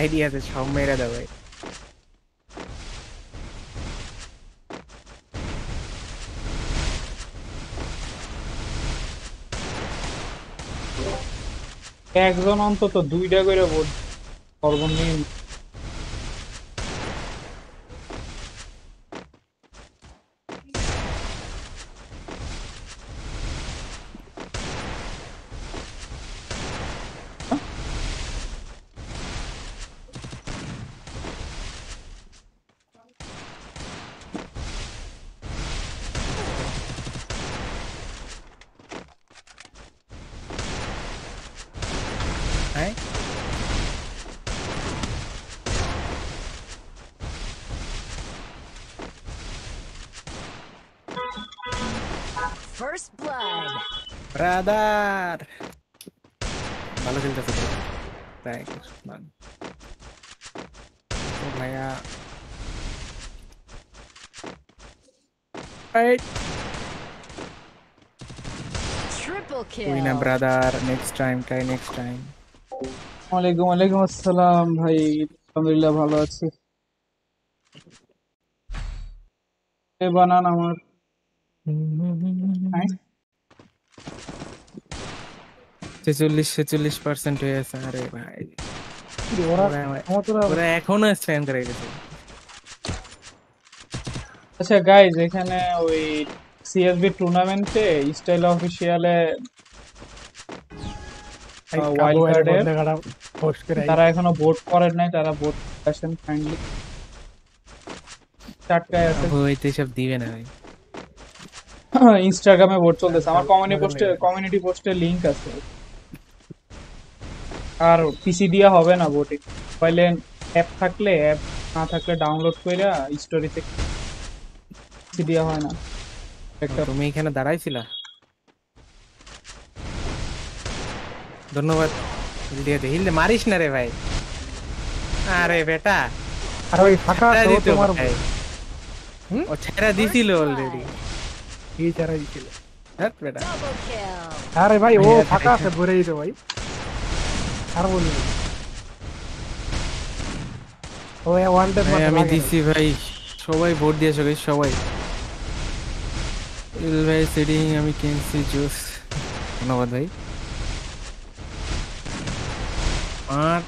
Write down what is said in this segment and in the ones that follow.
ID আছে সব মেরে দেবে একজন অন্তত দুইটা করে বোর্ড সর্বনিম্ন brother next time try next time ওয়ালাইকুম ওয়ালাইকুম আসসালাম ভাই আলহামদুলিল্লাহ ভালো আছি এ বানান আমার হ্যাঁ? ছেচল্লিশ ছেচল্লিশ পার্সেন্ট হয়ে আছে আরে ভাই আচ্ছা গাইজ এখানে ওই সিএসবি টুর্নামেন্টে স্টাইল অফিসিয়ালে তারা এখনো ভোট করেন নাই তারা ভোট আসেন কাইন্ডলি চারটায় আছে সব না ইনস্টাগ্রামে ভোট চলতেছে আমার কমিউনিটি পোস্টে কমিউনিটি পোস্টে লিংক আছে আর পিসি দিয়া হবে না ভোটে পাইলে অ্যাপ থাকলে অ্যাপ না থাকলে ডাউনলোড কইরা স্টোরিতে পিসি দিয়া হয় না তুমি এখানে দাঁড়াইছিলা ধন্যবাদ দিয়ে মারিস না রে ভাই আরে বেটা আর ওই ফাঁকা তোমার ও ছেড়া দিছিল অলরেডি কি ছেড়া দিছিল হ্যাঁ বেটা আরে ভাই ও ফাঁকা আছে ভরেই দে ভাই আর বলি ওই আমি দিছি ভাই সবাই ভোট দিয়েছো গাইস সবাই ইল ভাই সিডিং আমি কিনছি জুস ধন্যবাদ ভাই fuck?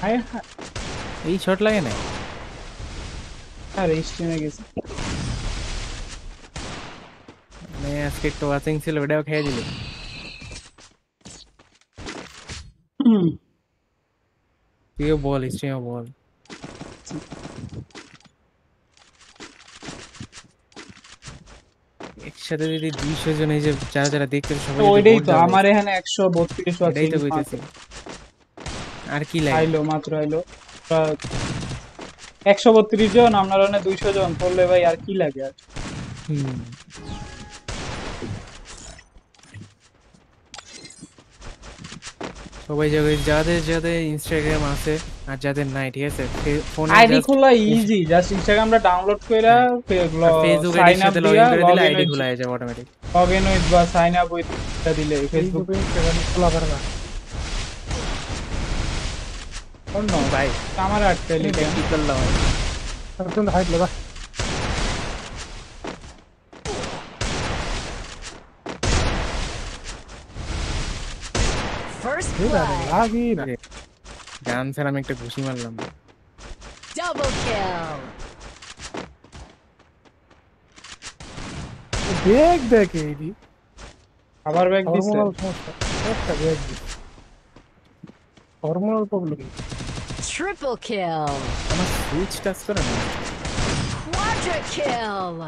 हाय ये शॉट लगे ना अरे हाँ, किस मैं तो वाचिंग खेल हम्म। ये बॉल बॉल একসাথে যদি জন এই যে যারা যারা দেখতে সবাই ওইটাই তো আমার এখানে আর কি লাগে আইলো মাত্র আইলো জন আপনার ওখানে জন পড়লে ভাই আর কি লাগে আর সবাই যাবে যাদের যাদের ইনস্টাগ্রাম আছে আর যাদের নাই ঠিক আছে ফোন আইডি খোলা ইজি জাস্ট ইনস্টাগ্রামটা ডাউনলোড কইরা ফেসবুক এর সাথে লগইন করে দিলে আইডি খোলা হয়ে যাবে অটোমেটিক লগইন উইথ বা সাইন আপ উইথ টা দিলে ফেসবুক খোলা করে না और नो भाई कैमरा अटके ले निकल रहा है सब तुम हाइट लगा फर्स्ट ब्लड ধ্যান ছাড়া আমি একটা ঘুষি মারলাম ডাবল কিল ব্যাগ দেখ এইডি আবার ব্যাগ দিছে একটা ব্যাগ দিছে হরমোনাল প্রবলেম ট্রিপল কিল আমার সুইচ টাচ করে না কোয়াড্রা কিল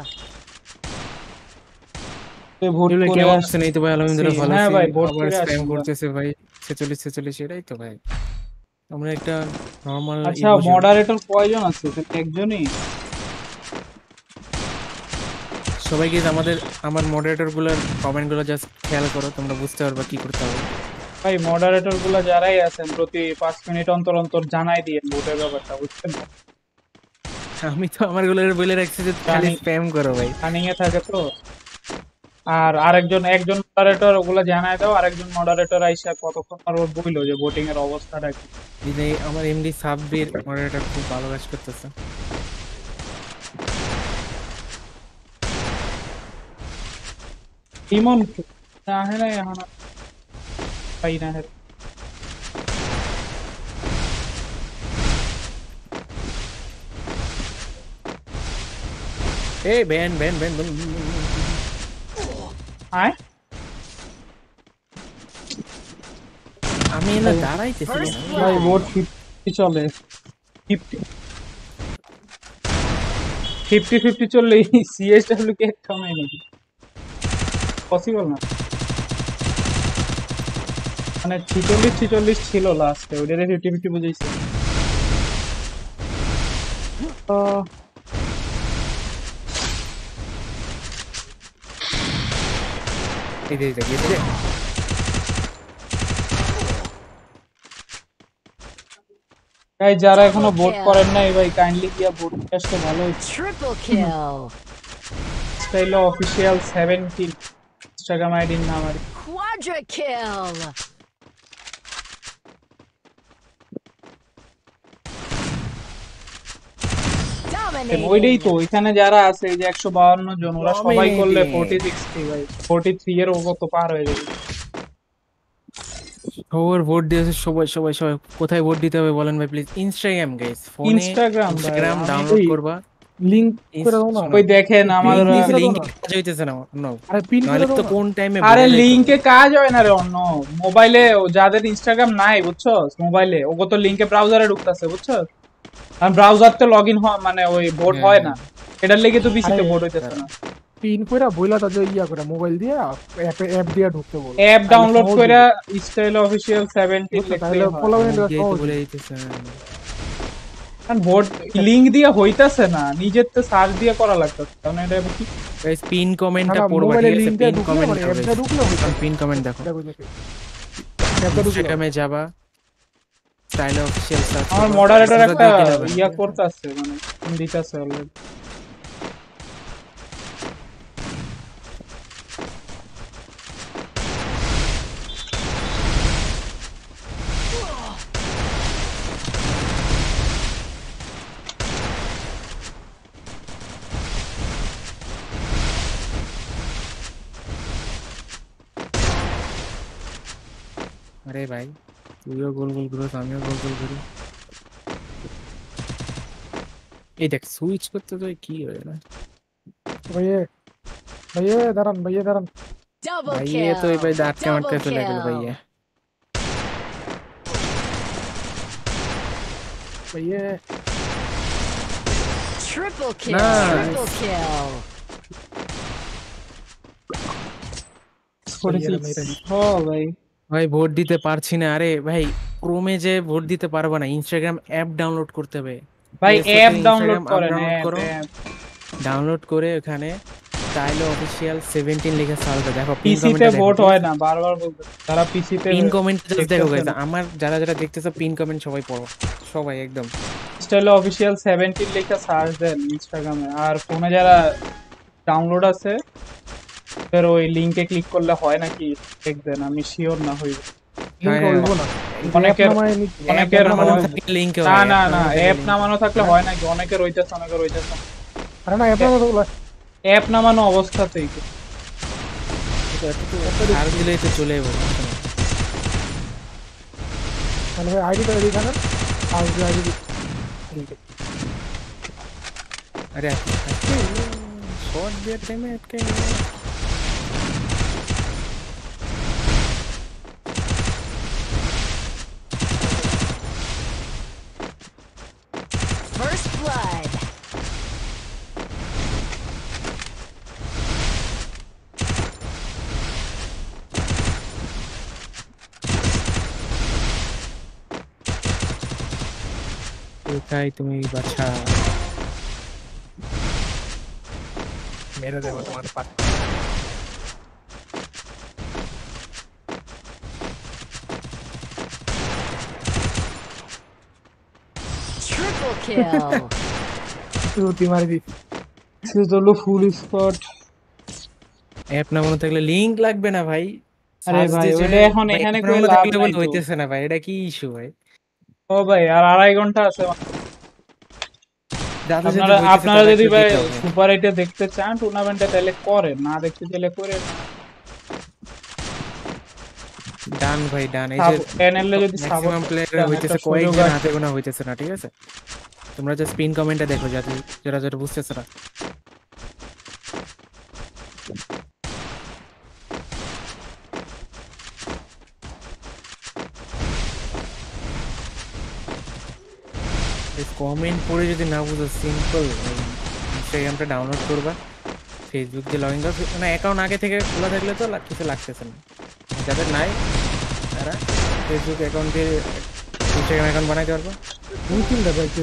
ভোট করে আসছে নাই তো ভাই আলহামদুলিল্লাহ ভালো আছে ভাই ভোট করে স্প্যাম করতেছে ভাই 46 46 এটাই তো ভাই আমরা একটা নরমাল আচ্ছা মডারেটর কয়জন আছে একজনই সবাই গিয়ে আমাদের আমার মডারেটর কমেন্ট গুলো জাস্ট খেয়াল করো তোমরা বুঝতে পারবে কি করতে হবে ভাই মডারেটর গুলো যারাই আছেন প্রতি 5 মিনিট অন্তর অন্তর জানাই দিয়ে ভোটের ব্যাপারটা বুঝছেন আমি তো আমার গুলো বলে রাখছি যে খালি স্প্যাম করো ভাই রানিং থাকে তো আর আরেকজন একজন মডারেটর ওগুলো জানায় দাও আরেকজন মডারেটর আইসা কতক্ষণ আর ওর বইলো যে ভোটিং এর অবস্থাটা কি দিনে আমার এমডি সাব্বির মডারেটর খুব ভালো কাজ করতেছে ইমন আহে না এখন হ্যাঁ, হ্যাঁ, পাই না হে হ্যাঁ। এই ব্যান ব্যান ব্যান Alright. আমি এলা দাঁড়াইতেছি ভাই মোট 50 চলে 50 ফিফটি ফিফটি চললে সিএসডাব্লিউ কে একটা নাই নাকি পসিবল না মানে ছিচল্লিশ ছিচল্লিশ ছিল লাস্টে ওইটারে ফিফটি ফিফটি বুঝেছি তো 이제 이제 이제 গাই যারা এখনো ভোট করেন নাই ভাই কাইন্ডলি গিয়া ভোট কাস্টে ভালো triple kill style official 7 kill Instagram আইডির নাম আর কোয়াড্রা কিল মানে ওইটাই তো এখানে যারা আছে যে একশো জন ওরা সবাই করলে ফোর্টি ভাই ফোর্টি থ্রি এর ওপর তো পার হয়ে যাবে ভোট দিয়েছে সবাই সবাই সবাই কোথায় ভোট দিতে হবে বলেন ভাই প্লিজ ইনস্টাগ্রাম গাইস ফোনে ইনস্টাগ্রাম ইনস্টাগ্রাম ডাউনলোড করবা লিংক করে দাও না দেখেন আমাদের লিংক কাজ হইতেছে না নো আরে পিন তো কোন টাইমে আরে লিংকে কাজ হয় না রে অন্য মোবাইলে যাদের ইনস্টাগ্রাম নাই বুঝছস মোবাইলে ওগো তো লিংকে ব্রাউজারে ঢুকতাছে বুঝছস আর ব্রাউজারতে লগইন হয় মানে ওই ভোট হ্যাঁ। হয় না এটার লেগে তো পিসিতে ভোট হইতেছে না পিন কইরা বইলা তাদের ইয়া করে মোবাইল দিয়া অ্যাপ অ্যাপ দিয়া ঢুকতে বল অ্যাপ ডাউনলোড কইরা স্টাইল অফিশিয়াল 17 লিখতে ফলোইন বলে দিতেছে কারণ ভোট লিংক দিয়ে হইতাছে না নিজের তো সার্চ দিয়ে করা লাগতেছে তাহলে এটা কি গাইস পিন কমেন্টটা পড়বা ঠিক পিন কমেন্ট পিন কমেন্ট দেখো সেটা মে যাবা কাইন্ড অফ শেলস আছে আমার মডারেটর একটা ইয়া করতে আছে মানে দিতে আছে অলরেডি अरे भाई তুইও গোল গোল ঘুরোস আমিও গোল গোল ঘুরি এই দেখ সুইচ করতে তো কি হয় না भैया भैया धरन भैया धरन भैया तो भाई दांत के मटके चले गए भैया भैया triple kill nice. triple kill What is it? Oh, like... ভাই ভোট দিতে পারছি না আরে ভাই ক্রোমে যে ভোট দিতে পারবো না ইনস্টাগ্রাম অ্যাপ ডাউনলোড করতে হবে ভাই অ্যাপ ডাউনলোড করেন ডাউনলোড করে ওখানে টাইলো অফিশিয়াল 17 লিখে সার্চ দেখো পিসিতে ভোট হয় না বারবার বলতে তারা পিসিতে পিন কমেন্ট দেখো गाइस আমার যারা যারা দেখতেছো পিন কমেন্ট সবাই পড়ো সবাই একদম স্টাইলো অফিশিয়াল 17 লিখে সার্চ দেন ইনস্টাগ্রামে আর ফোনে যারা ডাউনলোড আছে এর ওই লিংকে ক্লিক করলে হয় নাকি দেখবেন আমি শিওর না হইব নাকি আরে মানে মানে অবস্থাতেই চলে আইডি একাই তুমি বাছা মেরে দেব তোমার পাট ফুল স্পট মনে থাকলে লাগবে না না ভাই এটা কি ইস্যু ভাই আর আড়াই ঘন্টা আছে আপনারা আপনারা যদি ভাই সুপার এইটে দেখতে চান টুর্নামেন্টে তাহলে করেন না দেখতে চাইলে করেন ডান ভাই ডান এই যে প্যানেলে যদি ম্যাক্সিমাম প্লেয়ার হইতেছে কয়েকজন হাতে গোনা হইতেছে না ঠিক আছে তোমরা যে স্পিন কমেন্টে দেখো যাতে যারা যারা বুঝতেছ না কমেন্ট পড়ে যদি না বুঝো সিম্পল ইনস্টাগ্রামটা ডাউনলোড করবা ফেসবুক দিয়ে লগ ইন করো মানে অ্যাকাউন্ট আগে থেকে খোলা থাকলে তো কিছু লাগতেছে না যাদের নাই তারা ফেসবুক অ্যাকাউন্ট দিয়ে ইনস্টাগ্রাম অ্যাকাউন্ট বানাইতে পারবো তুমি চিন্তা করছো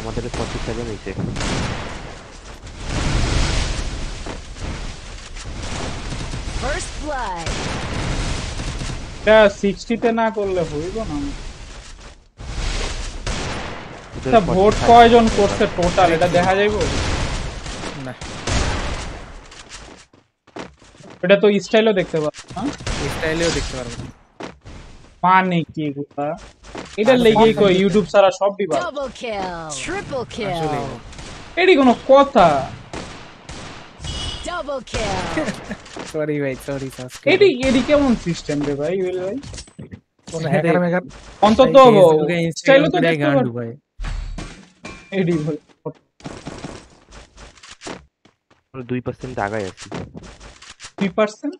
আমাদের ফর্টি সেভেন হয়েছে First blood. এটা 60 তে না করলে হইব না এটা ভোট কয়জন করছে টোটাল এটা দেখা যাইব না এটা তো স্টাইলও দেখতে পারবো না স্টাইলেও দেখতে পারবো মানে কি গুতা এটা লেগে ইউটিউব সারা সব বিভাগ ডাবল কিল ট্রিপল কিল কথা Double kill. सॉरी भाई सॉरी सॉरी ये डी ये डी क्या उन सिस्टम पे भाई वेल भाई कौन हैकर में कर कौन तो तो वो चलो तो देख गांडू भाई ये डी भाई और 2% आगा যাচ্ছে 2%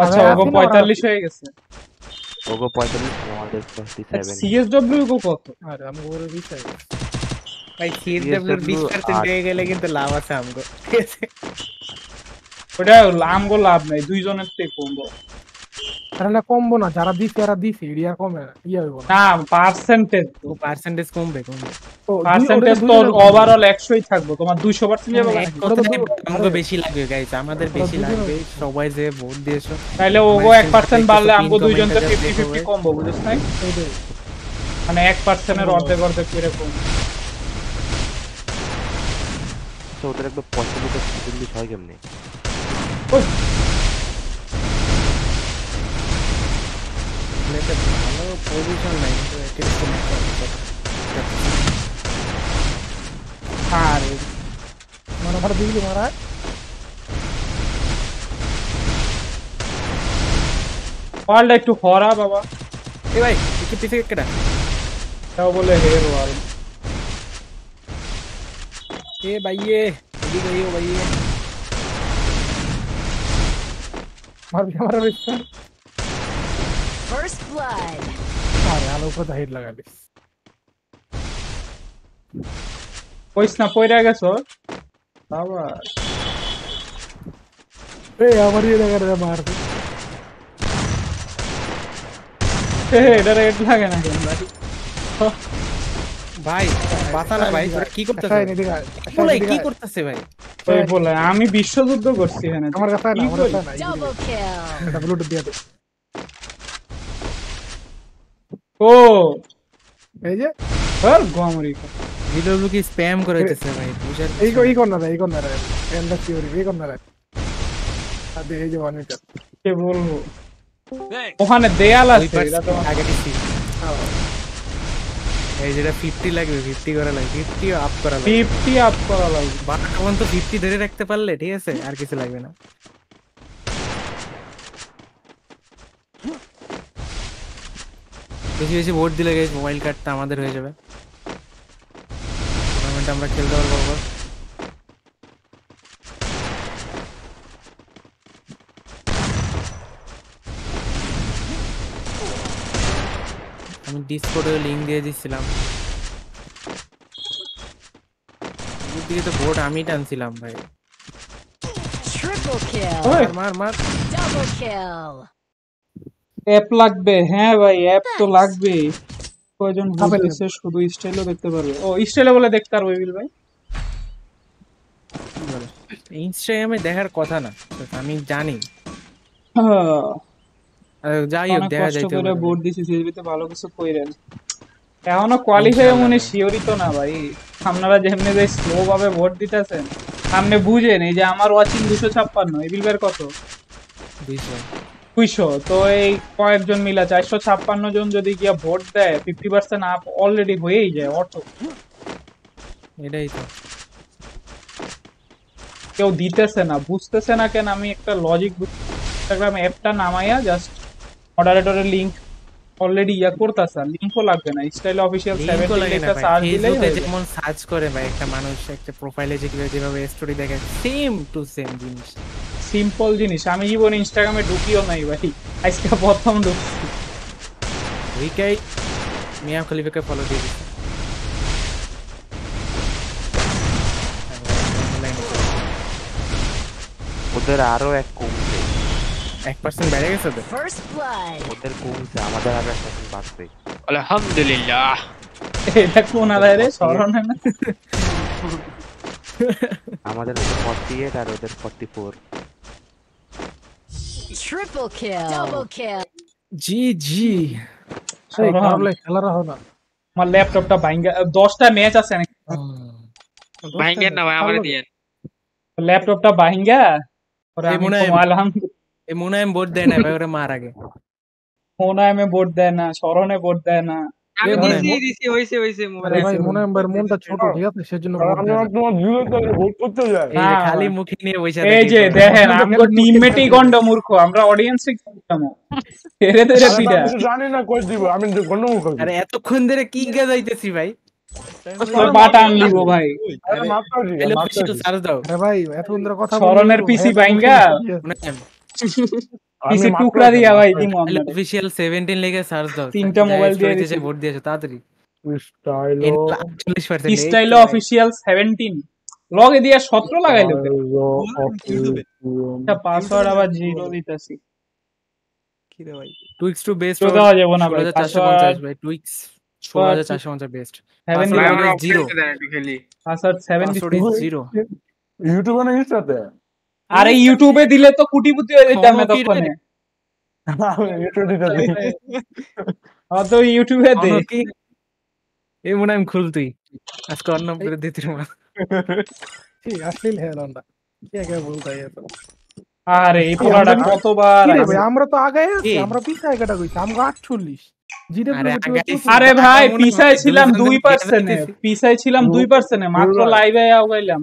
আচ্ছা ওগো 45 হয়ে গেছে ওগো 45 আমাদের 47 সিএসডব্লিউ গো কত আরে আমি ওরে 20 ভাই সিএসডব্লিউ এর 20% হয়ে গেলে কিন্তু লাভ আছে আমগো ঠিক আছে ওটা আমগো লাভ নাই দুইজনের তে কমবো তাহলে কমবো না যারা দিছে এরা দিছে এরিয়া কমে ইয়া হইবো না পার্সেন্টেজ তো পার্সেন্টেজ কমবে কমবে পার্সেন্টেজ তো ওভারঅল 100ই থাকবো তোমার 200% যাবে আমাদের বেশি লাগবে গাইস আমাদের বেশি লাগবে সবাই যে ভোট দিয়েছো তাহলে ওগো 1% বাড়লে আমগো দুইজনকে 50 50 কমবো বুঝছ নাই মানে 1% এর অর্ধেক অর্ধেক করে কমবে আচ্ছা ওদের একবার পঁয়তাল্লিশ ছেচল্লিশ হয় কেমনি ভালো পজিশন নাই আরে মানে ভালো বুঝলি মারা পাল্টা একটু হরা বাবা এ ভাই একটু পিছিয়ে কেটে তাও বলে হের ওয়ার্ল্ড ए भाई ये गई हो भाई ये मर गया हमारा रिश्ता फर्स्ट ब्लड अरे आलो को दहीर लगा दे कोई स्नैप हो रहेगा सो बाबा ए ये लगा रहा मार दे ए डर एट लगा ना गेम भाई ভাই বাঁচা ভাই কি বলে কি করতেছে ভাই ওই বলে আমি বিশ্বযুদ্ধ করছি এখানে কাছে না না দিয়ে ও এই যে আর গোমরি কি স্প্যাম করাইতেছে ভাই এই কই কোন না এই কোন না রে থিওরি এই কোন না রে আদে এই যে কে বলবো ওখানে দেয়াল আছে আগে দিছি হ্যাঁ এইটা 50 লাগবে 50 করা লাগবে 50 আপ করা লাগবে 50 আপ করা লাগবে বাটকন তো 50 ধরে রাখতে পারলে ঠিক আছে আর কিছু লাগবে না বেশি বেশি ভোট দিলে গেছে মোবাইল কার্ডটা আমাদের হয়ে যাবে টুর্নামেন্ট আমরা খেলতে পারবো আমি ডিসকোডে লিঙ্ক দিয়ে দিছিলাম দিকে তো ভোট আমি টানছিলাম ভাই মার মার অ্যাপ লাগবে হ্যাঁ ভাই অ্যাপ তো লাগবে কয়জন হয়েছে শুধু স্টাইলও দেখতে পারবে ও স্টাইলও বলে দেখতে পারবে বিল ভাই ইনস্টাগ্রামে দেখার কথা না আমি জানি হ্যাঁ যাই হোক দেখা যাইতে পারে বোর্ড সিএসবিতে ভালো কিছু কইরেন এখনো কোয়ালিফাই মনে তো না ভাই আপনারা যেমনে যে স্লো ভাবে ভোট দিতেছেন সামনে বুঝেন এই যে আমার ওয়াচিং দুশো ছাপ্পান্ন কত দুইশো তো এই কয়েকজন মিলা চারশো ছাপ্পান্ন জন যদি গিয়া ভোট দেয় ফিফটি পার্সেন্ট আপ অলরেডি হয়েই যায় অটো এটাই তো কেউ দিতেছে না বুঝতেছে না কেন আমি একটা লজিক ইনস্টাগ্রাম অ্যাপটা নামাইয়া জাস্ট মডারেটরের লিংক অলরেডি ইয়া করতাছা লিংকও লাগবে না স্টাইল অফিশিয়াল 17 একটা সার্চ দিলেই হয়ে যেমন সার্চ করে ভাই একটা মানুষ একটা প্রোফাইলে যেভাবে স্টোরি দেখে সেম টু সেম জিনিস সিম্পল জিনিস আমি জীবন ইনস্টাগ্রামে ঢুকিও নাই ভাই আজকে প্রথম ঢুকছি উইকাই মিয়া খলিফাকে ফলো দিয়ে দিচ্ছি ওদের আরো এক কম এক পার্সেন্ট বেড়ে গেছে তো ওদের কমছে আমাদের আগে সেশন বাড়ছে আলহামদুলিল্লাহ এটা কোন আলায় রে স্মরণ না আমাদের 48 আর ওদের 44 ট্রিপল কিল ডাবল কিল জি জি খেলা রাখো না আমার ল্যাপটপটা ভাঙ্গা 10টা ম্যাচ আছে নাকি ভাঙ্গেন না ভাই আমারে দিয়েন ল্যাপটপটা ভাঙ্গা পরে আমি আলহামদুলিল্লাহ মোনায়েম ভোট দেয় না ভাই ওরা মার আগে মোনায়েমে ভোট দেয় না শরণে ভোট দেয় না আমি দিছি দিছি হইছে ভোট দেয় না দিব আমি এতক্ষণ ধরে কি গাজাইতেছি ভাই ভাই ভাই এত কথা শরণের পিসি বাইঙ্গা পিসি টুকরা দিয়া ভাই টিম অফিশিয়াল 17 লিগে সার্চ দাও তিনটা মোবাইল দিয়ে দিয়েছে ভোট দিয়েছে তাড়াতাড়ি স্টাইল অফিশিয়াল 17 লগে দিয়া 17 লাগাইলো এটা পাসওয়ার্ড আবার জিরো দিতাছি কি রে ভাই টুইক্স টু বেস্ট দেওয়া যাবে না ভাই 450 ভাই টুইক্স 16450 বেস্ট জিরো পাসওয়ার্ড 7 জিরো ইউটিউবে না ইনস্টাতে আরে ইউটিউবে দিলে তো বুদ্ধি হয়ে যেতাম অত ইউটিউবে দে এই মনে আমি খুল তুই আজকে অন্য করে আরে এই পোলাটা কতবার আমরা তো আগে আমরা পিছায় কাটা কইছি আমরা 48 আরে ভাই পিছায় ছিলাম 2 পিছায় ছিলাম 2 পার্সেন্টে মাত্র লাইভে আগাইলাম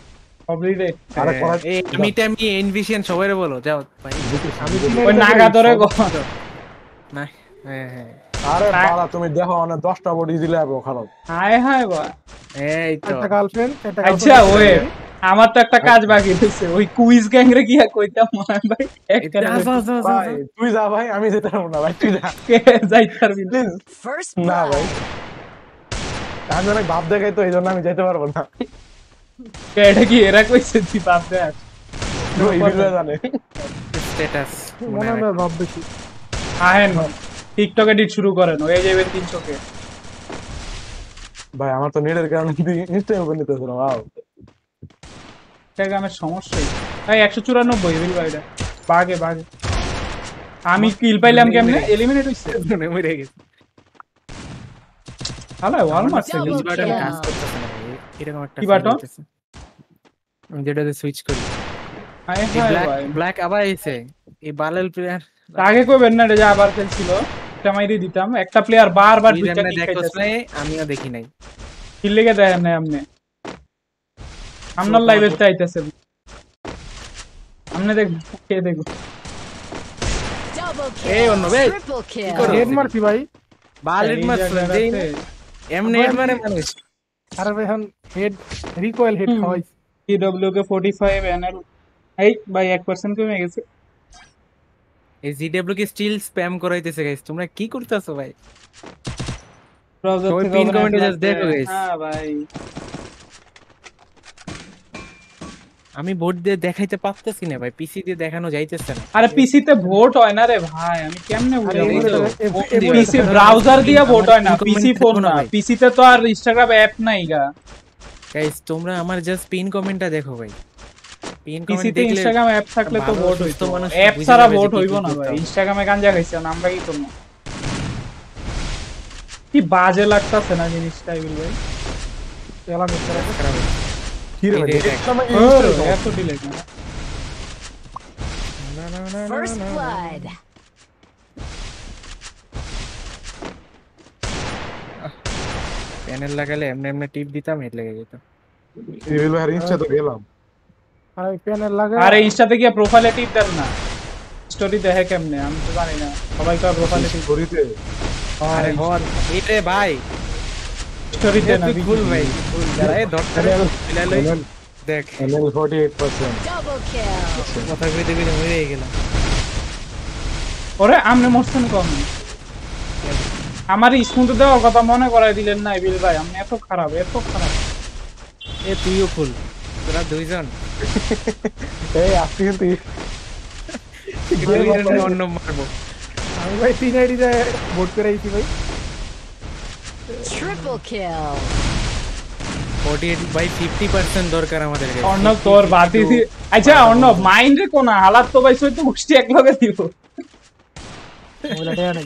আমার তো একটা কাজ বাকি রয়েছে ওই কুইজ গ্যাং রে কি কইতাম মনে ভাই তুই যা ভাই আমি যেতে পারবো না ভাই তুই যা পারবি না ভাই আমি অনেক ভাব দেখাই তো এই জন্য আমি যেতে পারবো না এটা কি এরা কইছে তুই বাপ দেখ স্ট্যাটাস মনে হয় বাপ বেশি আহেন টিকটক এডিট শুরু করেন ওই যাবে 300 কে ভাই আমার তো নেটের কারণে ইনস্টাগ্রাম করে নিতেছে না ওয়াও ইনস্টাগ্রামের সমস্যা ভাই 194 বিল ভাই এটা বাগে বাগে আমি কিল পাইলাম কেমনে এলিমিনেট হইছে মরে গেছে হ্যালো ওয়াল মারছে বাটন কাজ করতেছে না এরকম একটা কি বাটন যেটাতে সুইচ করি ব্ল্যাক আবার এসে এই বালেল প্লেয়ার আগে কইবেন না যে আবার খেলছিল একটা মাইরি দিতাম একটা প্লেয়ার বারবার দুইটা কিক খাইতেছে আমিও দেখি নাই কিল লেগে দেখেন না আপনি আমনার লাইভে আইতাছে আমনে দেখ কে দেখো এই অন্য ভাই হেড মারছি ভাই বালেট মারছি এমনে হেড মারে মানুষ আরে ভাই হেড রিকয়েল হেড খাওয়াইছে এই ভাই কমে গেছে এই কে স্টিল স্প্যাম করাইতেছে তোমরা কি করতেছো ভাই ব্রাউজার পিন কমেন্ট দেখো হ্যাঁ ভাই আমি ভোট দিয়ে দেখাইতে পারতেছি না ভাই পিসি দিয়ে দেখানো যাইতেছে না আরে পিসি তে ভোট হয় না রে ভাই আমি কেমনে পিসি ব্রাউজার দিয়ে ভোট হয় না পিসি ফোন না পিসি তে তো আর ইনস্টাগ্রাম অ্যাপ নাই গা গাইস তোমরা আমার জাস্ট পিন কমেন্টটা দেখো ভাই পিন কমেন্ট দেখলে ইনস্টাগ্রাম অ্যাপ থাকলে তো ভোট হইতো অ্যাপ ছাড়া ভোট হইবো না ভাই ইনস্টাগ্রামে গাঞ্জা খাইছে না আমরা কি করব কি বাজে লাগতাছে না জিনিসটা বিল ভাই চলা মিত্র খারাপ কি রে ভাই এত ডিলে না না না না না প্যানেল লাগালে এমনি এমনি টিপ দিতাম হেড লেগে যেত রিভিল ভাই ইনস্টা তো গেলাম আরে প্যানেল লাগা আরে ইনস্টাতে গিয়ে প্রোফাইলে টিপ দেন না স্টোরি দেখে কেমনে আমি তো জানি না সবাই তো প্রোফাইলে টিপ করিতে আরে ঘর এইটে ভাই স্টোরিতে না ভুল ভাই ভুল যারা এ দেখ 48% ডাবল কিল কথা কই দিবি হয়ে গেল ওরে আমনে মরছেন কম আমার স্কুলতে দেওয়ার কথা মনে করাই দিলেন না বিল ভাই আমি এত খারাপ এত খারাপ এ তুইও ফুল তোরা দুইজন এই আপনি তুই অন্য মারবো আমি ভাই তিন আইডি ভোট করে আইছি ভাই ট্রিপল কিল 48 বাই 50% দরকার আমাদের অর্ণব তোর বাতি আচ্ছা অর্ণব মাইন্ড রে কোনা হালাত তো ভাই সই তো গোষ্ঠী এক লগে দিব নাই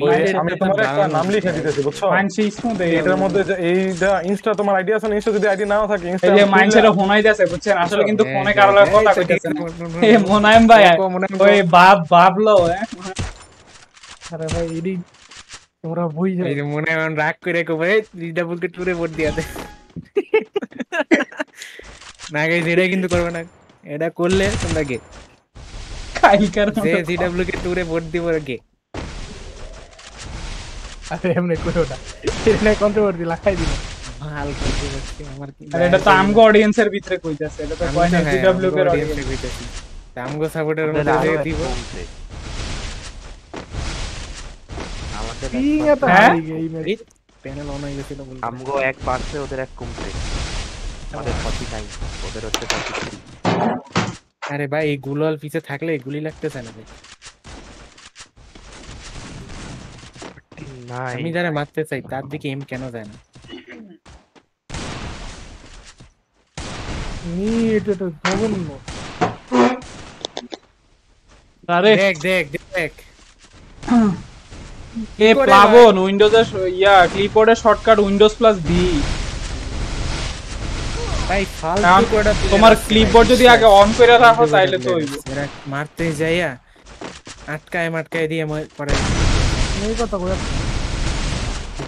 তোমার থাকে আসলে কিন্তু হ্যাঁ, হ্যাঁ, হ্যাঁ, ভাই রাগ করে টুরে ভোট দিয়া না এটা কিন্তু করবে না এটা করলে তোমরা গে কে টুরে ভোট দিব গে আরে এমনি করে ওটা কন্ট্রোভার্সি লাগাই দিল ভাল হ্যাঁ, আমার এটা তো আমগো অডিয়েন্সের ভিতরে কইতাছে এটা তো কয় না হ্যাঁ, এর অডিয়েন্সের ভিতরে আমগো মধ্যে দিয়ে দিব ওদের এক কমছে ওদের হচ্ছে আরে ভাই এই গুলো পিছিয়ে থাকলে গুলি লাগতেছে না ভাই আমি যারা মারতে চাই তার দিকে এম কেন যায় না এটা শর্টকাট প্লাস তোমার ক্লিপবোর্ড যদি আগে অন করে রাখো তাইলে তো মারতে যাইয়া আটকায় মাটকায় দিয়ে কথা বলে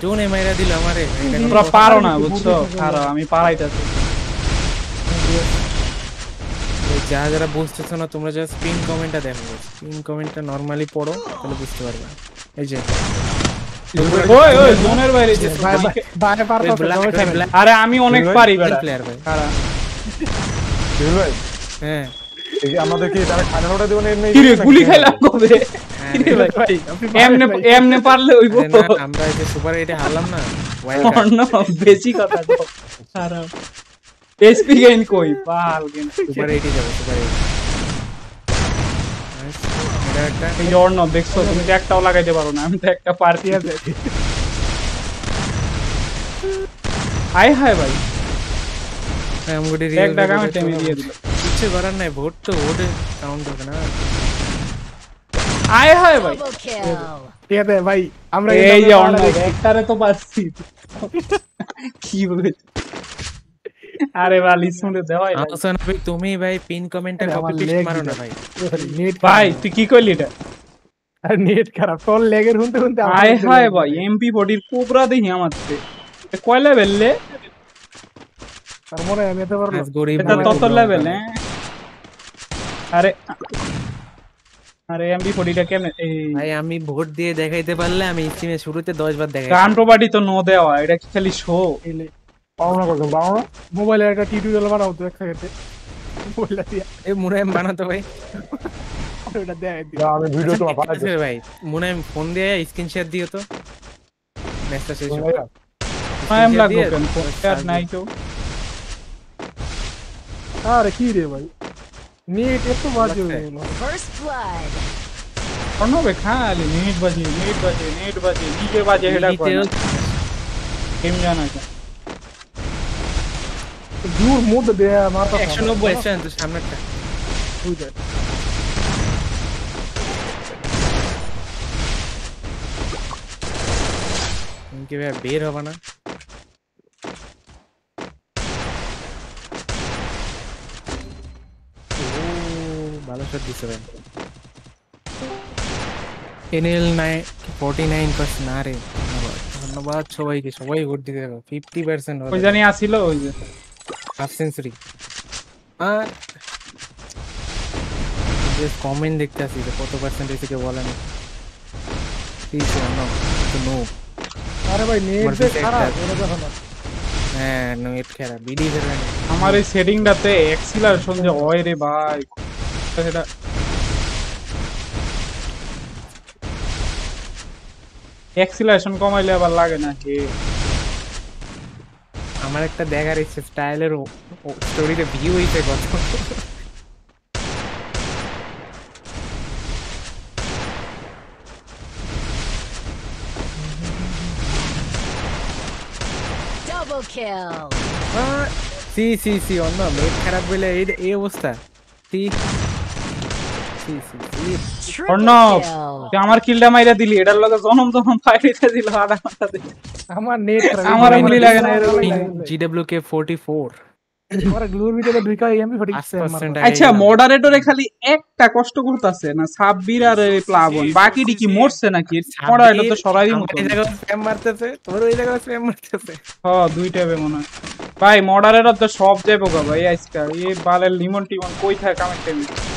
জোনে মাইরা দিল আমারে তোমরা পারো না বুঝছো পারো আমি পারাইতাছি যা যারা বুঝতেছো না তোমরা যা স্পিন কমেন্টটা দেখো স্পিন কমেন্টটা নরমালি পড়ো তাহলে বুঝতে পারবে এই যে আরে আমি অনেক পারি প্লেয়ার ভাই হ্যাঁ এই যে আমাদেরকে তারা খানা ওটা দেবো না এমনি কিরে গুলি খাইলাম কবে কিরে ভাই এমনে এমনে পারলে হইবো আমরা এই যে সুপার এটা হারলাম না অন্য বেশি কথা কো খারাপ এসপি গেইন কই পাল গেন সুপার 80 যাবে সুপার 80 এটা একটা এই অন্য দেখছো তুমি তো একটাও লাগাইতে পারো না আমি তো একটা পার্টি আছে হাই হাই ভাই আমি গোটে রিয়েল টাকা আমি টেমে দিয়ে দিলাম কিছু করার নাই ভোট তো ভোটে কাউন্ট হবে না আয় হয় ভাই ঠিক আছে ভাই আমরা এই যে একটারে তো পাচ্ছি কি বলে আরে বালি শুনে দে ভাই ভাই তুমি ভাই পিন কপি পেস্ট মারো না ভাই নেট ভাই তুই কি করলি এটা আর নেট খারাপ তোর লেগের হুনতে হুনতে আয় হায় ভাই এমপি বডির কোবরা দেখি আমারতে কয় লেভেল লে তার মনে আমি এত বড় গরিব তত লেভেল হ্যাঁ আরে আরে এমবি 40টা কেমনে ভাই আমি ভোট দিয়ে দেখাইতে পারলে আমি স্ট্রিমে শুরুতে 10 বার দেখাই গান প্রপার্টি তো নো দেওয়া এটা কি খালি শো পাও না করতে মোবাইলে একটা টিউটোরিয়াল বানাও তো একসাথে মোবাইলে দিয়া এ মুরাইম বানাতো ভাই ওটা দেয় দিও আমি ভিডিও তো পাঠাচ্ছি ভাই মুরাইম ফোন দিয়ে স্ক্রিনশট দিও তো মেসটা শেষ হবে আইম লাগো কেন ফোন কাট নাই তো আরে কি রে ভাই नीट तो है यस्तो बज्यो भन्नु भए कहाँ हाल्यो नेट नीट नेट बजे नेट बजे निकै बजे को टीम जाना है दूर मुद दे माता एक्शन ऑफ 190 আছে তো সামনে একটা বুঝা इनके भैया बेर हो ना ভালো শট দিছে ভাই এনএল নাই ধন্যবাদ সবাইকে সবাই ভোট দিতে ওই জানি আসিল ওই যে হাফ সেঞ্চুরি আর কমেন্ট দেখতে আসি কত পার্সেন্ট এসে কেউ বলে নো আরে ভাই নেট হ্যাঁ আমার এই সেটিংটাতে এক্সিলার সঙ্গে হয় রে ভাই সেটা সেটা এক্সিলারেশন কমাইলে আবার লাগে নাকি আমার একটা দেখার ইচ্ছে স্টাইলের স্টোরিতে ভিউ হইছে কত Double kill. সি সি সি অন্য মেট খারাপ বলে এই অবস্থা সি আমার কিলটা দিলি এটার লগে জনম জনম দিল আধা ঘন্টা দিল আমার নেট আমার লাগে না জিডব্লিউ কে 44 সবাই তোর ওই মনে হয় ভাই মডারেটর তো সব যাবো ভাই এই বালের লিমন টিমন কই থাকে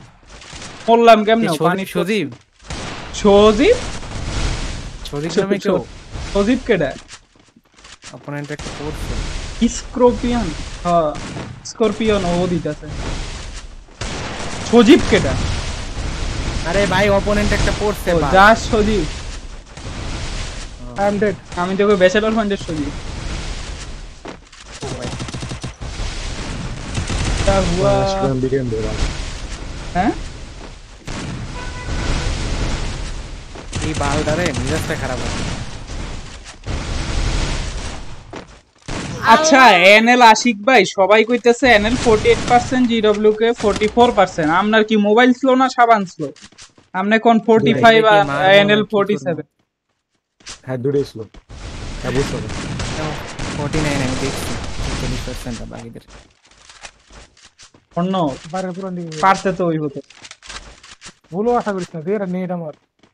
মরলাম কেমনে পানি সজীব সজীব সজীব নামে কেউ সজীব কে ডা অপোনেন্ট একটা ফোর্স স্কর্পিয়ন হ্যাঁ স্কর্পিয়ন ও দিতাছে সজীব কে ডা আরে ভাই অপোনেন্ট একটা পড়ছে যা সজীব আই এম ডেড আমি তোকে ব্যাচেলর ফান্ডের সজীব oh, হ্যাঁ এই বালদারে মেজাজটা খারাপ হচ্ছে আচ্ছা এনএল আশিক ভাই সবাই কইতেছে এনএল 48% জিডব্লিউ কে 44% আপনার কি মোবাইল স্লো না সাবান স্লো আপনি কোন 45 আর এনএল 47 হ্যাঁ দুটোই স্লো হ্যাঁ বুঝছো 49 আমি দেখছি 40% আর বাকিদের অন্য পারতে তো ওই হতো ভুলও আশা করিস না রে নেট আমার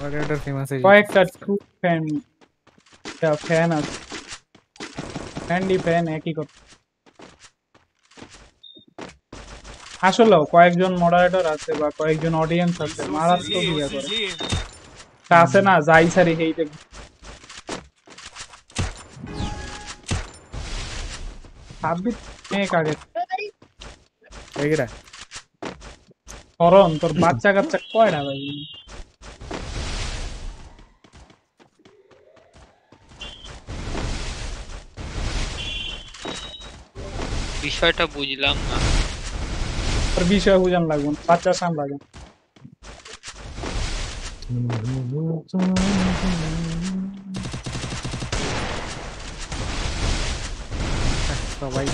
Gladiator famous है Quite a true fan क्या fan है ফ্যান্ডি ফ্যান একই কথা আসলেও কয়েকজন মডারেটর আছে বা কয়েকজন অডিয়েন্স আছে মারাত্মক ইয়া করে আছে না যাই সারি হেই দেখ সাব্বিত মেক আগে তোর বাচ্চা কাচ্চা কয়টা ভাই বিষয়টা বুঝলাম না আর বিষয় বুঝান লাগবো না বাচ্চা সাম লাগে সবাই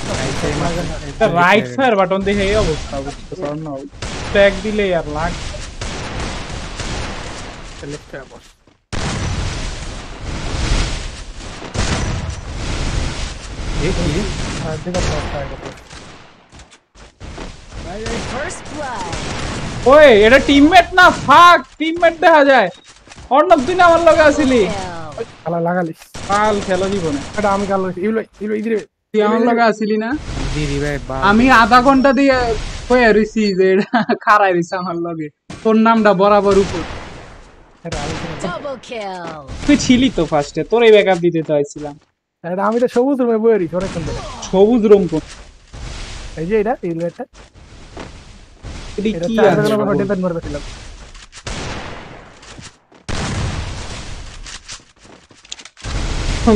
রাইট ফায়ার বাটন দেখে এই অবস্থা বুঝতে পারো না ট্যাগ দিলে আর লাগ সিলেক্ট করে বস দেখি Alright, pick up ওই এটা টিমমেট না ফাক টিমমেট দেখা যায় অর্ণব তুই না আমার লগে আসিলি খেলা লাগালি কাল খেলা দিব এটা আমি কাল ইউলো ইদিরে তুই আমার লগে আসিলি না দিদি ভাই আমি আধা ঘন্টা দিয়ে কই আরিছি যে এটা খারাই দিছে আমার লগে তোর নামটা বরাবর উপর তুই ছিলি তো ফার্স্টে তোরই ব্যাকআপ দিতে তো আইছিলাম এটা আমি তো সবুজ রুমে সবুজ রুম কোন এই যে এটা এটা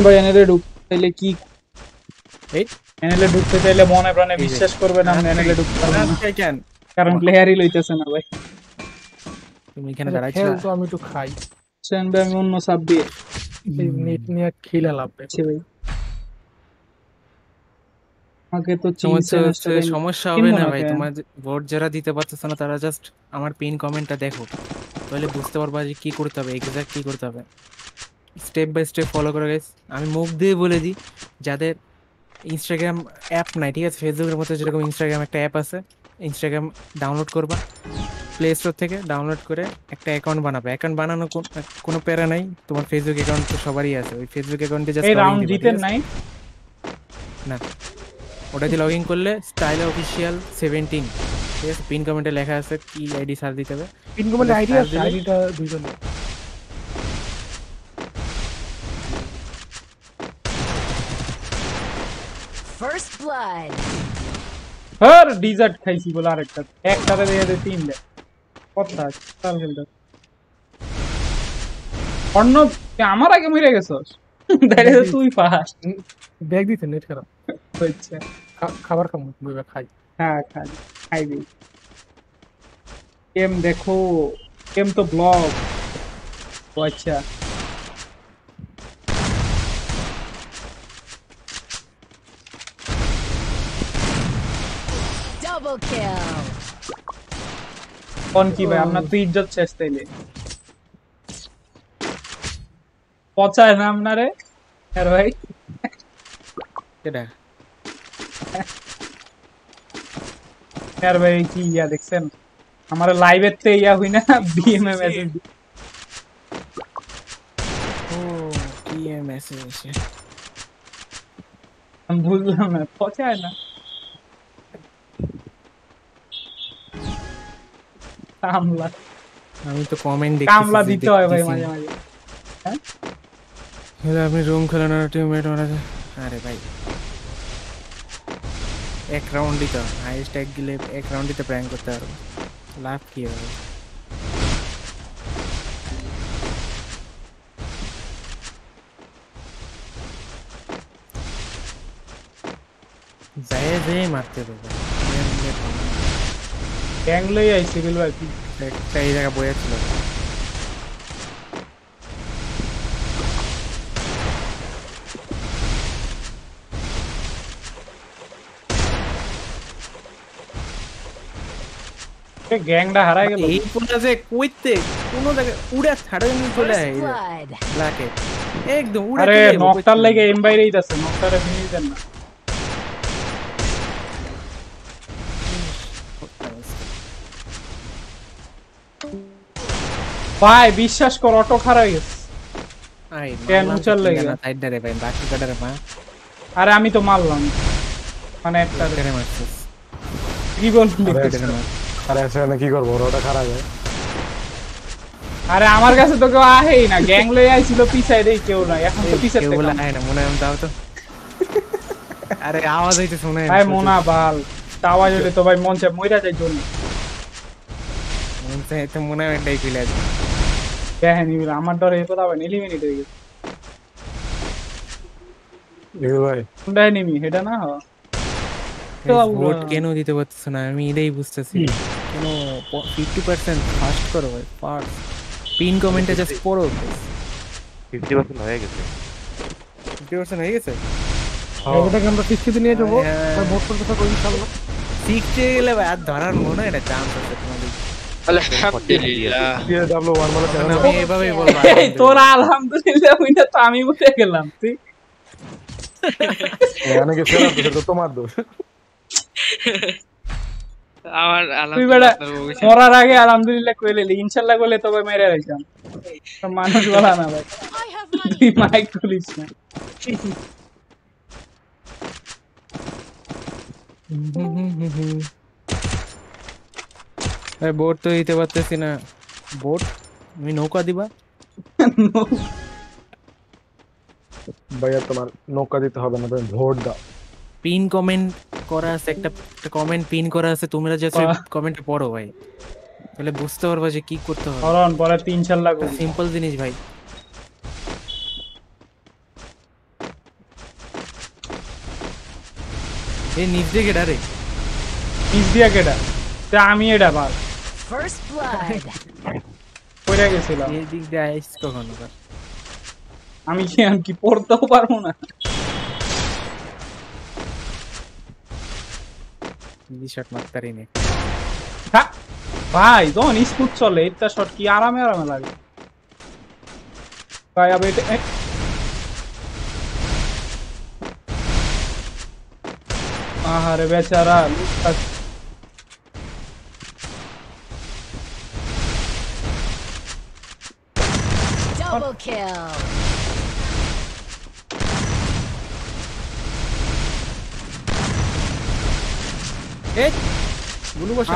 ভাই ঢুকতে কি এই ঢুকতে চাইলে মনে প্রাণে বিশ্বাস করবে না এনএলে হ্যাঁ, ঢুকতে হ্যাঁ, হ্যাঁ, কারণ প্লেয়ারই লইতেছে না ভাই তুমি এখানে দাঁড়াইছো তো আমি একটু খাই আমি অন্য সাব দিয়ে নেট নিয়ে খেলা ভাই আগে তো তোমার সমস্যা হবে না ভাই তোমার ভোট যারা দিতে পারতেছ না তারা জাস্ট আমার পিন কমেন্টটা দেখো তাহলে বুঝতে পারবা যে কি করতে হবে এক্স্যাক্ট কি করতে হবে স্টেপ বাই স্টেপ ফলো করো গাইস আমি মুখ দিয়ে বলে দিই যাদের ইনস্টাগ্রাম অ্যাপ নাই ঠিক আছে ফেসবুকের মতো যেরকম ইনস্টাগ্রাম একটা অ্যাপ আছে ইনস্টাগ্রাম ডাউনলোড করবা প্লে স্টোর থেকে ডাউনলোড করে একটা অ্যাকাউন্ট বানাবে অ্যাকাউন্ট বানানো কোনো প্যারা নাই তোমার ফেসবুক অ্যাকাউন্ট তো সবারই আছে ওই ফেসবুক অ্যাকাউন্টে জাস্ট রাউন্ড জিতেন নাই না ওটাতে লগ ইন করলে স্টাইল অফিসিয়াল সেভেন্টিন ঠিক আছে পিন কমেন্টে লেখা আছে কি আইডি সার্চ দিতে হবে পিন কমেন্টে আইডি আছে আইডিটা দুইজন ফার্স্ট ব্লাড হর ডিজার্ট খাইছি বলে আরেকটা একটাতে দিয়ে দে তিন দে কথা চাল খেলতে অন্য আমার আগে মরে গেছস দাঁড়িয়ে তুই ফাস্ট ব্যাগ দিতে নেট খারাপ হচ্ছে খাবার খাবো বুঝবে খাই হ্যাঁ খাই খাইবি এম দেখো এম তো ব্লগ আচ্ছা কোন কি ভাই আপনার তো ইজ্জত শেষ তাইলে পচায় না আপনারে হ্যাঁ ভাই কেডা আর ভাই কি ইয়া দেখছেন আমার লাইভের তে ইয়া হই না বিএমএ মেসেজ ও বিএমএ মেসেজ আছে আমি বুঝলাম না পচায় না কামলা আমি তো কমেন্ট দেখি কামলা দিতে হয় ভাই মাঝে মাঝে হ্যাঁ আপনি রুম খেলানোর টিমমেট মারা আরে ভাই एक राउंड ही तो हाईएस्ट एक गिले एक राउंड ही तो प्रैंक होता है लाभ किया है जाए जाए मारते थे गैंग ले आई सिविल वाइपी एक सही बोया चला আজকে গ্যাংটা হারাই গেল এই যে কইতে কোন জায়গায় উড়া ছাড়েন চলে ব্ল্যাকে একদম আরে নকটার লাগে এম যাচ্ছে নকটারে দেন না ভাই বিশ্বাস কর অটো খারাপ হয়ে গেছে কেন চল লাগে না সাইড ভাই বাকি কাটারে মা আরে আমি তো মারলাম মানে একটা মারছিস কি বলবি আরে সেখানে কি করবো ওটা খারাপ হয় আরে আমার কাছে তো কেউ আহেই না গ্যাং লই আইছিল পিছাই দেই কেউ না এখন তো পিছাতে কেউ না আহে মনে হয় দাও তো আরে আওয়াজ হইতে শুনে ভাই মোনা বাল আওয়াজ হইলে তো ভাই মন মইরা যাই জন্য মন তো মনে হয় এটাই কইলা কেহে নিবি আমার ডরে এ কথা ভাই এলিমিনেট হয়ে গেছে ভাই কোনটা নিমি এটা না হয় ভোট কেন দিতে পারতেছ না আমি এটাই বুঝতেছি ফিফটি পার্সেন্ট করো ভাই পিন কমেন্টে জাস্ট পড়ো ফিফটি পার্সেন্ট হয়ে গেছে ফিফটি পার্সেন্ট হয়ে গেছে হ্যাঁ, oh। ওটাকে আমরা কিস্তিতে নিয়ে যাবো ভোট হ্যাঁ। করতে থাকো ইনশাল্লাহ শিখতে গেলে আর ধরার মনে হয় না চান্স আছে তোমাদের তো আমি বসে গেলাম তুই হ্যাঁ, তোমার দোষ আমার আলহামদুলিল্লাহ করার আগে আলহামদুলিল্লাহ কইলে ইনশাআল্লাহ কইলে তবে মইরা যাইতাম মানুছ वाला না ভাই মাইক খুলিস না চি চি এ বোট তোইতে বসতে সিনা বোট আমি নৌকা দিবা নো ভাই তোমার নৌকা দিতে হবে না ভ หลด পিন কমেন্ট করা আছে একটা কমেন্ট পিন করা আছে তোমরা জাস্ট কমেন্ট পড়ো ভাই তাহলে বুঝতে পারবে যে কি করতে হবে হরন পরে তিন চার লাগবে সিম্পল জিনিস ভাই এ নিজ দিয়ে কেডা রে নিজ দিয়ে কেডা তে আমি এটা মার ফার্স্ট ব্লাড পড়ে গেছিলাম এই দিক দিয়ে আইস কখন আমি কি আমি কি পড়তেও পারবো না बी शॉट मत कर ही नहीं भाई जोन स्मूथ चले इतना शॉट की आराम है आराम लगे भाई अब अरे बेचारा Double kill.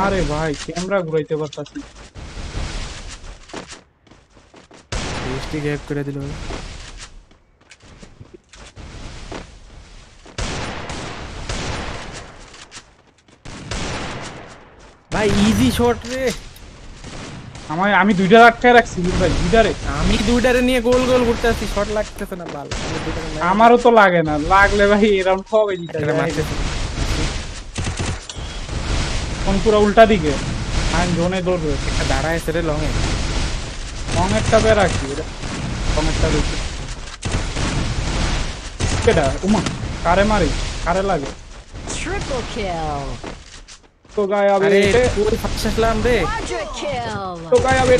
আরে ভাই ক্যামেরা ঘুরাইতে পারতাছি গ্যাপ করে দিল ভাই ইজি শট রে আমার আমি দুইটা আটকে রাখছি ভাই দুইটারে আমি দুইটারে নিয়ে গোল গোল ঘুরতে আসছি শট লাগতেছে না আমারও তো লাগে না লাগলে ভাই এরকম হবে এখন পুরো উল্টা দিকে আইন জোনে দৌড়বে একটা দাঁড়ায় সেরে লঙে লঙেরটা বের রাখছি লঙেরটা বেশি কেডা উমা কারে মারি কারে লাগে ট্রিপল কিল তো গায় আবে রে ওই ফাঁসলাম রে তো গায় আবে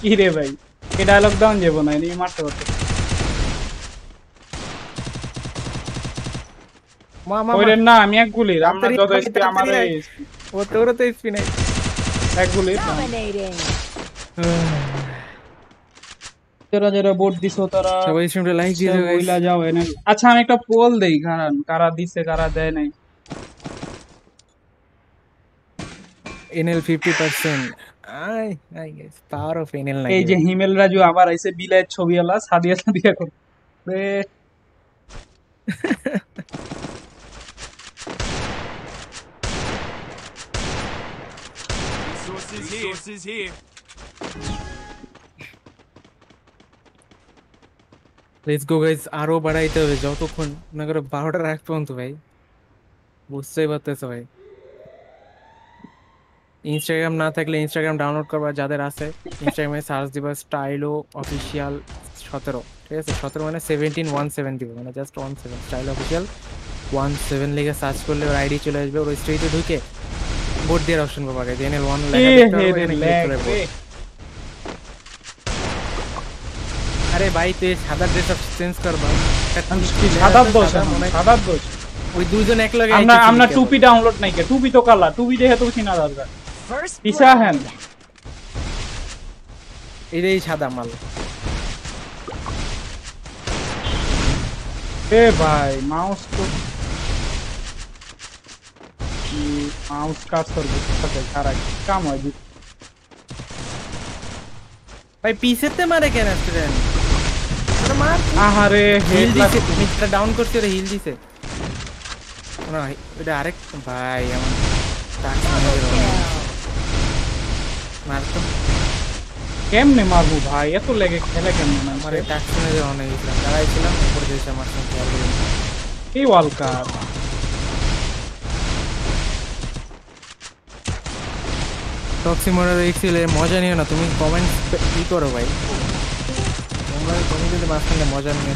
কি রে ভাই এই ডায়লগ ডাউন যাব না এই মারতে পারতে কইরে না আমি এক গুলি রাত্রে যত আছে আমাদের অটোরে তো স্পিনে এক গুলি হ্যারা যারা বোট দিছো তারা সবাই স্ট্রিমতে লাইক দিয়ে দাও ভালো যাও আচ্ছা আমি একটা পোল দেই কারা কারা দিতে কারা দেয় না এনএল 50% আই আই গাইস পাওয়ার অফ এনএল কেজে হিমেল রাজু আবার আসে বিলাই ছবি वाला शादी शादी করুন Resources, Resources here. Let's go guys আরো বাড়াইতে হবে যতক্ষণ মনে করো বারোটা রাখ পর্যন্ত ভাই বুঝতেই পারতেছো ভাই ইনস্টাগ্রাম না থাকলে ইনস্টাগ্রাম ডাউনলোড করবা যাদের আছে ইনস্টাগ্রামে সার্চ দিবা স্টাইলো অফিসিয়াল সতেরো ঠিক আছে সতেরো মানে সেভেন্টিন ওয়ান সেভেন দিবে মানে just one seven style official one seven লিখে সার্চ করলে ওর আইডি চলে আসবে ওর স্ট্রিটে ঢুকে बोट दिया ऑप्शन पे पकड़ एनएल 1 लगा আরে ভাই তুই সাদা ড্রেস আপ চেঞ্জ কর ভাই সাদা দোষ সাদা দোষ ওই দুইজন এক লাগে আমরা আমরা টুপি ডাউনলোড নাই কে টুপি তো কালা টুপি দেখে তো চিনা দরকার পিসা হ্যান এই সাদা মাল এ ভাই মাউস তো E a uns castorgos pra fazer, caralho. Calma, de... भाई पीछे ते मारे क्या रेस्टोरेंट अरे मार अरे हिल दी से मित्र डाउन करते रे हिल दी से ना डायरेक्ट भाई हम टाक कैम नहीं मार तो કેમ ને મારું ભાઈ એ તો લાગે ખેલે કેમ ને મારે ટાક્સ ને જવાનું એટલે કરાઈ છે ને ઉપર જશે ये वाल का টক্সিমোরা দেখছিলে মজা নিও না তুমি কমেন্ট কি করো ভাই তোমরা তুমি যদি মাঝখানে মজা নিয়ে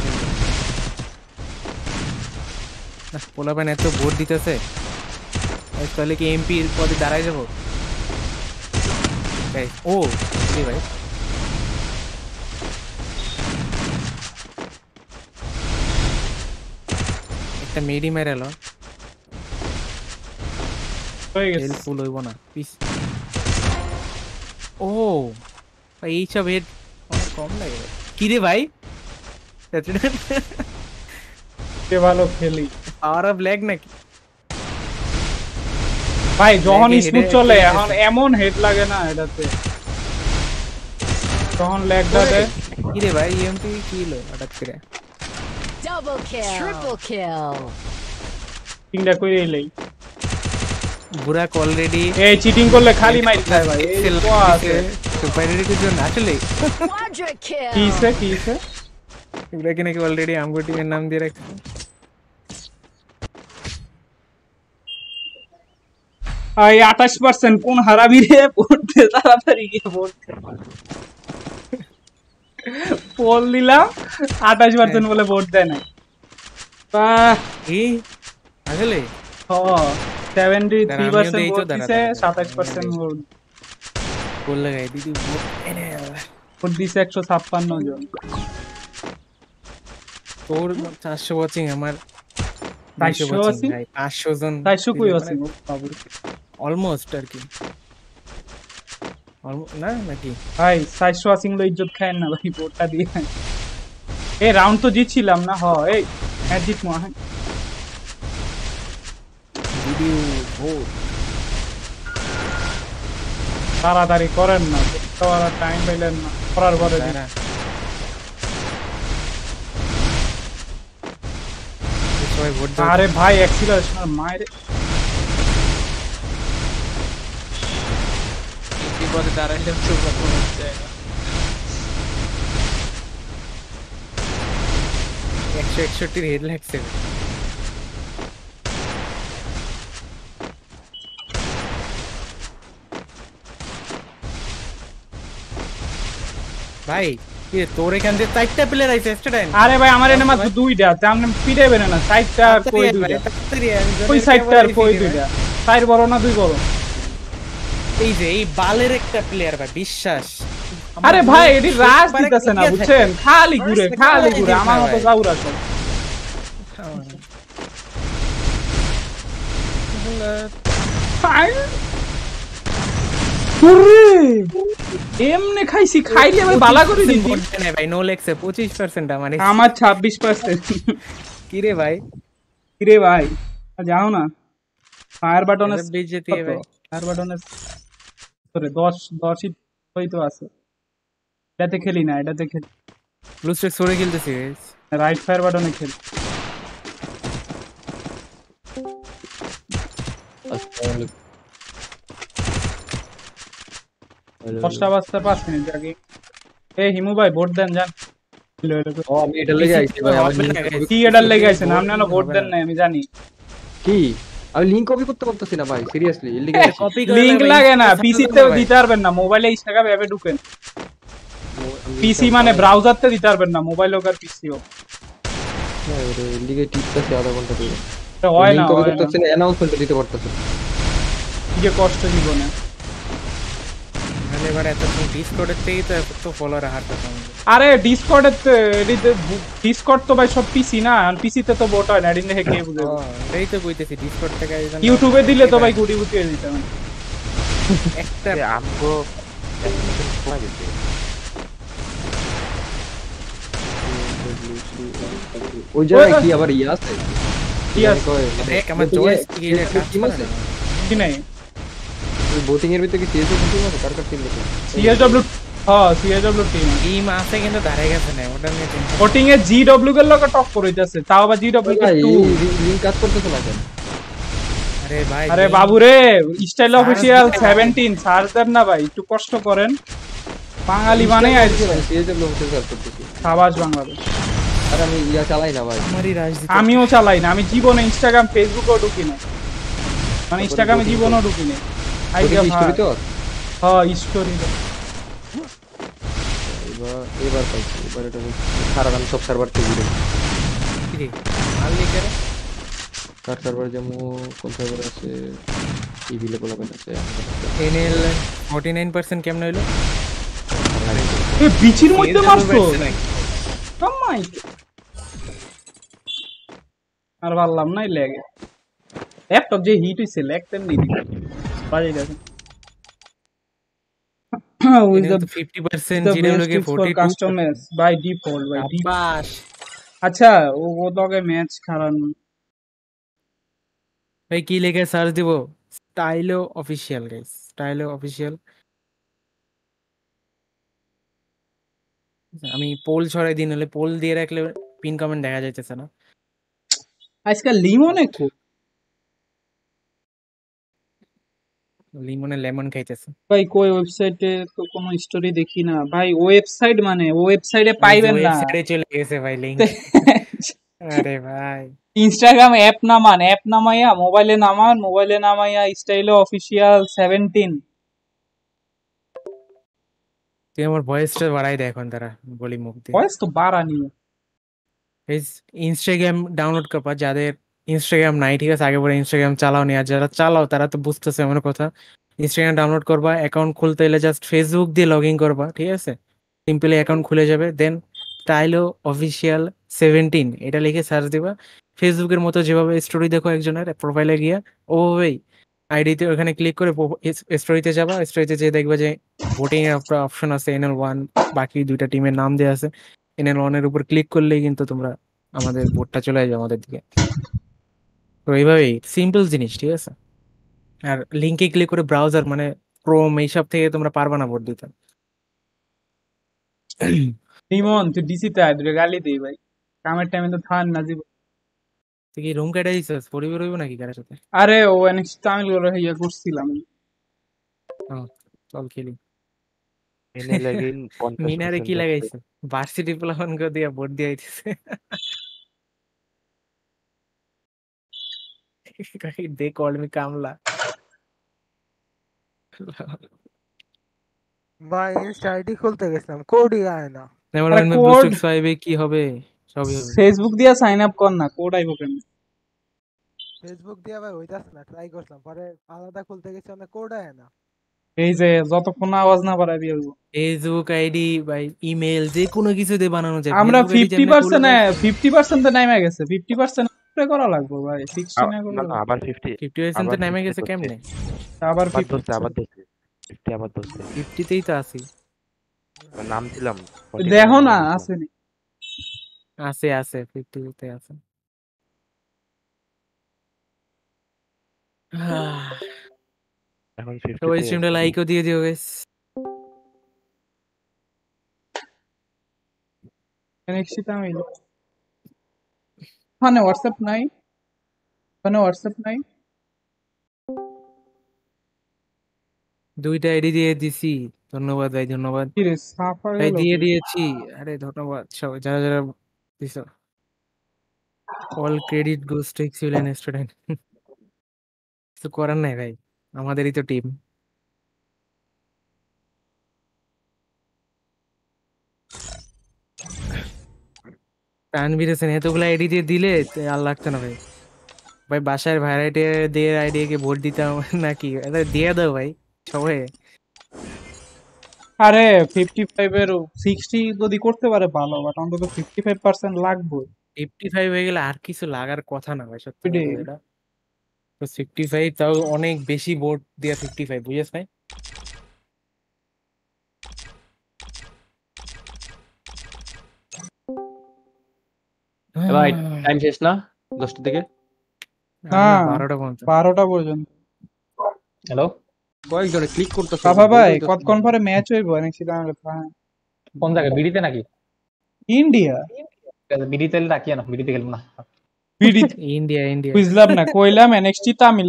পোলা পোলাপান এত ভোট দিতেছে তাহলে কি এমপির পদে দাঁড়াই যাবো ও ভাই একটা মেডি মেরে এলো ফুল হইব না পিস ओह भाई each of it कम लगे की रे भाई के ভালো খেলি আর অফ লেগ নাকি ভাই যখন স্মুথ চলে এখন এমন হেড লাগে না এটাতে তখন লেগ দেয় কি রে ভাই এমপি কিল হঠাৎ করে ডাবল কিল ট্রিপল কিল তিনটা কইরেই লাই বুরাক অলরেডি এই চিটিং করলে খালি মাইর খায় ভাই তো আছে সুপারিয়রিটির জন্য আসলে কিসে কিসে এগুলা কি নাকি অলরেডি আমগো টিমের নাম দিয়ে রাখছে আই 28% কোন হারাবি রে পড়তে তাড়াতাড়ি গিয়ে পড়তে পোল দিলাম 28% বলে ভোট দেয় না বাহ এই আসলে হ্যাঁ 73% অলমোস্ট আর ভাই 400 ওয়াচিং লো খায় না ভাই দিয়ে এ রাউন্ড তো জিতছিলাম না হ এই ম্যাজিক মহা ভিডিও ভোট তাড়াতাড়ি করেন না করার টাইম পাইলেন না করার পরে না আরে ভাই অ্যাক্সিলারেশন মায়ের বিপদে দাঁড়াইলে সুযোগ হচ্ছে একশো একষট্টির হেড লাগছে ভাই তোর এখান দিয়ে চারটা প্লেয়ার আইছে স্টেডাইন আরে ভাই আমার এনে মাত্র দুইটা তে আমনে পিড়ে বেনে না সাইডটা কই দুইটা কই সাইডটা আর কই দুইটা সাইড বড় না দুই বড় এই যে এই বালের একটা প্লেয়ার ভাই বিশ্বাস আরে ভাই এটি রাজ দিতেছে না বুঝছেন খালি ঘুরে খালি ঘুরে আমার মতো যাওর আছে Fine. এমনে খাইছি খাইলে আমি বালা করে দিন ভাই নো লেখছে 25% আমার আমার 26% কি রে ভাই কি রে ভাই যাও না ফায়ার বাটনে বেজেতি ভাই ফায়ার বাটনে সরি 10 10 ই তো আছে এটাতে খেলি না এটাতে খেলি ব্লু স্ট্রেক সরে খেলতেছি রাইট ফায়ার বাটনে খেলি আসসালামু আলাইকুম দশটা বাজতে পাঁচ মিনিট আগে এই হিমু ভাই ভোট দেন যান ও আমি এটা লেগে আইছি ভাই কি এটা লেগে আইছেন আপনি না ভোট দেন না আমি জানি কি আমি লিংক কপি করতে পারতেছি না ভাই সিরিয়াসলি লিংক লাগে না পিসিতে দিতে পারবেন না মোবাইলে ইনস্টাগ্রাম টাকা ভেবে ঢুকেন পিসি মানে ব্রাউজারতে দিতে পারবেন না মোবাইল হোক আর পিসি হোক এদিকে টিপতেছে আধা ঘন্টা ধরে হয় না কপি করতেছে না অ্যানাউন্সমেন্ট দিতে পারতেছে কি কষ্ট জীবনে আমি এবার এত ডিসকর্ডেতেই তো এত ফলোয়ার হারতে আরে ডিসকর্ডের ডিসকর্ড তো ভাই সব পিসি না পিসিতে তো বোট হয় না এডিন দেখে কে বুঝে এই তো বুঝতেছি ডিসকর্ড থেকে ইউটিউবে দিলে তো ভাই গুটি গুটি হয়ে যেত একটা আমগো ওই জায়গায় কি আবার ইয়া আছে কি আছে মানে আমার জয়েস কি নাই বোটিং এর ভিতরে কি সিএসডব্লিউ টিম আছে কার কার টিম আছে সিএসডব্লিউ হ্যাঁ সিএসডব্লিউ টিম টিম আছে কিন্তু ধারে গেছে না ওটা নিয়ে টিম বোটিং এ জিডব্লিউ এর লগে টক করে যাচ্ছে তাও বা জিডব্লিউ কে টু লিংক কাজ করতেছ না আরে ভাই আরে বাবু রে স্টাইল অফিশিয়াল 17 সার্চ দেন না ভাই একটু কষ্ট করেন বাঙালি মানে আইছে ভাই সিএসডব্লিউ হতে সার্চ করতেছি সাবাস বাংলাদেশ আরে আমি ইয়া চালাই না ভাই আমারই রাজনীতি আমিও চালাই না আমি জীবনে ইনস্টাগ্রাম ফেসবুকও ঢুকি না মানে ইনস্টাগ্রামে জীবনও ঢুকি না আইডিয়া হ্যাঁ। স্টোরি তো হ্যাঁ স্টোরি এবার এবার oh আর ভাবলাম নাই লাগে ল্যাপটপ যে হিট হইছে ল্যাগ তেমনি দিল আচ্ছা, কি আচ্ছা, আমি পোল ছড়াই দিন হলে পোল দিয়ে রাখলে পিন কমেন্ট দেখা যাইতেছে না আজকাল লিমনে খুব লিমনে লেমন খাইতেছে ভাই কই ওয়েবসাইটে তো কোনো স্টোরি দেখি না ভাই ওয়েবসাইট মানে ওয়েবসাইটে পাইবেন না ওয়েবসাইটে চলে গেছে ভাই লিংক আরে ভাই ইনস্টাগ্রাম অ্যাপ নামান অ্যাপ নামাইয়া মোবাইলে নামান মোবাইলে নামাইয়া স্টাইলে অফিসিয়াল 17 তুই আমার ভয়েসটা বাড়াই দে এখন তারা বলি মুখ দিয়ে ভয়েস তো বাড়ানি ইনস্টাগ্রাম ডাউনলোড করবা যাদের ইনস্টাগ্রাম নাই ঠিক আছে আগে পরে ইনস্টাগ্রাম চালাও নি আর যারা চালাও তারা তো বুঝতেছে আমার কথা ইনস্টাগ্রাম ডাউনলোড করবা অ্যাকাউন্ট খুলতে এলে জাস্ট ফেসবুক দিয়ে লগ ইন করবা ঠিক আছে সিম্পলি অ্যাকাউন্ট খুলে যাবে দেন টাইলো অফিসিয়াল সেভেন্টিন এটা লিখে সার্চ দিবা ফেসবুকের মতো যেভাবে স্টোরি দেখো একজনের প্রোফাইলে গিয়া ওভাবেই আইডিতে ওখানে ক্লিক করে স্টোরিতে যাবা স্টোরিতে যেয়ে দেখবা যে ভোটিং এর একটা অপশন আছে এনএল ওয়ান বাকি দুইটা টিমের নাম দেওয়া আছে এনএল ওয়ান এর উপর ক্লিক করলেই কিন্তু তোমরা আমাদের ভোটটা চলে যাবে আমাদের দিকে তো এইভাবেই সিম্পল জিনিস ঠিক আছে আর লিঙ্কে ক্লিক করে ব্রাউজার মানে ক্রোম এইসব থেকে তোমরা পারবা না ভোট দিতে নিমন তুই ডিসিতে আয় দুটো গালি দিই ভাই কামের টাইমে তো থান না জীবন তুই কি রুম কেটে দিছিস পরিবে রইব নাকি কারোর সাথে আরে ও এনে তামিল গুলো হইয়া করছিলাম চল খেলি মিনারে কি লাগাইছে ভার্সিটি প্লান করে দিয়া ভোট দিছে they called me Kamla. ভাই ইনস্টা খুলতে গেছিলাম কোডই আয় না এবার আমি ব্লুস্টক সাইবে কি হবে সবই ফেসবুক দিয়া সাইন আপ কর না কোড আইবো কেন ফেসবুক দিয়া ভাই হইতাছ না ট্রাই করলাম পরে আলাদা খুলতে গেছি অনেক মানে কোড আয় না এই যে যতক্ষণ আওয়াজ না বাড়াই দিয়ে ফেসবুক আইডি ভাই ইমেল যে কোনো কিছু দিয়ে বানানো যায় আমরা 50% 50% তো নাইমা গেছে 50% ডিসপ্লে করা লাগবে ভাই না করলে আবার তো নেমে গেছে কেমনে আবার আবার আবার তো আছি নাম দিলাম দেখো না আছে নি আছে আছে আছে এখন 50 লাইকও দিয়ে দিও গাইস কানেকশন আমি ওখানে হোয়াটসঅ্যাপ নাই ওখানে হোয়াটসঅ্যাপ নাই দুইটা আইডি দিয়ে দিছি ধন্যবাদ ভাই ধন্যবাদ ভাই দিয়ে দিয়েছি আরে ধন্যবাদ সব যারা যারা দিছ all credit goes to excellent student তো করার নাই ভাই আমাদেরই তো টিম প্রাণ বিরেছেন এতগুলো আইডি দিয়ে দিলে আর লাগতো না ভাই ভাই বাসার ভ্যারাইটি দিয়ে কে ভোট দিতাম নাকি দিয়ে দাও ভাই সবাই আরে ফিফটি ফাইভ এর সিক্সটি যদি করতে পারে ভালো বাট অন্তত ফিফটি ফাইভ পার্সেন্ট লাগবে ফিফটি ফাইভ হয়ে গেলে আর কিছু লাগার কথা না ভাই সত্যি এটা ফিফটি ফাইভ তাও অনেক বেশি ভোট দেওয়া ফিফটি ফাইভ বুঝেছ ভাই এবার টাইম হ্যাঁ, হ্যাঁ। শেষ না হ্যাঁ, বারোটা পর্যন্ত বারোটা পর্যন্ত হ্যালো ক্লিক করতে সাফা ভাই কতক্ষণ পরে ম্যাচ হইব কোন জায়গায় বিডিতে নাকি ইন্ডিয়া বিডিতে রাখিয়া না বিডিতে না বিডি ইন্ডিয়া বুঝলাম না কইলাম তামিল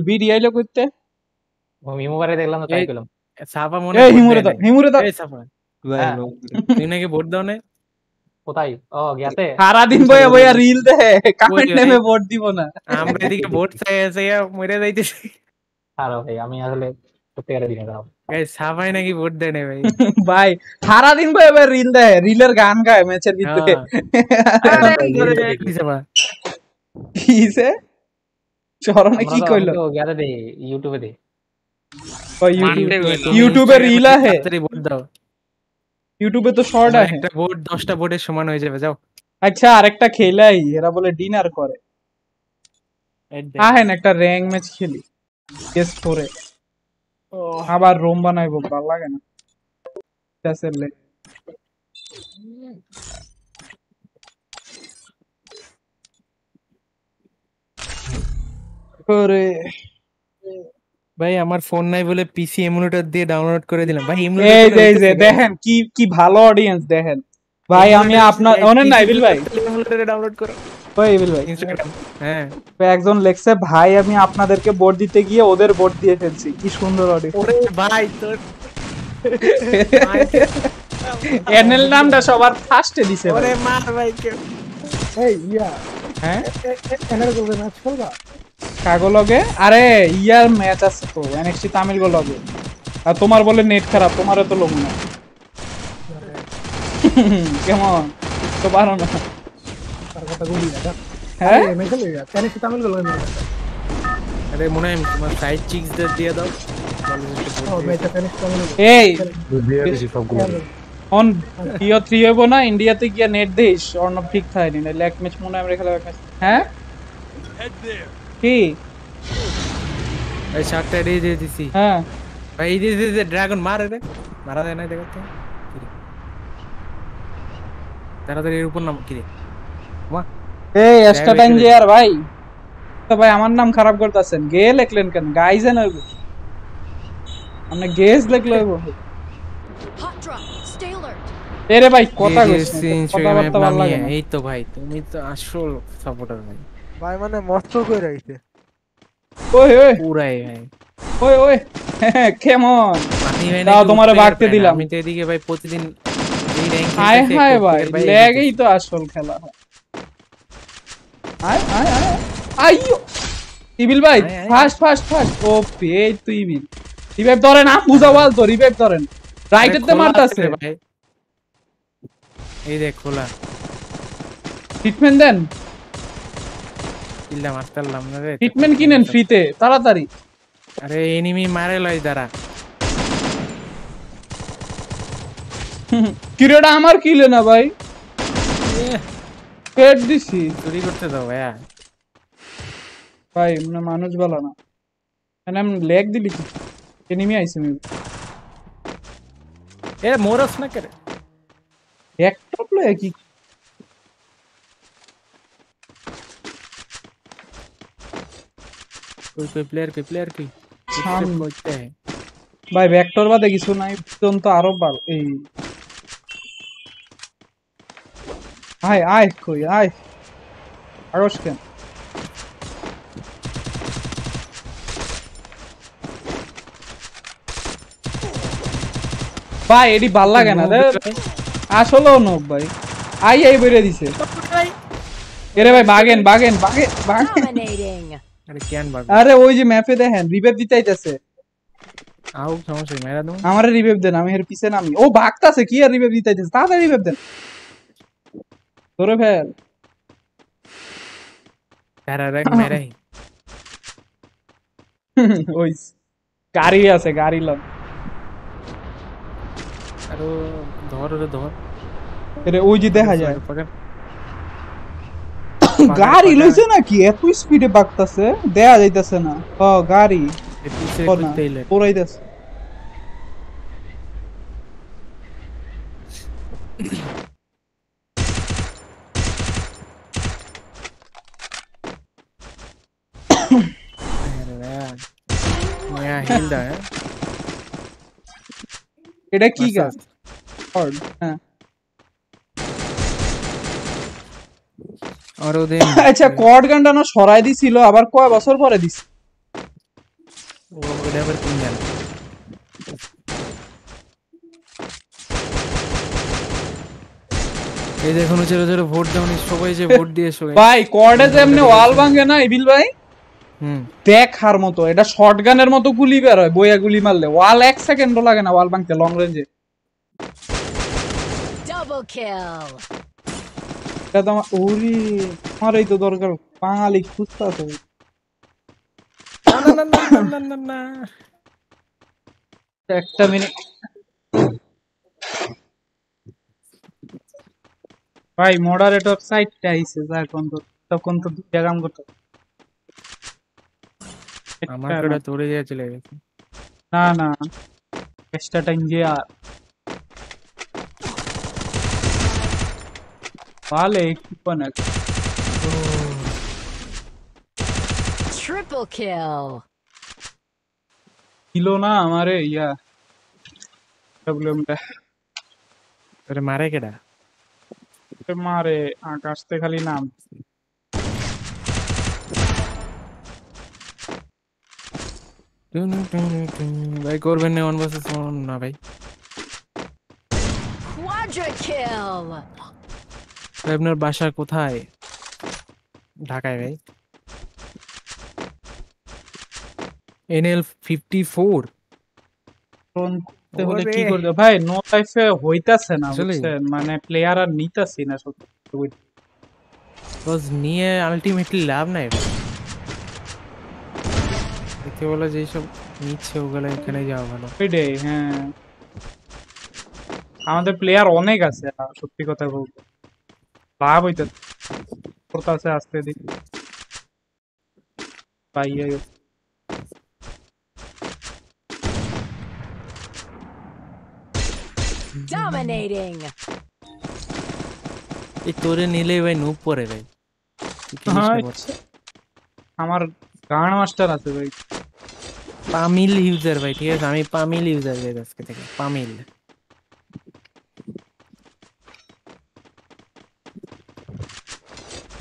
করতে দেখলাম ভোট কোথায় ও গ্যাতে সারা দিন বইয়া বইয়া রিল দে কমেন্ট নেমে ভোট দিব না আমরা এদিকে ভোট চাই যা মরে যাইতি আরে ভাই আমি আসলে তো কেটে দি না गाइस সবাই নাকি ভোট দেন ভাই ভাই সারা দিন বইয়া রিন দে রিলের গান গায় ম্যাচের ভিতরে হ্যাঁ। আরে পিছে 봐 পিছে চরণে কি কইলো গ্যাতে ইউটিউবে দে ইউটিউবে রিলা হে অতি ভোট দাও ইউটিউবে তো শর্ট আছে একটা বোর্ড 10টা বোর্ডের সমান হয়ে যাবে যাও আচ্ছা আরেকটা খেলাই এরা বলে ডিনার করে আহেন হ্যাঁ, হ্যাঁ, একটা র্যাঙ্ক ম্যাচ খেলি কেস করে আবার রুম বানাইবো ভালো লাগে না লে করে ভাই আমার ফোন নাই বলে পিসি এমুলেটর দিয়ে ডাউনলোড করে দিলাম ভাই এই যে এই যে দেখেন কি কি ভালো অডিয়েন্স দেখেন ভাই আমি আপনার অনেক নাই বিল ভাই এমুলেটর ডাউনলোড করো ভাই বিল ভাই ইনস্টাগ্রাম হ্যাঁ একজন লেখছে ভাই আমি আপনাদেরকে ভোট দিতে গিয়ে ওদের ভোট দিয়ে ফেলছি কি সুন্দর অডিয়েন্স ওরে ভাই তোর এনএল নামটা সবার ফার্স্টে দিছে ওরে মার ভাই কে এই ইয়া হ্যাঁ এনএল গোলে ম্যাচ খেলবা কাগো লগে আরে ইয়ার ম্যাচ আছে তো এনএক্সটি তামিল গো লগে আর তোমার বলে নেট খারাপ তোমার তো লোক না কেমন তো পারো না হ্যাঁ? আরে মনে হয় দাও না ইন্ডিয়াতে গিয়া নেট দিস অর্ণব ঠিক থাকে ম্যাচ মনে আমরা খেলা হ্যাঁ কি এই দিয়ে দিয়ে দিছি হ্যাঁ ভাই এই দিয়ে দিয়ে ড্রাগন মারে রে মারা যায় না দেখো তো তাড়াতাড়ি এর উপর নাম কি রে এই আর ভাই তো ভাই আমার নাম খারাপ করতেছেন গে লেখলেন কেন গাইজেন হইব গেজ মানে লেখলে হইব এরে ভাই কথা কইছিস কথাবার্তা ভালো লাগে এই তো ভাই তুমি তো আসল সাপোর্টার ভাই ভাই মানে মস্ত করে আইছে ওই ওই পুরাই ভাই ওই ওই কেমন দাও তোমার ভাগতে দিলাম আমি তো এদিকে ভাই প্রতিদিন এই র‍্যাঙ্ক হাই হাই ভাই ল্যাগই তো আসল খেলা আয় আয় আয় আইও ইবিল ভাই ফাস্ট ফাস্ট ফাস্ট ও পে তুই ইবিল রিভাইভ ধরেন আম বুঝাওয়াল তো রিভাইভ ধরেন রাইটের তে মারতাছে ভাই এই দেখ খোলা ট্রিটমেন্ট দেন কিল্লা মারতালাম না রে ট্রিটমেন্ট কিনেন ফ্রিতে তাড়াতাড়ি আরে এনিমি মারে লয় দাঁড়া কিরেটা আমার কিলে না ভাই পেট দিছি চুরি করতে দাও ভাইয়া ভাই না মানুষ বলা না মানে আমি লেগ দিলি কি এনিমি আইছে মি এ মোরস না করে এক টপ লয় কি ভাই ভেক্টর বাদে কিছু নাই আরো ভালো এই আয় আয় কই আয় আরস কেন ভাই এডি ভাল লাগে না রে আসলেও নব ভাই আই আই বেড়ে দিছে এরে ভাই বাগেন বাগেন বাগেন বাগেন আরে কেন ভাগ আরে ওই যে ম্যাপে দেখেন রিভাইভ দিতেইতেছে আও সমস্যা মেরা দাও আমারে রিভাইভ দেন আমি এর পিছে নামি ও ভাগতাছে কি আর রিভাইভ দিতেইতেছে তাড়াতাড়ি রিভাইভ দেন তোরে ফেল প্যারা রাখ মেরাই ওই গাড়ি আছে গাড়ি লন আরে ধর রে ধর আরে ওই যে দেখা যায় পকড় তুই গাড়ি লইছে নাকি এত স্পিডে বাকতাছে দেয়া যাইতাছে না ও গাড়ি পড়াইতাছে এটা কি গাছ হ্যাঁ আর আচ্ছা, গানটা না সরাই দিছিল আবার কয় বছর পরে দেখুন ভোট দাও ভোট দিয়ে ভাই কর্ডে যে এমনি ওয়াল ভাঙে না ইবিল ভাই দেখার মতো এটা শর্ট গানের মতো গুলি বের হয় বইয়া গুলি মারলে ওয়াল এক সেকেন্ডও লাগে না ওয়াল ভাঙতে লং রেঞ্জে ডাবল কিল এটা তো আমার ওরি আমারই তো দরকার বাঙালি খুঁজতে আছে একটা মিনিট ভাই মডারেটর সাইটটা আইছে যার কোন তো তখন তো দুইটা কাম করতে তোরে গিয়ে না না এক্সট্রা টাইম যে আর Pale, kupanak. Triple kill. किलो ना हमारे या प्रॉब्लम है अरे मारे केडा अरे मारे आकाश ते खाली नाम भाई कोरबेन ने वन वर्सेस वन ना भाई quadra kill আপনার বাসা কোথায় ঢাকায় ভাই এনএল 54 কি করবে ভাই নো লাইফে হইতাছে না বুঝছেন মানে প্লেয়ার আর নিতাছি না সত্যি নিয়ে আলটিমেটলি লাভ নাই ভাই বলে যেসব নিচ্ছে ওগুলো এখানে যাওয়া ভালো হ্যাঁ আমাদের প্লেয়ার অনেক আছে সত্যি কথা বলতে ভাব হইতে dominating ভাই নুপ পরে ভাই হ্যাঁ, আমার গান মাস্টার আছে ভাই পামিল ইউজার ভাই ঠিক আছে আমি পামিল ইউজার ভাই আজকে থেকে পামিল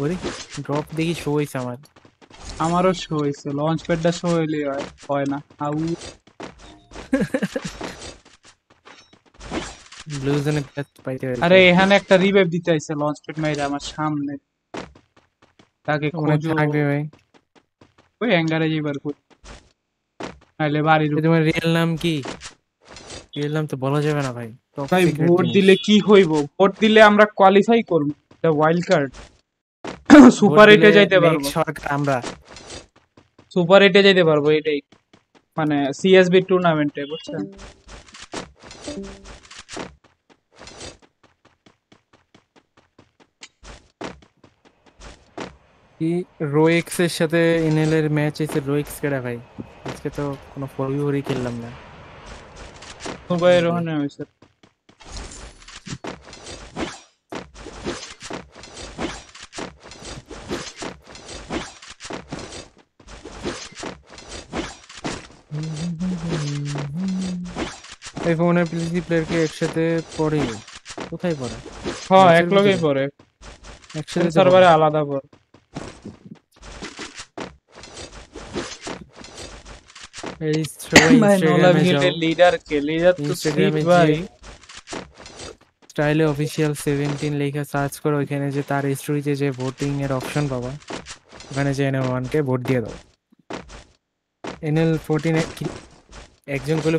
করি ড্রপ দেখি শো হয়েছে আমার আমারও শো হয়েছে লঞ্চ প্যাডটা শো হইলে হয় না আউ ব্লু জোনে পাইতে আরে এখানে একটা রিভাইভ দিতে আইছে লঞ্চ প্যাড মাইরা আমার সামনে তাকে কোনে থাকবে ভাই ওই অ্যাঙ্গারে যাইবার কই আইলে বাড়ি বাড়ির তোমার রিয়েল নাম কি রিয়েল নাম তো বলা যাবে না ভাই ভাই ভোট দিলে কি হইব ভোট দিলে আমরা কোয়ালিফাই করব দ্য ওয়াইল্ড কার্ড সুপার এটে যাইতে পারবো সরকার আমরা সুপার এটে যাইতে পারবো এটাই মানে সিএসবি টুর্নামেন্টে বুঝছেন কি রোয়েক্স এর সাথে এনএল এর ম্যাচ আছে রোয়েক্স কেডা ভাই আজকে তো কোনো ফরি হরি খেললাম না ভাই রোহন হয়েছে এই পিসি প্লেয়ার কে একসাথে পড়ে কোথায় পড়ে হ্যাঁ এক লগেই পড়ে একসাথে সার্ভারে আলাদা পড়ে এই সবাই লিডার কে লিডার তো স্ট্রিট ভাই স্টাইলে অফিশিয়াল 17 লেখা সার্চ করো ওখানে যে তার হিস্ট্রিতে যে ভোটিং এর অপশন পাবা ওখানে যে এনএল কে ভোট দিয়ে দাও এনএল ফোরটিন একজন কোলে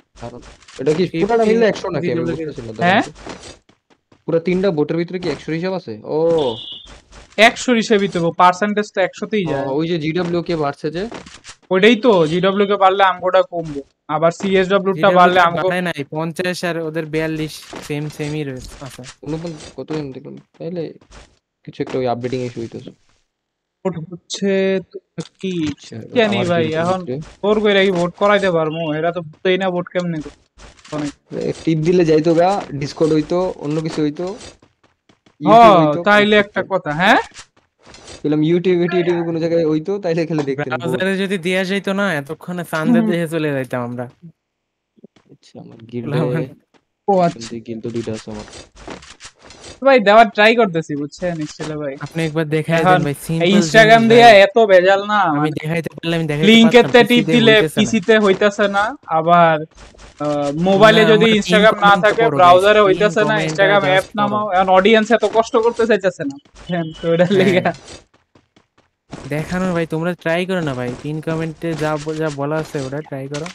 আচ্ছা, আচ্ছা। এটা কি পুরোটা 100 নাকি হ্যাঁ পুরো তিনটা বোটের ভিতরে কি 100 হিসাব আছে ও 100 হিসাবই তো পার্সেন্টেজ তো 100 তেই যায় ওই যে জিডব্লিউ কে বাড়ছে যে ওইটাই তো জিডব্লিউ কে বাড়লে আমগোটা কমবে আবার সিএসডব্লিউ টা বাড়লে আমগো নাই নাই 50 আর ওদের 42 সেম সেমই রয়েছে আচ্ছা কত দেখলাম তাইলে কিছু একটা ওই আপডেটিং ইস্যু ভোট হচ্ছে কি জানি ভাই এখন তোর কইরা কি ভোট করাইতে পারমু এরা তো বুঝতেই না ভোট কেমনে মানে টিপ দিলে যাইতো গা ডিসকর্ড হইতো অন্য কিছু হইতো হ্যাঁ, তাইলে একটা কথা হ্যাঁ বললাম ইউটিউব ইউটিউব কোনো জায়গায় হইতো তাইলে খেলে দেখতে ব্রাউজারে যদি দেয়া যাইতো না এতক্ষণে সানদে দেশে চলে যাইতাম আমরা আচ্ছা আমার গিল্ড ও আচ্ছা গিল্ড দুইটা আছে আমার ভাই দেওয়ার ট্রাই করতেছি বুঝছেন স্টিলে ভাই আপনি একবার দেখায় দেন ভাই এই ইনস্টাগ্রাম দিয়া এত ভেজাল না আমি মানে দেখাইতে পারলে আমি দেখাইতে লিংকের তে টিপ দিলে পিসিতে হইতাছে না আবার মোবাইলে যদি ইনস্টাগ্রাম না থাকে ব্রাউজারে হইতাছে না ইনস্টাগ্রাম অ্যাপ নামাও এখন অডিয়েন্স এত কষ্ট করতে চাইতেছে না হ্যাঁ, তো এটা হ্যাঁ। লেগা দেখানো ভাই তোমরা ট্রাই করো না ভাই পিন কমেন্টে যা যা বলা আছে ওটা ট্রাই করো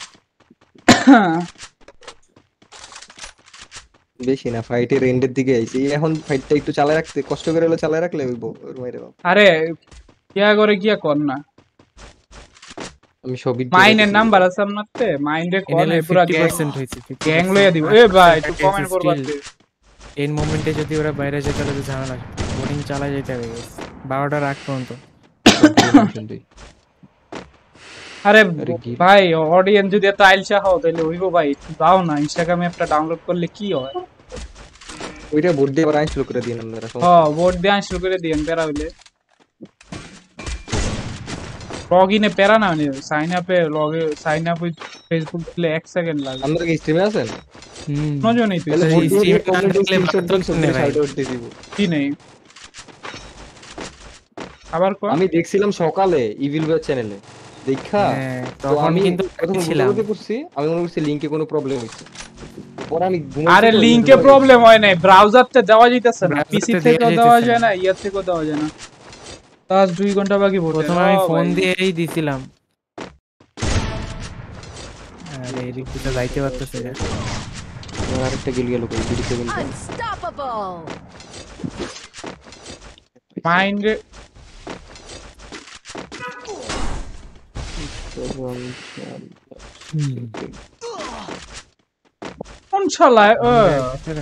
বেশি না ফাইটের এন্ডের দিকে আইছি এখন ফাইটটা একটু চালায় রাখতে কষ্ট করে হলো চালায় রাখলে ওই মাইরে বাপ আরে কিয়া করে কিয়া কর না আমি সবই মাইনের নাম্বার আছে আমারতে মাইন রে কল এ পুরো 50% হইছে গ্যাং লইয়া দিব এ ভাই একটু কমেন্ট করবা এন মোমেন্টে যদি ওরা বাইরে যায় তাহলে ঝামেলা বোলিং চালা যাইতে হবে 12টা রাখ পর্যন্ত আরে ভাই অডিয়েন্স যদি এত আইলসা হও তাহলে হইব ভাই দাও না ইনস্টাগ্রামে একটা ডাউনলোড করলে কি হয় ওইটা ভোট দিয়ে আবার শুরু করে দিন আপনারা হ্যাঁ ভোট দিয়ে শুরু করে দিন প্যারা হইলে लॉग इन पेरा ना sign up log sign up Facebook ले 1 सेकंड लगा अंदर के स्ट्रीम में आसन नो जो नहीं थी स्ट्रीम करने के लिए मतलब सुनने भाई की नहीं আবার কো আমি দেখছিলাম সকালে ইভিল চ্যানেলে দেখা হ্যাঁ, আমি কিন্তু ছিলাম আমি মনে করছি লিংকে কোনো প্রবলেম হইছে আরে লিংকে প্রবলেম হয় নাই ব্রাউজারতে দেওয়া যাইতেছে না পিসি থেকেও দেওয়া যায় না ইয়ার থেকেও দেওয়া যায় না তার 2 ঘন্টা বাকি ভোট প্রথমে আমি ফোন oh, দিয়েই দিছিলাম আরে এদিক থেকে যাইতে পারতেছে না আরেকটা গিল গেল কই দিকে গেল mind Um, hmm. Uh. The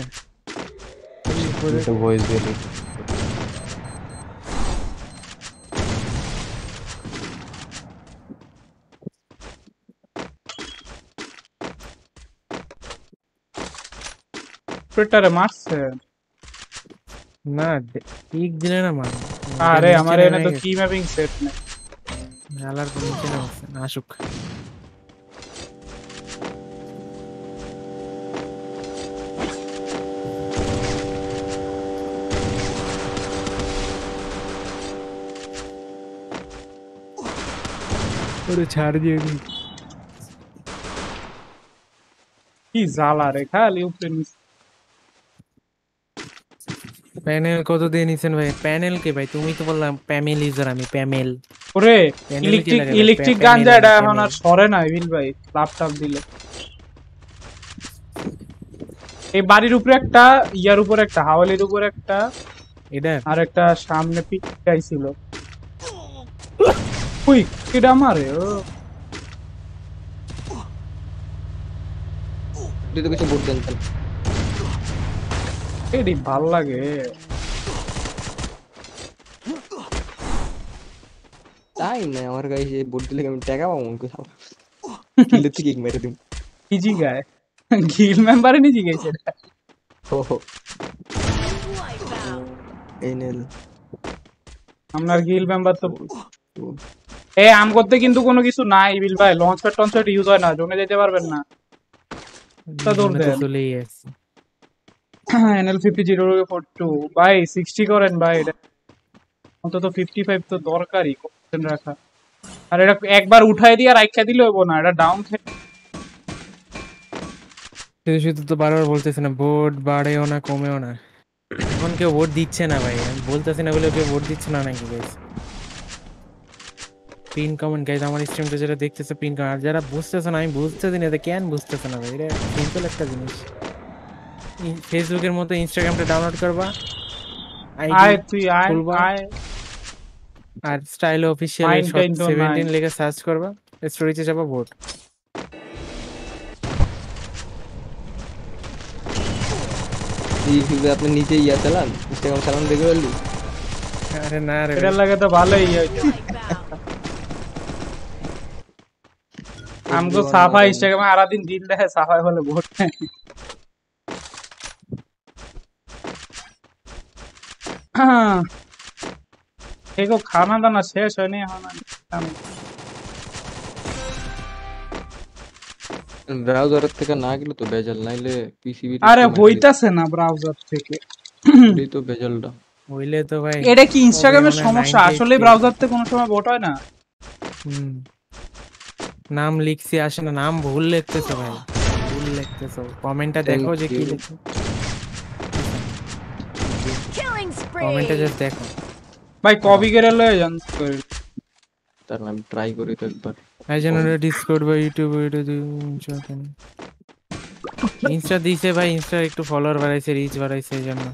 boy is ready. Twitter Mars. Nah, one day. Ah, hey, our team having set. Ne. যালার কোন দিকে যাচ্ছে না অসুখ আরে ছাড় দিয়ে দিই কী জালার খালি উপরে প্যানেল কত দিয়ে নিছেন ভাই প্যানেল কে ভাই তুমিই তো বললাম পেমেলিজার আমি পেমেল ওরে ইলেকট্রিক ইলেকট্রিক গাঞ্জা এটা এখন আর সরে না বিল ভাই ল্যাপটপ দিলে এই বাড়ির উপরে একটা ইয়ার উপরে একটা হাওয়ালির উপরে একটা এটা আর একটা সামনে পিকাই ছিল উই কিডা মারে ও তুই তো কিছু বুঝতেন এডি ভাল লাগে তাই না আমার গায়ে এই বোর্ড দিলে আমি ট্যাগা পাবো মনে কোথাও কিলে থেকে এক মেরে দিব কি জি গায় গিল মেম্বারে নি জিগাইছে ও এনএল আপনার গিল মেম্বার তো এ আম করতে কিন্তু কোনো কিছু নাই বিল ভাই লঞ্চ প্যাড টঞ্চ প্যাড ইউজ হয় না জমে যেতে পারবেন না তা দৌড় দেন চলেই আছে এনএল 50 0 42 ভাই 60 করেন ভাই এটা অন্তত 55 তো দরকারই রাখা আর এটা একবার উঠায় দিয়ে রাইখা দিলে হইব না এটা ডাউন তো বারবার বলতেছে না ভোট বাড়েও না কমেও না এখন কেউ ভোট দিচ্ছে না ভাই আমি বলতেছি না বলে কেউ ভোট দিচ্ছে না নাকি পিন কমেন্ট গাইজ আমার স্ট্রিমটা যেটা দেখতেছে পিন কমেন্ট আর যারা বুঝতেছে না আমি বুঝতেছি না এটা কেন বুঝতেছে না ভাই এটা সিম্পল একটা জিনিস ফেসবুকের মতো ইনস্টাগ্রামটা ডাউনলোড করবা তুই আয় আয় আর স্টাইল অফিশিয়াল 17 লিখে সার্চ করবা স্টোরিজে যাব ভোট ইউটিউবে আপনি নিজে ইয়া চালান ইনস্টাগ্রাম চালান দেখে বললি আরে না রে এটা লাগে তো ভালোই ইয়ে হইছে আমগো সাফা ইনস্টাগ্রামে সারা দিন রিল দেখে সাফা বলে ভোট হ্যাঁ देखो खाना दाना शेष होने ব্রাউজার থেকে না গেলে তো বেজাল নাইলে পিসিবি আরে হইতাছে না ব্রাউজার থেকে এই তো বেজালটা হইলে তো ভাই এটা কি ইনস্টাগ্রামের সমস্যা আসলে ব্রাউজার তে কোনো সময় বট হয় না নাম লিখছি আসে না নাম ভুল লিখতেছ ভাই ভুল লিখতেছ কমেন্টটা দেখো যে কি লিখছো কমেন্টটা জাস্ট দেখো ভাই কপি করে লয়ে যান করে তার নাম ট্রাই করি তো একবার ভাই যেন ডিসকর্ড বা ইউটিউব ভিডিও দিই ইনস্টা দিছে ভাই ইনস্টা একটু ফলোয়ার বাড়াইছে রিচ বাড়াইছে এই জন্য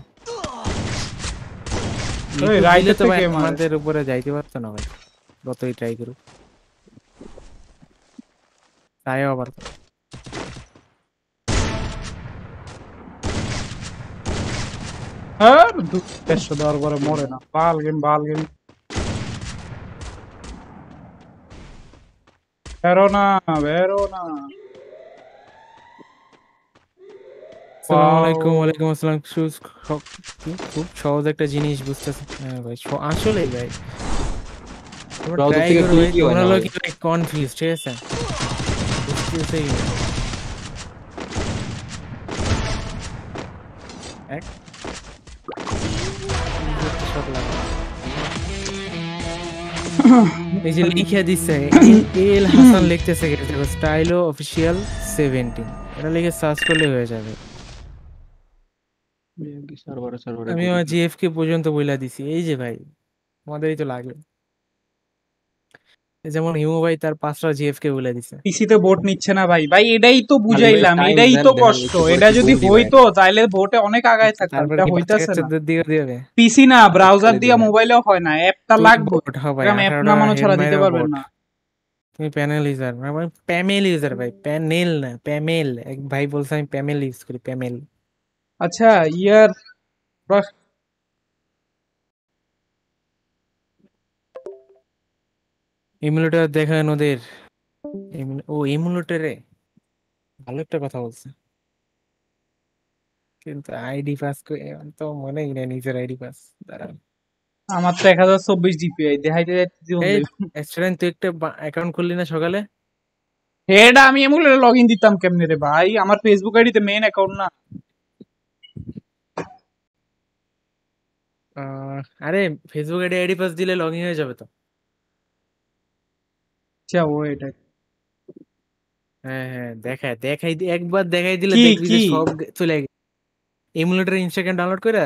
ওই রাইডে তো ভাই আমাদের উপরে যাইতে পারতো না ভাই কতই ট্রাই করুক তাই আবার হ্যাঁ? দেওয়ার পরে মরে না বাল গেম বাল গেম বেরো না বেরো না খুব সহজ একটা জিনিস বুঝতেছি আসলে হ্যাঁ ভাই কনফিউজ ঠিক আছে এক এই যে লিখিয়া দিছে এল হাসান লিখতেছে দেখো স্টাইলো অফিসিয়াল সেভেন্টিন এটা লিখে সার্চ করলে হয়ে যাবে আমি আমার জিএফ কে পর্যন্ত বইলা দিছি এই যে ভাই আমাদেরই তো লাগে যেমন হিমু ভাই তার পাঁচটা জিএফ কে বলে দিছে পিসিতে ভোট নিচ্ছে না ভাই ভাই এটাই তো বুঝাইলাম এটাই তো কষ্ট এটা যদি হইতো তাহলে ভোটে অনেক আগায় থাকতাম এটা হইতাছে না পিসি না ব্রাউজার দিয়া মোবাইলে হয় না অ্যাপটা লাগবে কারণ অ্যাপ মানো ছাড়া দিতে পারবেন না তুমি প্যানেল ইউজার ভাই প্যামেল ইউজার ভাই প্যানেল না প্যামেল এক ভাই বলছে আমি প্যামেল ইউজ করি প্যামেল আচ্ছা ইয়ার ইমুলেটর দেখেন ওদের ও ইমুলেটরে ভালো একটা কথা বলছে কিন্তু আইডি পাস তো মনেই নেই নিজের আইডি পাস দাঁড়ান আমার তো এক হাজার চব্বিশ ডিপিআই দেখাইতে স্টুডেন্ট তুই একটা অ্যাকাউন্ট খুললি না সকালে এটা আমি এমুলেটর লগ ইন দিতাম কেমনে রে ভাই আমার ফেসবুক আইডিতে মেইন অ্যাকাউন্ট না আরে ফেসবুক আইডি আইডি পাস দিলে লগ ইন হয়ে যাবে তো আচ্ছা ও এটা হ্যাঁ হ্যাঁ দেখায় দেখাই একবার দেখাই দিলে দেখবি যে সব চলে গেছে এমুলেটর ইনস্টাগ্রাম ডাউনলোড করে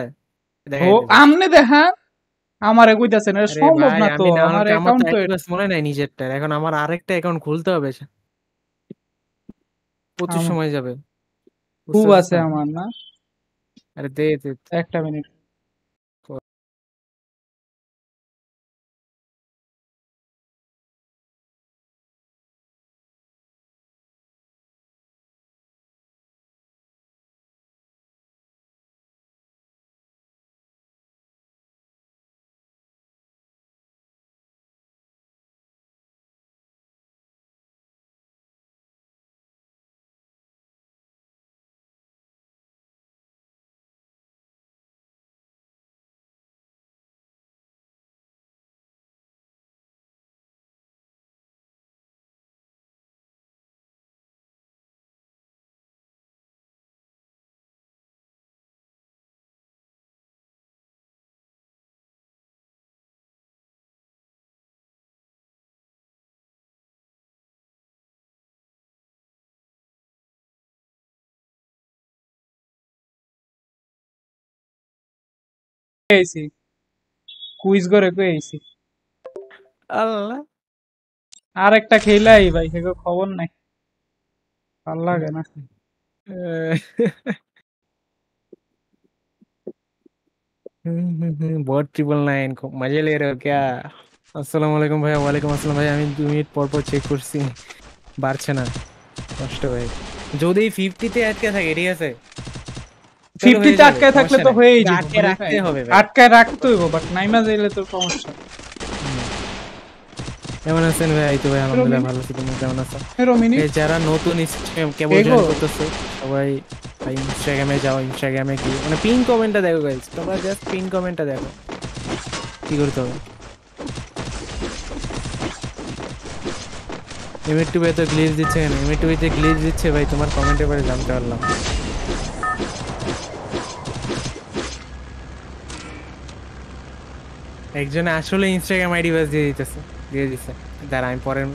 ও আমনে দেখা আমারে কইতাছেন এটা সম্ভব না তো আমার অ্যাকাউন্ট তো এটা মনে নাই নিজেরটা এখন আমার আরেকটা অ্যাকাউন্ট খুলতে হবে প্রচুর সময় যাবে খুব আছে আমার না আরে দে দে একটা মিনিট আইছি কুইজ করে কই আইছি আল্লাহ খেলাই ভাই খবর নাই ভাল লাগে না আসসালামু আলাইকুম ওয়ালাইকুম আমি দু মিনিট পর পর চেক করছি বাড়ছে না কষ্ট ভাই যদি ফিফটিতে আটকে থাকে ঠিক আছে 50 থাকলে তো হয়েই যাবে আটকে রাখতে হবে হবে বাট নাইমা তো সমস্যা কেমন আছেন ভাই ভাই আলহামদুলিল্লাহ ভালো আছি তুমি কেমন আছো এই যারা নতুন ইনস্টাগ্রাম কেবল জয়েন সবাই ভাই ইনস্টাগ্রামে যাও ইনস্টাগ্রামে কি মানে পিন কমেন্টটা দেখো গাইস তোমরা জাস্ট পিন কমেন্টটা দেখো কি করতে হবে এমএ টু তো গ্লিচ দিচ্ছে এমএ টু গ্লিচ দিচ্ছে ভাই তোমার কমেন্টে পরে জানতে পারলাম একজন আসলে ইনস্টাগ্রাম আইডি বাস দিয়ে দিতেছে দিয়ে দিছে দাঁড়া আমি পরের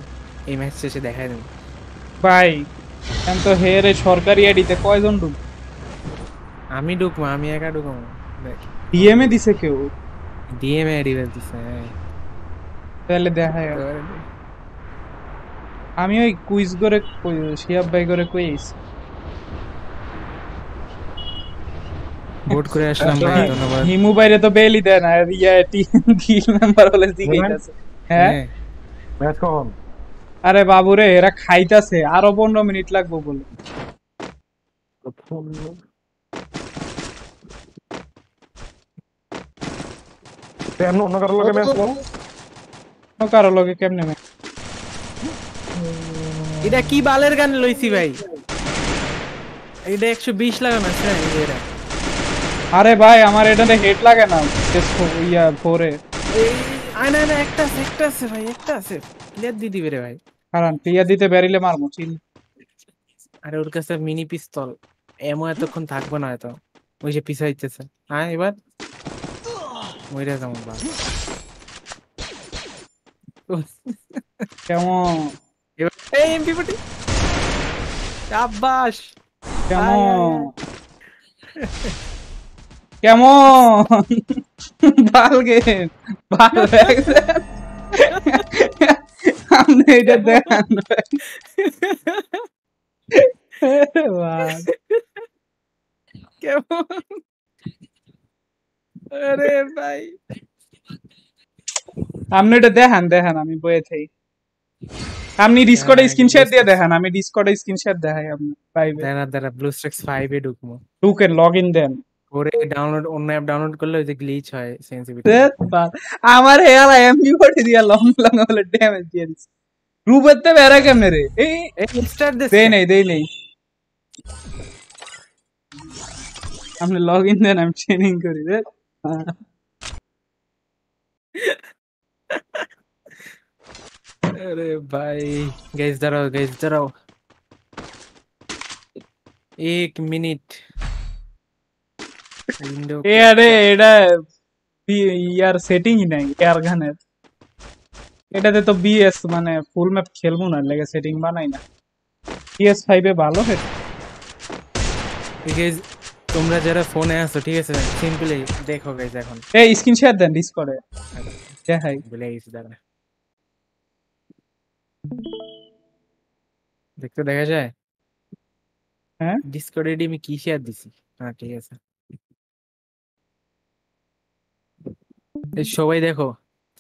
এই ম্যাচ শেষে দেখাই দেব ভাই এখন তো হের সরকারি আইডিতে কয়জন ঢুক আমি ঢুকবো আমি একা ঢুকবো ডিএম এ দিছে কেউ ডিএম এ আইডি বাস দিছে হ্যাঁ। তাহলে দেখাই আমি ওই কুইজ করে শিয়াব ভাই করে কুইজ ভোট করে আসলাম ভাই ধন্যবাদ হিমু বাইরে তো বেলি দেন আর ইয়া টি টিম মেম্বার হলে দিকেইতাছে হ্যাঁ ম্যাচ কখন আরে বাবু রে এরা খাইতাছে আরো 15 মিনিট লাগবে বলে অন্য কারো লগে কেমনে এটা কি বালের গান লইছি ভাই এটা একশো বিশ লাগানো আছে এরা আরে ভাই আমার এটাতে হেড লাগে না ইয়া ফোরে আয় না না একটা আছে একটা আছে ভাই একটা আছে ক্লিয়ার দিয়ে দিবে রে ভাই কারণ ক্লিয়ার দিতে বেরিলে মারবো চিল আরে ওর কাছে মিনি পিস্তল এমন এতক্ষণ থাকবে না হয়তো ওই যে পিছা হইতেছে হ্যাঁ এবার মইরা যাবো বা কেমন এই এমপি পটি আব্বাস কেমন কেমন ভাল গেম ভাল আপনি এটা দেখান আপনি এটা দেখান দেখান আমি বয়ে থাকি আপনি ডিসকর্ডে হ্যাঁ, স্ক্রিনশট দিয়ে দেখান আমি ডিসকর্ডে স্ক্রিনশট দেখাই আপনি 5 এ ব্লু স্ট্রিক্স ঢুকেন লগইন দেন করে ডাউনলোড অন্য অ্যাপ ডাউনলোড করলে ওই যে গ্লিচ হয় সেনসিটিভিটি আমার হেয়ার আই এমনি করে দিয়া লং লং হলো ড্যামেজ দিয়ে দিছে রূপের তে বেরা কেমনে রে এই স্টার্ট দে দেই নাই দেই নাই আপনি লগ ইন দেন আমি ট্রেনিং করি রে अरे भाई गैस दाঁড়াও गैस দাঁড়াও 1 মিনিট ফুল ম্যাপ মানে খেলবো না সেটিং বানাই না দেখো এখন স্ক্রিন শেয়ার দেন আচ্ছা। হ্যাঁ, দেখতে দেখা যায় হ্যাঁ ডিসকর্ডে আমি কি শেয়ার দিছি হ্যাঁ ঠিক আছে সবাই দেখো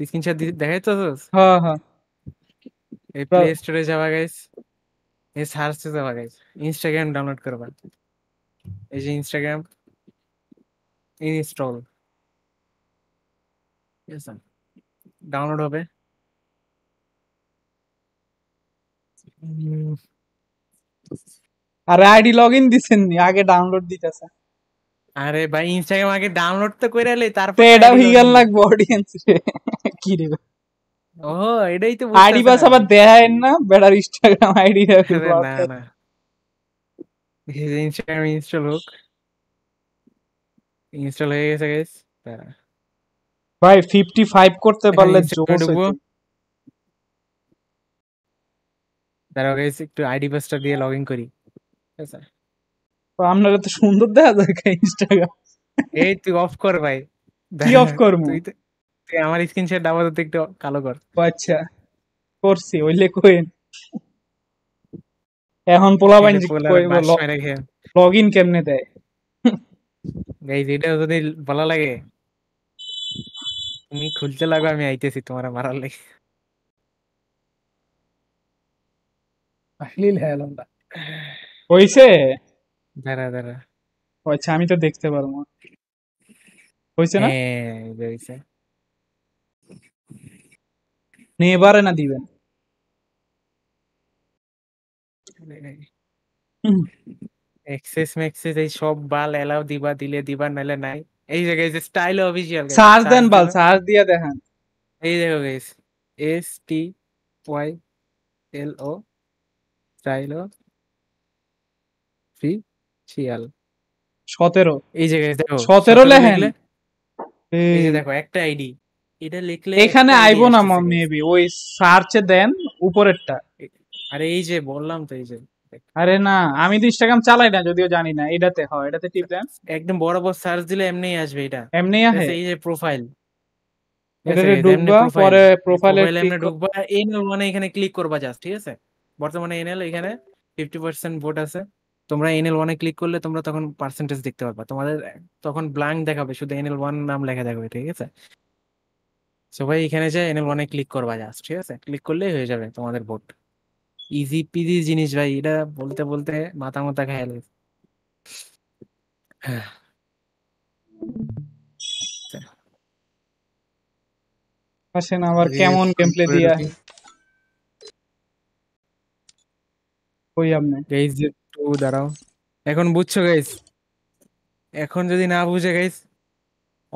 স্ক্রিনশট দেখাই তো হ্যাঁ হ্যাঁ এই প্লে স্টোরে যাবা গাইস এই সার্চে যাবা গাইস ইনস্টাগ্রাম ডাউনলোড করবা এই যে ইনস্টাগ্রাম ইনস্টল ডাউনলোড হবে আরে আইডি লগ ইন দিছেন আগে ডাউনলোড দিতেছে আরে ভাই ইনস্টাগ্রাম আগে ডাউনলোড তো করে লে তারপর এটা হিগাল লাগবে অডিয়েন্স কি রে ও এটাই তো আইডি পাস আবার দেখায় না বেড়ার ইনস্টাগ্রাম আইডি রাখে না না ইনস্টাগ্রাম ইনস্টল হোক ইনস্টল হয়ে গেছে গাইস ভাই 55 করতে পারলে জোস দাঁড়াও গাইস একটু আইডি পাসটা দিয়ে লগইন করি ঠিক আছে আপনার তো সুন্দর দেখা যায় ইনস্টাগ্রাম এই তুই অফ কর ভাই কি অফ কর তুই আমার স্ক্রিনশট আপাতত একটু কালো কর আচ্ছা করছি এখন পোলা বাইন লগ ইন কেমনে দেয় গাইজ যেটা যদি ভালো লাগে তুমি খুলতে লাগবে আমি আইতেছি তোমার মারার লাগে আসলে হ্যাঁ লম্বা দাঁড়া দাঁড়া ও আমি তো দেখতে পারবো হয়েছে না হ্যাঁ হয়েছে নে না দিবেন এক্সেস ম্যাক্সেস এই সব বাল এলাও দিবা দিলে দিবা নালে নাই এই জায়গায় যে স্টাইল অফিসিয়াল সার্চ দেন বাল সার্চ দিয়া দেখান এই দেখো guys S T Y L O style official সতেরো এই সতেরো লেখেন দেখো একটা আইডি এটা লিখলে এখানে আইবো না মেবি ওই সার্চে দেন উপরেরটা আরে এই যে বললাম তো এই যে আরে না আমি তো ইনস্টাগ্রাম চালাই না যদিও জানি না এটাতে হয় এটাতে টিপ দেন একদম বরাবর সার্চ দিলে এমনিই আসবে এটা এমনিই আসে এই যে প্রোফাইল এটাতে ঢুকবা পরে প্রোফাইলে এমনি মানে এখানে ক্লিক করবা জাস্ট ঠিক আছে বর্তমানে এনএল এখানে 50% ভোট আছে তোমরা এনএল ওয়ানে ক্লিক করলে তোমরা তখন পার্সেন্টেজ দেখতে পারবা তোমাদের তখন ব্ল্যাঙ্ক দেখাবে শুধু এনএল ওয়ান নাম লেখা দেখাবে ঠিক আছে সো ভাই এখানে যে এনএল ওয়ানে ক্লিক করবা জাস্ট ঠিক আছে ক্লিক করলেই হয়ে যাবে তোমাদের ভোট ইজি পিজি জিনিস ভাই এটা বলতে বলতে মাথা মাথা খায় হ্যাঁ আসেন আবার কেমন দিয়া কই আপনি দাঁড়াও এখন বুঝছো গাইস এখন যদি না বুঝে গাইস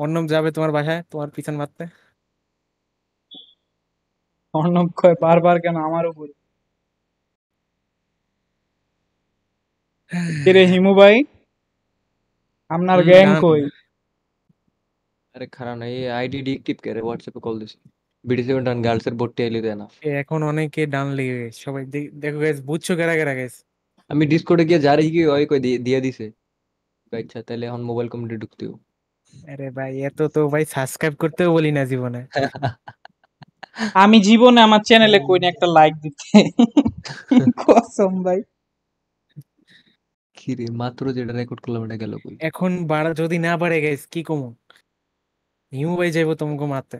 অর্ণব যাবে তোমার বাসায় তোমার পিছন মারতে অর্ণব কয় বারবার কেন আমার উপর কিরে হিমু ভাই আপনার গ্যাং কই আরে খারাপ না এই আইডি ডিক্টিভ করে হোয়াটসঅ্যাপে কল দিছি বিডিসি ডান গার্লস এর বোর্ড টেলি দেনা এখন অনেকে ডান লেগে গেছে সবাই দেখো গাইস বুঝছো কারা গেরা গাইস আমি ডিসকর্ডে গিয়ে যা রেখে ওই কই দিয়ে দিছে আচ্ছা তাহলে এখন মোবাইল কমিটি ঢুকতেও আরে ভাই এত তো ভাই সাবস্ক্রাইব করতেও বলি না জীবনে আমি জীবনে আমার চ্যানেলে কই না একটা লাইক দিতে কসম ভাই কি রে মাত্র যেটা রেকর্ড করলাম এটা গেল কই এখন বাড়া যদি না বাড়ে গাইস কি কম নিউ ভাই যাইবো তোমাকে মারতে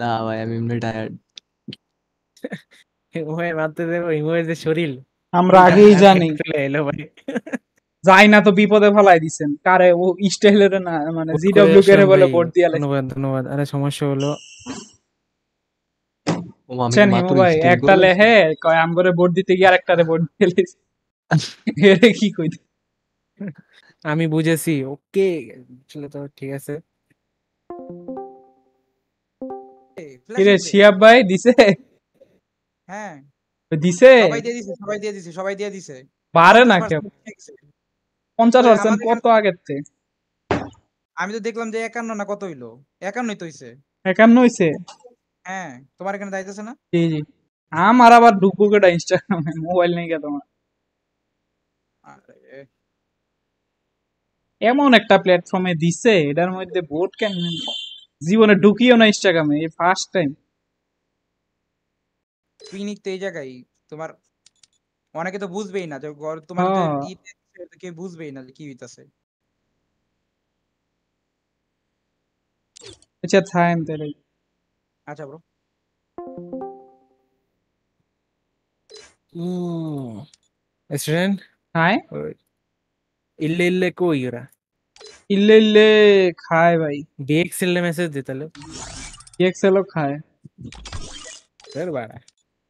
না ভাই আমি এমনি টায়ার্ড ওই মারতে দেবো হিমুয়ের যে শরীর আমরা আগেই জানি যাই না তো বিপদে ফলাই দিছেন কারে ও স্টাইলের না মানে জিডব্লিউ কে বলে ভোট দিয়া ধন্যবাদ ধন্যবাদ আরে সমস্যা হলো ভাই একটা লেহে কয় আম করে ভোট দিতে গিয়ে আরেকটারে ভোট দিয়ে এরে কি কই আমি বুঝেছি ওকে চলে তো ঠিক আছে কিরে শিয়াব ভাই দিছে হ্যাঁ দিছে সবাই দিয়ে দিছে সবাই দিয়ে দিছে পারে না কেউ কত আগের থেকে আমি তো দেখলাম যে একান্ন না কত হইলো তো হইছে হইছে হ্যাঁ তোমার এখানে না জি জি আমার আবার ঢুকবো কেটা ইনস্টাগ্রামে মোবাইল নেই কে তোমার এমন একটা প্ল্যাটফর্মে দিছে এটার মধ্যে ভোট কেন জীবনে ঢুকিও না ইনস্টাগ্রামে এই ফার্স্ট টাইম ক্লিনিক তো এই জায়গায় তোমার অনেকে তো বুঝবেই না যে তোমার কে বুঝবেই না যে কি হইতাছে আচ্ছা টাইম তাহলে আচ্ছা ব্রো ಸ್ಟೂಡೆಂಟ್ ಹಾಯ್ ইল্লে ಇಲ್ಲೇ ಹೋಗಿರ ಇಲ್ಲೇ ইল্লে ಖಾಯ್ ಭಾಯಿ ಬಿ ಎಕ್ಸ್ ಇಲ್ಲೇ মেসেজ ದಿತ್ತಲ್ಲ ಬಿ ಎಕ್ಸ್ ಎಲ್ಲೋ খায় ಸರ್ বাড়া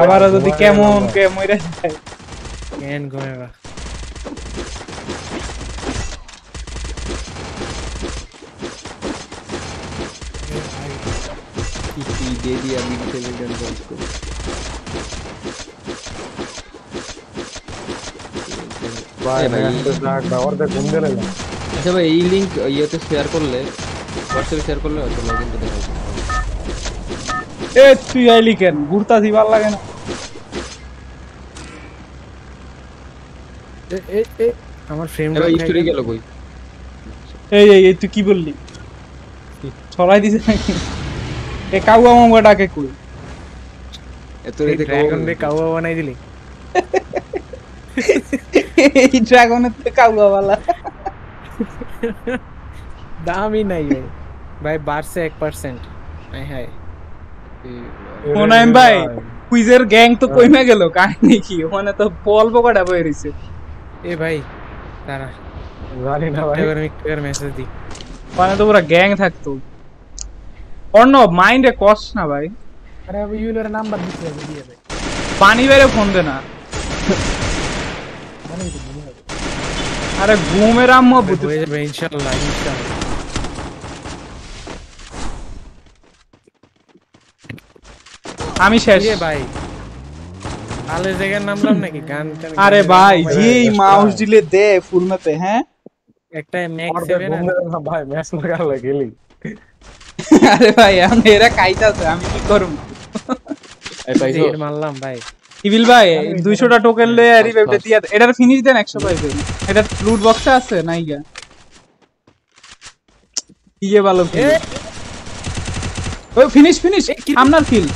আবারও যদি কেমন কে মরে যায় কেন ঘুমেবা কি দিয়ে দিয়ে আমি ছেলে গান বন্ধ করি भाई भाई तो जाग और तो घूम दे रहे हैं আচ্ছা ভাই এই লিঙ্ক ইয়েতে শেয়ার করলে হোয়াটসঅ্যাপে শেয়ার করলে হয়তো এ তুই আইলি কেন ঘুরতা দিবার লাগে না এ এ আমার ফ্রেম গেল কই এই এই তুই কি বললি ছড়াই দিছে নাকি এ কাউয়া ডাকে কই এত রে ড্রাগন রে কাউয়া বানাই দিলি এই ড্রাগনের তো কাউয়া বালা দামই নাই ভাই ভাই বাড়ছে এক পার্সেন্ট হাই মোনায়েম ভাই কুইজের গ্যাং তো কইমা গেল কাহিনী কি ওখানে তো বল বকাটা বয়ে এ ভাই দাঁড়া জানি না ভাই এবার আমি মেসেজ দি ওখানে তো পুরো গ্যাং থাকতো অর্ণব মাইন্ডে কস না ভাই আরে ইউলের নাম্বার দিতে দিয়ে ভাই পানি বাইরে ফোন দে না মানে अरे घूमे रहा मैं भूत इंशाल्लाह इंशाल्लाह আমি শেষ এ ভাই আলে জায়গার নামলাম নাকি গান আরে ভাই জি মাউস দিলে দে ফুল মেতে হ্যাঁ একটা ম্যাক্স 7 না ভাই ম্যাক্স লাগা লাগেলি আরে ভাই আমি এরা কাইতাছে আমি কি করব এই ভাই মারলাম ভাই ইভিল ভাই 200 টা টোকেন লয়ে রিভাইভ দিয়া এটার ফিনিশ দেন 105 এর এটা লুট বক্সে আছে নাই গা ইয়ে ভালো ওই ফিনিশ ফিনিশ আমনার ফিল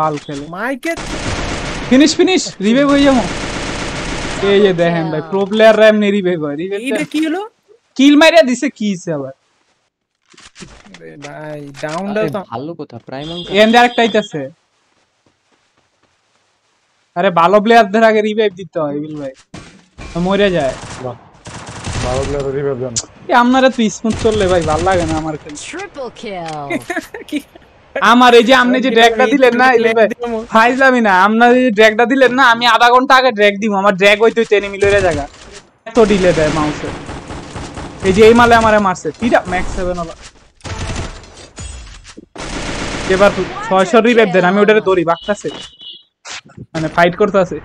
ভালো খেলে মাইকে ফিনিশ ফিনিশ রিভাইভ হয়ে যাবো এই যে দেখেন ভাই প্রো প্লেয়ার র‍্যাম নে রিভাইভ হই রিভাইভ এটা কি হলো কিল মাইরা দিছে কি হইছে আবার ভাই ডাউন ডাউন ভালো কথা প্রাইম এন্ড আরেকটা আইতাছে আরে ভালো প্লেয়ারদের আগে রিভাইভ দিতে হয় বিল ভাই মরে যায় ভালো প্লেয়ার রিভাইভ দেন আপনারা তো স্মুথ চললে ভাই ভালো লাগে না আমার ট্রিপল কিল আমার এই যে আপনি যে ড্র্যাগটা দিলেন না ফাইজলামি না আপনার যে ড্র্যাগটা দিলেন না আমি আধা ঘন্টা আগে ড্র্যাগ দিব আমার ড্র্যাগ হইতে হইতে এনিমি লইরে জায়গা এত ডিলে দেয় মাউসে এই যে এই মালে আমারে মারছে তিরা ম্যাক্স 7 হলো এবার 600 রিভাইভ দেন আমি ওটারে দড়ি বাকতাছে মানে ফাইট করতে আছে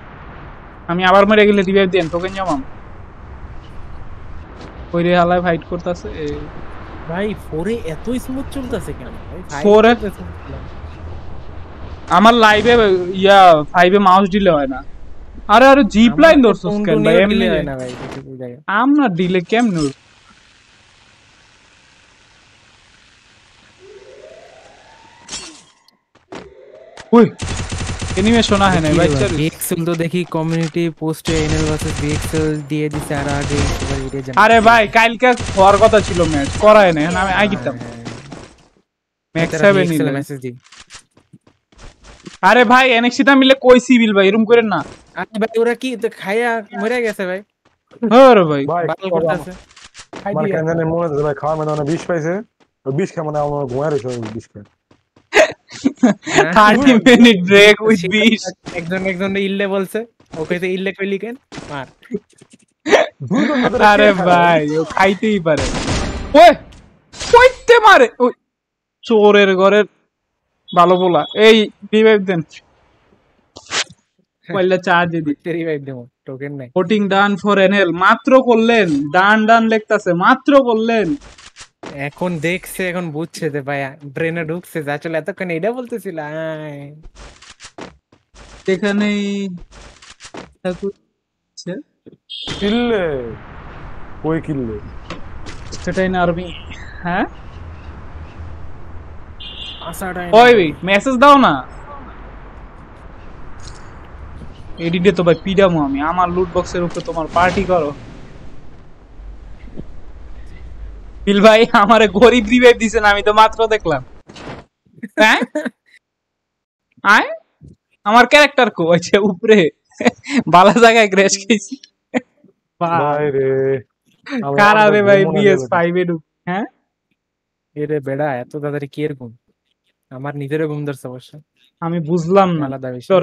আমি আবার মেরে গেলে রিভাইভ দেন তোকেন জমাম ওই রে হালায় ফাইট করতে আছে ভাই ফোরে এত স্মুথ চলতেছে কেন ফোরে আমার লাইভে ইয়া ফাইভে মাউস ডিলে হয় না আরে আরে জিপ লাইন ধরছস কেন ভাই এমনি হয় না ভাই আমরা ডিলে কেমন ওই এনিমে শোনা है नहीं भाई चल बीएक्सएल तो देखी कम्युनिटी पोस्ट एनएल দিয়ে দিছে আর আগে আরে ভাই কালকে হওয়ার কথা ছিল ম্যাচ করায় না হ্যাঁ, আমি আই ম্যাচ 7 নিল মেসেজ দি আরে ভাই এনএক্সিটা মিলে কই সিভিল ভাই এরকম করেন না আরে ভাই ওরা কি তো খায়া মরে গেছে ভাই আরে ভাই বাল করতেছে খাই দিয়ে মনে হয় ভাই খাওয়া মানে 20 পাইছে বিষ খা মানে আমার ঘুমায় রইছে 20 খা 30 মিনিট ব্রেক উইথ বিশ একজন একজন ইল্লে বলছে ওকে তো ইল্লে কইলি কেন মার আরে ভাই ও খাইতেই পারে ওই কইতে মারে ওই চোরের ঘরের ভালো বলা এই রিভাইভ দেন কইলা চার্জ দিতে রিভাইভ দেব টোকেন নাই ভোটিং ডান ফর এনএল মাত্র করলেন ডান ডান লেখতাছে মাত্র করলেন এখন দেখছে এখন বুঝছে যে ভাইয়া ব্রেনে ঢুকছে যে আসলে এতক্ষণ এটা বলতেছিল এখানেই আচ্ছা। কিল্লে কই কিল্লে স্টেটাইন আর্মি হ্যাঁ ওই মেসেজ দাও না এডিটে তো ভাই পিডামো আমি আমার লুট বক্সের উপরে তোমার পার্টি করো বিল ভাই আমারে গরিব রিভাইভ দিছেন আমি তো মাত্র দেখলাম হ্যাঁ আমার ক্যারেক্টার কো আছে উপরে বালা জায়গায় ক্র্যাশ খেয়েছি ভাই রে কার রে ভাই বিএস 5 এ ঢুক হ্যাঁ এরে বেড়া এত তাড়াতাড়ি কি এরকম আমার নিজেরও ঘুম ধরছে অবশ্য আমি বুঝলাম না আলাদা বিষয়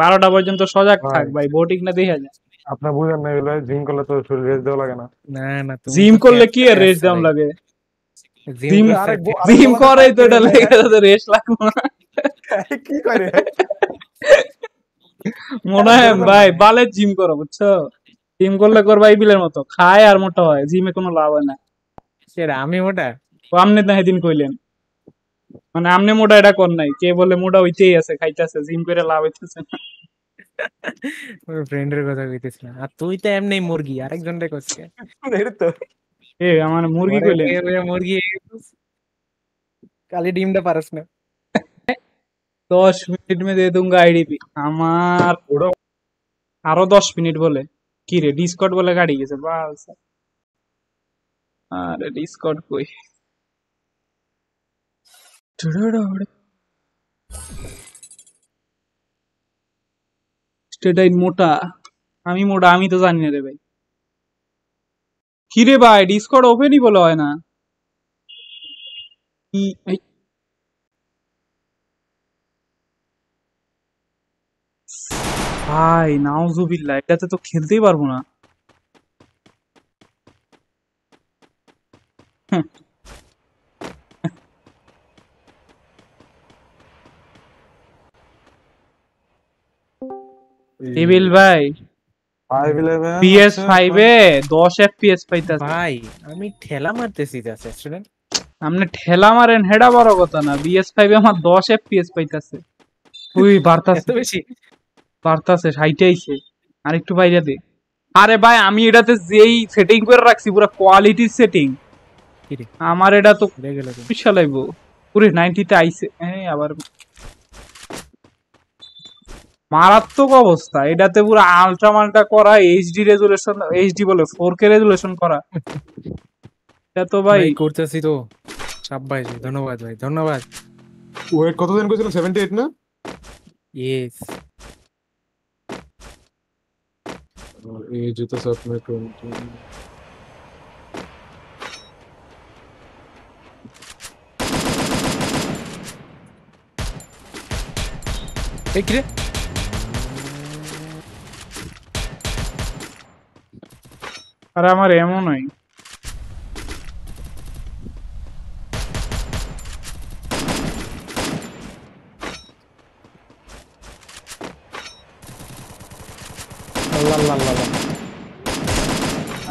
বারোটা পর্যন্ত সজাগ থাক ভাই ভোটিং না দেখা যায় আপনার বুঝেন না এগুলো জিম করলে তো শরীর রেস্ট দেওয়া লাগে না না না জিম করলে কি আর রেস্ট দাম লাগে জিম জিম করে তো এটা লাগে তো রেস্ট লাগবে না কি করে মনে হয় ভাই বালে জিম করো বুঝছো জিম করলে করবা বিলের মতো খায় আর মোটা হয় জিমে কোনো লাভ হয় না সেটা আমি মোটা আপনি তো সেদিন কইলেন মানে আমনে মোটা এটা কর নাই কে বলে মোটা হইতেই আছে খাইতেছে জিম করে লাভ হইতেছে না ওর এর কথা কইতেছিলাম আর তুই তো এমনি মুরগি আরেকজনরে কইছে এর তো এ আমার মুরগি কইলে মুরগি কালি ডিমটা পারস না দশ মিনিট में दे दूंगा आईडीपी আমার আরো দশ মিনিট বলে কি রে ডিসকর্ড বলে গাড়ি গেছে বাস আরে ডিসকর্ড কই স্টেডাইন মোটা আমি মোটা আমি তো জানি না রে ভাই কিরে ভাই ডিসকর্ড ওপেনই বলা হয় না ভাই নাওজুবিল্লা এটাতে তো খেলতেই পারবো না নিবিল ভাই 511 PS5 এ 10 FPS পাইতাছে ভাই আমি ঠেলা মারতেছি জাস্ট স্টুডেন্ট আপনি ঠেলা মারেন হেডা বড় কথা না PS5 এ আমার 10 FPS পাইতাছে তুই বাড়তাছে এত বেশি বাড়তাছে 60 আইছে আর একটু বাইরে দে আরে ভাই আমি এটাতে যেই সেটিং করে রাখছি পুরো কোয়ালিটি সেটিং আমার এটা তো বিশাল আইবো পুরো 90 তে আইছে হ্যাঁ আবার মারাত্মক অবস্থা এটাতে পুরো আলট্রা মাল্টা করা এইচডি রেজুলেশন এইচডি বলে ফোর কে রেজুলেশন করা এটা তো ভাই করতেছি তো সাব ভাই ধন্যবাদ ভাই ধন্যবাদ ওয়েট কতদিন করেছিল 78 না ইয়েস এই যে তো সাথ মে এই কিরে আর আমার এমনই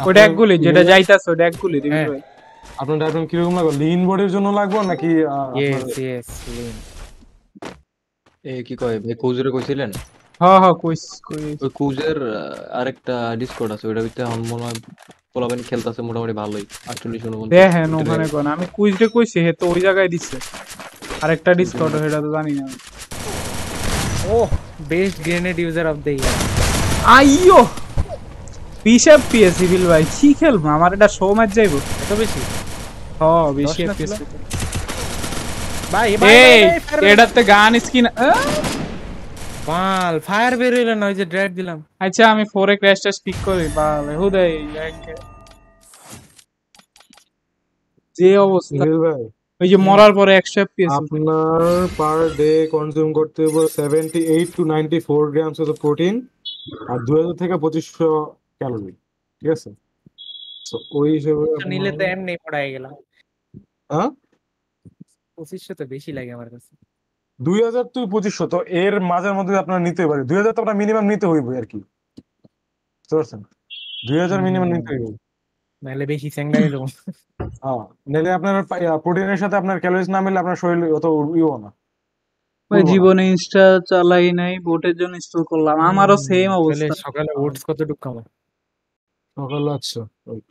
ওটা এক গুলি যেটা যাইতাছে ওটা এক গুলি দিবি ভাই হ্যাঁ। আপনার ডায়গ্রাম কি রকম লাগবে লিন বোর্ডের জন্য লাগবে নাকি ইয়েস ইয়েস লিন এ কি কয় ভাই কোজরে কইছিলেন হ্যাঁ হ্যাঁ ওই আরেকটা ডিসকর্ড আছে ওইটা ভিতরে আমার মনে হয় পোলাবেন খেলতেছে মোটামুটি ভালোই 48 49 দেখেন ওখানে কোন আমি কইছি হে তো ওই জায়গায় দিছে আরেকটা ডিসকর্ড তো জানি না ও best grenade user of the year আইয়ো ভাই কি খেলবো আমার এটা শো ম্যাচ যাইবো এত বেশি হ্যাঁ বেশি ভাই ভাই এটাতে গান স্কিন মাল ফায়ার বের হইল না ওই যে ড্র্যাগ দিলাম আচ্ছা আমি ফোরে ক্র্যাশ টেস্ট পিক করি বাল হুদাই যে অবস্থা ওই যে মরার পরে 100 এফপিএস আপনার পার ডে কনজিউম করতে হবে 78 টু 94 গ্রামস অফ প্রোটিন আর 2000 থেকে 2500 ক্যালোরি ঠিক আছে সো ওই হিসেবে নিলে তো এমনি পড়ায় গেলাম হ্যাঁ 2500 তো বেশি লাগে আমার কাছে দুই হাজার তুই পঁচিশশো তো এর মাঝের মধ্যে আপনার নিতে পারেন দুই হাজার তো আপনার মিনিমাম নিতে হইবে আর কি বুঝতে পারছেন দুই হাজার মিনিমাম নিতে হইবে নাহলে বেশি চ্যাংড়া হয়ে হ্যাঁ নাহলে আপনার প্রোটিনের সাথে আপনার ক্যালোরিজ না মিললে আপনার শরীর অত ইও ইয়ে না জীবনে ইনস্টা চালাই নাই বোটের জন্য ইনস্টল করলাম আমারও সেম অবস্থা সকালে ওটস কতটুকু খাবো সকালে আচ্ছা ওইট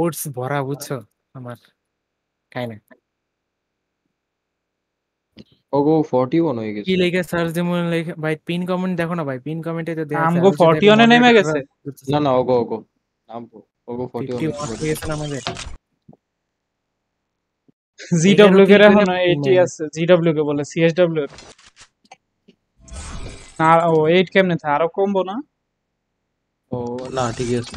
ওটস ভরা বুঝছো আমার খাই না ওগো 41 হয়ে গেছে কি লেখা সার্চ দিমু লেখা ভাই পিন কমেন্ট দেখো না ভাই পিন কমেন্টে তো দেয়া আছে 41 এ নেমে গেছে না না ওগো ওগো আমগো ওগো 41 হয়ে গেছে আমাদের জিডব্লিউ কে এখন 80 আছে জিডব্লিউ কে বলে সিএসডব্লিউ না ও 8 কেমনে থা আরো কমবো না ও না ঠিক আছে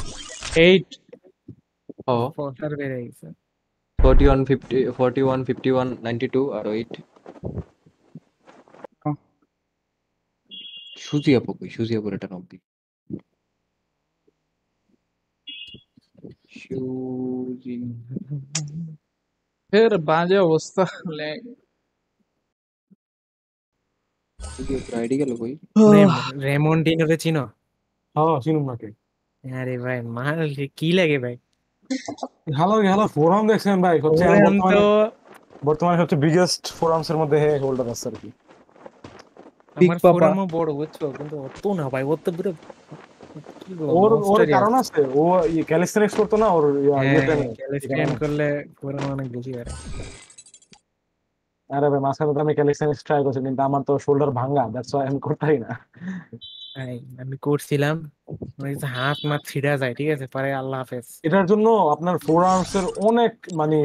8 ও ফোর বেড়ে গেছে 41 50 41 51 92 আর 8 সুজি আপু কই সুজি আপুর এটা নব্বই ফের বাজে অবস্থা আইডি গেল কই রেমন্ডিনোরে চিনো হ্যাঁ চিনুম নাকি আরে ভাই মাল কি লাগে ভাই হ্যালো হ্যালো ফোরাম দেখছেন ভাই হচ্ছে বর্তমানে সবচেয়ে বিগেস্ট ফোরামসের মধ্যে হোল্ডার আছে আর কি আমার ফোরামও বড় বুঝছো কিন্তু অত না ভাই অত পুরো ওর ওর কারণ আছে ও ক্যালিস্টেন ইয়ে এক্স করতো না ওর ক্যালিস্টেন ইয়ে, হ্যাঁ, করলে ফোরাম অনেক বেশি আর আরে ভাই মাঝখানে তো আমি ক্যালিস্টেন এক্স ট্রাই করছি কিন্তু আমার তো শোল্ডার ভাঙা দ্যাটস ওয়াই আমি করতেই না আমি করছিলাম হাত মাত ছিড়া যায় ঠিক আছে পরে আল্লাহ হাফেজ এটার জন্য আপনার ফোর আর্মস এর অনেক মানে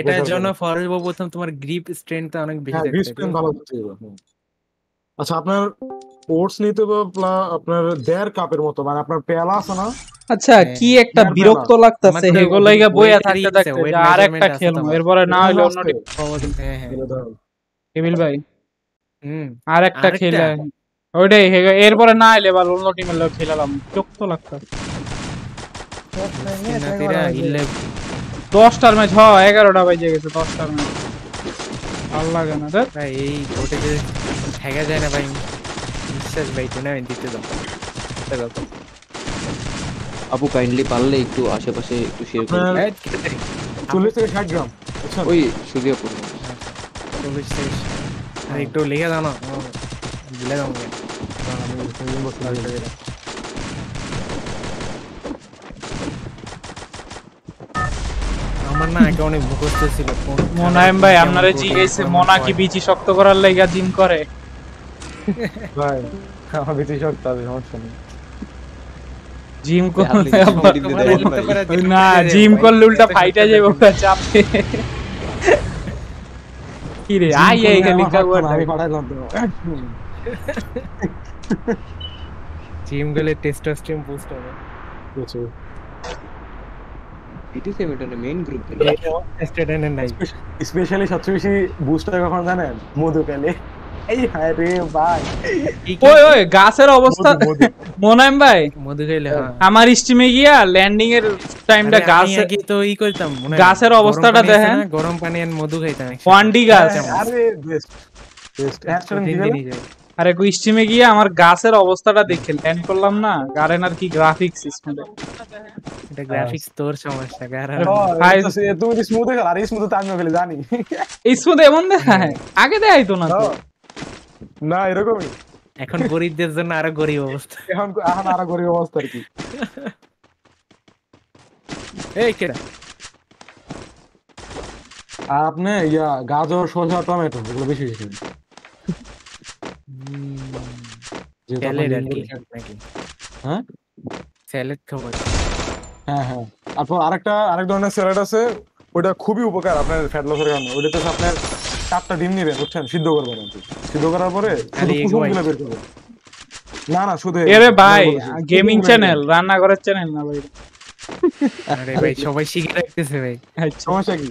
এটার জন্য ফরজ প্রথম তোমার গ্রিপ স্ট্রেংথটা অনেক বেশি গ্রিপ হ্যাঁ, স্ট্রেংথ ভালো করতে আচ্ছা আপনার ওটস নিতে বা আপনার দেয়ার কাপের মতো মানে আপনার পেয়ালা আছে না আচ্ছা হ্যাঁ, কি একটা বিরক্ত লাগতেছে হেগোলাইগা বইয়া থাকতে থাকতে আর একটা খেলবো এরপরে না হলে অন্য টিম হ্যাঁ, হ্যাঁ। ভাই হুম আর একটা খেল ওইটাই এরপরে না হলে বা অন্য টিমের লোক খেলালাম বিরক্ত লাগতাছে দশটার ম্যাচ হ এগারোটা বাজে গেছে দশটার ম্যাচ আপু কাইন্ডলি পারলে একটু আশেপাশে একটু শেয়ার করুন 40 থেকে 60 গ্রাম ওই সুজি আপু চল্লিশ থেকে একটু লিখে দাও না হ্যাঁ। লিখে দাও আমি বসে আমার না আগে অনেক ছিল মোনায়েম ভাই আপনারে জিজ্ঞাসা মোনা কি বিচি শক্ত করার লাগা জিম করে ভাই আমার বিচি শক্ত হবে সমস্যা নেই জিম করলে না জিম করলে উল্টা ফাইটা যাবে চাপে কি রে আই আই লিখা ওয়ার্ড আমি পাঠালাম জিম গেলে টেস্টোস্টেরন বুস্ট হবে প্রচুর গাছের অবস্থা মোনায়েম ভাই মধু খেলে হ্যাঁ। আমার স্টিমে গিয়া ল্যান্ডিং এর টাইমটা গাছ তো ই করতাম গাছের অবস্থাটা দেখেন গরম পানি মধু খাইতাম ওয়ান্ডি গাছ আরে বেস্ট বেস্ট অ্যাকচুয়ালি আর এক স্টিমে গিয়ে আমার গাছের অবস্থাটা দেখে ল্যান্ড করলাম না গারেন আর কি গ্রাফিক্স এটা গ্রাফিক্স তোর সমস্যা গারেন তুমি আর জানি এই এমন দেখায় হ্যাঁ। আগে দেখাই তো না oh। না এরকমই এখন গরিবদের জন্য আরো গরিব অবস্থা এখন এখন আরো গরিব অবস্থা আর কি এই কেডা আপনি ইয়া গাজর শসা টমেটো এগুলো বেশি বেশি হ্যাঁ? হ্যাঁ, হ্যাঁ। চারটা সিদ্ধ সিদ্ধ করার পরে শুধু গেমিং চ্যানেল রান্নাঘরের চ্যানেল না ভাই ভাই সবাই শিখে রাখতেছে সমস্যা কি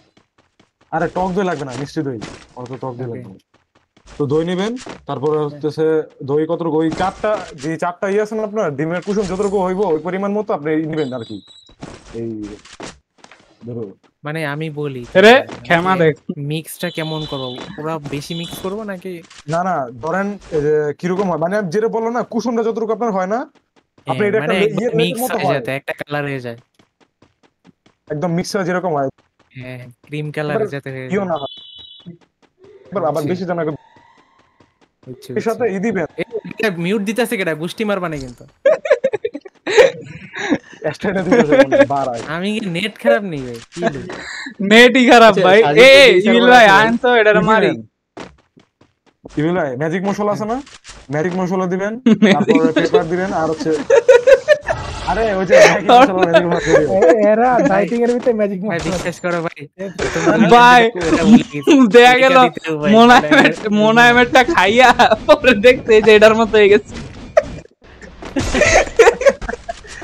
আরে টক দই লাগবে না মিষ্টি দই অত টক দই লাগবে তো দই নেবেন তারপরে হচ্ছে দই কতটুকু ওই চারটা যে চারটা ইয়ে আছে না আপনার ডিমের কুসুম যতটুকু হইব ওই পরিমাণ মতো আপনি নেবেন আর কি এই মানে আমি বলি মানে দেখ মিক্সটা কেমন করব পুরো বেশি মিক্স করব নাকি না না ধরেন কিরকম হয় মানে যেটা বললো না কুসুমটা যতটুকু আপনার হয় না আপনি হ্যাঁ, এটা একটা মিক্স মানে হয়ে যায় একটা কালার হয়ে যায় একদম মিক্স যেরকম হয় ক্রিম হ্যাঁ, হয়ে না আবার বেশি জানা এর সাথে এটা মিউট দিতেছে কেডা গুষ্টি কিন্তু আমি নেট খারাপ নেই ভাই নেটই খারাপ আচ্ছা, ভাই এ ইমিল ভাই তো মারি ভাই ম্যাজিক মশলা আছে না ম্যাজিক মশলা দিবেন তারপর পেপার দিবেন আর হচ্ছে अरे मुझे এরা ডাইটিং এর ভিতরে ম্যাজিক মার বিশ্বাস করো ভাই ভাই দেয়া গেল মোনাইমেট মোনাইমেটটা খাইয়া পরে দেখতে যে এটার মতো হয়ে গেছে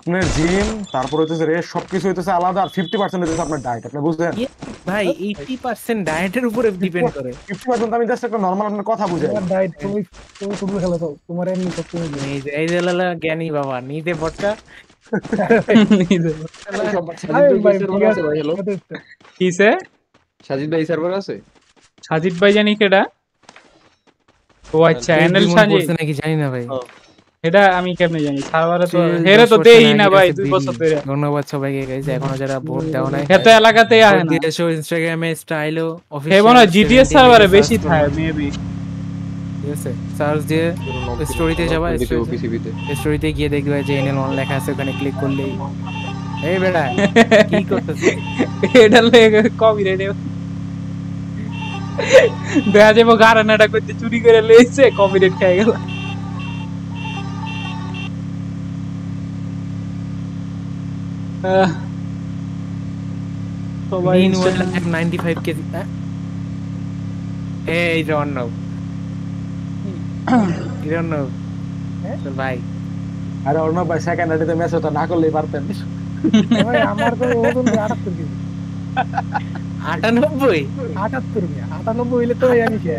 আপনার জিম তারপর হইতেছে রে সবকিছু হইতেছে আলাদা আর 50% হইতেছে আপনার ডায়েট আপনি বুঝলেন ইয়ে, ভাই 80% ডায়েটের উপরে ডিপেন্ড করে 50% আমি জাস্ট একটা নরমাল আপনার কথা বুঝাই ডায়েট তুমি তুমি শুধু খেলে তো তোমার এমনি সব তুমি এই যে এই যে লালা জ্ঞানী বাবা নিতে বটকা কিসে সাজিদ ভাই সার্ভার আছে সাজিদ ভাই জানি কেডা ও আচ্ছা এনএল সাজিদ নাকি জানি না ভাই এটা আমি কেমনে জানি সার্ভারে তো হেরে তো দেই না ভাই দুই বছর ধরে ধন্যবাদ সবাইকে गाइस এখনো যারা ভোট দাও এত এলাকাতে আসে না ইনস্টাগ্রামে স্টাইলও সার্ভারে বেশি থাকে মেবি গিয়ে দেখবে যে লেখা আছে ওখানে ক্লিক করলেই দেখা যাবো গারানাটা করতে চুরি করে লেছে কপিরাইট খেয়ে গেল হ্যাঁ? হ্যাঁ? আটানব্বই হলে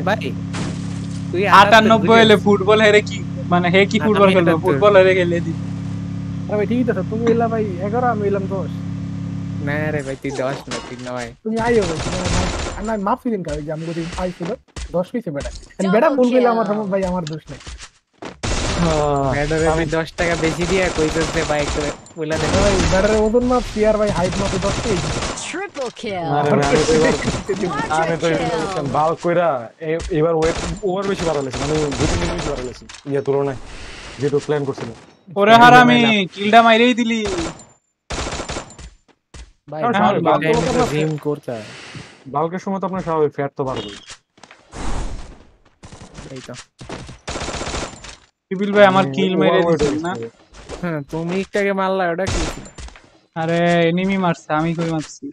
ভাই ফুটবল হেরে কি মানে হে কি ফুটবল খেলবে ফুটবল হেরে খেলে দিবি আরে ভাই ঠিকই তো তুমি এলাম ভাই এগারো আমি এলাম দশ না রে ভাই তুই দশ না তুই নয় তুমি আইও ভাই না মাফ দিন কারণ যে আমি যদি আই ছিল দশ হয়েছে বেটা বেটা ভুল গেলে আমার ভাই আমার দোষ নাই আমি দশ টাকা বেশি দিয়ে কইতেছে ভাই একটু বলে ভাই ব্যাটারে ওজন মাপ ভাই হাইট মাপে দশ কেজি এবার ওভার বেশি বাড়ালেছে মানে তিন বেশি বাড়ালেছে ইয়ে তুলনায় প্ল্যান করছিল ওরে হারামি কিলটা মাইরেই দিলি ভাই জিম করতে বালকের সময় তো আপনার স্বাভাবিক ফ্যাট তো পারবে এই তো কিবিল ভাই আমার কিল মেরে দিছেন না হ্যাঁ তুমি একটাকে মারলা ওটা কি আরে এনিমি মারছে আমি কই মারছি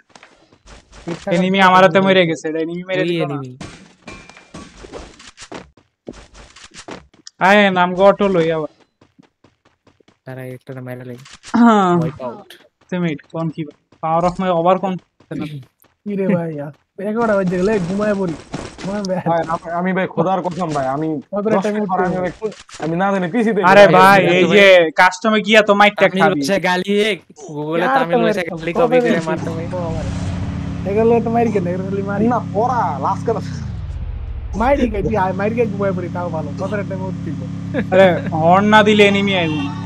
এনিমি আমার হাতে মরে গেছে এটা এনিমি মেরে দিল এনিমি আয় নাম গট লই আবার डायरेक्टर मेरा ले हां वाइप आउट सेमेट कौन की पावर ऑफ माय ओवर कौन ইরে ভাই একবার আবার দেখলে ঘুমায় পড়ি আমি ভাই খোদার কসম ভাই আমি আমি না জানি পিসি দেখি আরে ভাই এই যে কাস্টমে গিয়া তো মাইকটা খাবি সে গালি গুগলে তামিল ভাষা গালি কপি করে মারতে ভাই এগুলো তো মাইর কেন এগুলো মারি না পড়া লাস্ট কর মাইরি কে আই মাইরি কে ঘুমায় পড়ি তাও ভালো কতটা টাইম উঠতিব আরে হর্ন না দিলে এনিমি আইবো না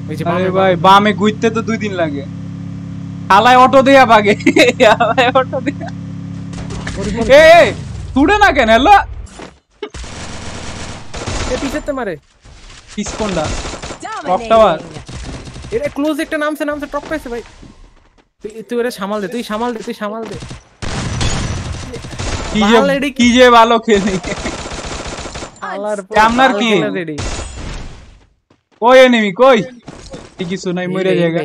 এই যে আরে ভাই বামে গুইতে তো দুই দিন লাগে শালায় অটো দেয়া ভাগে শালায় অটো দেয়া এ তুড়ে না কেন হ্যালো এ পিছতে মারে পিসকোন্ডা টপ টাওয়ার এর ক্লোজ একটা নামছে নামছে টপ পাইছে ভাই তুই তুই ওরে সামাল দে তুই সামাল দে তুই সামাল দে কি যে কি যে ভালো খেলি আলার কি কই এনিমি কই কি শোনাই মরে জায়গা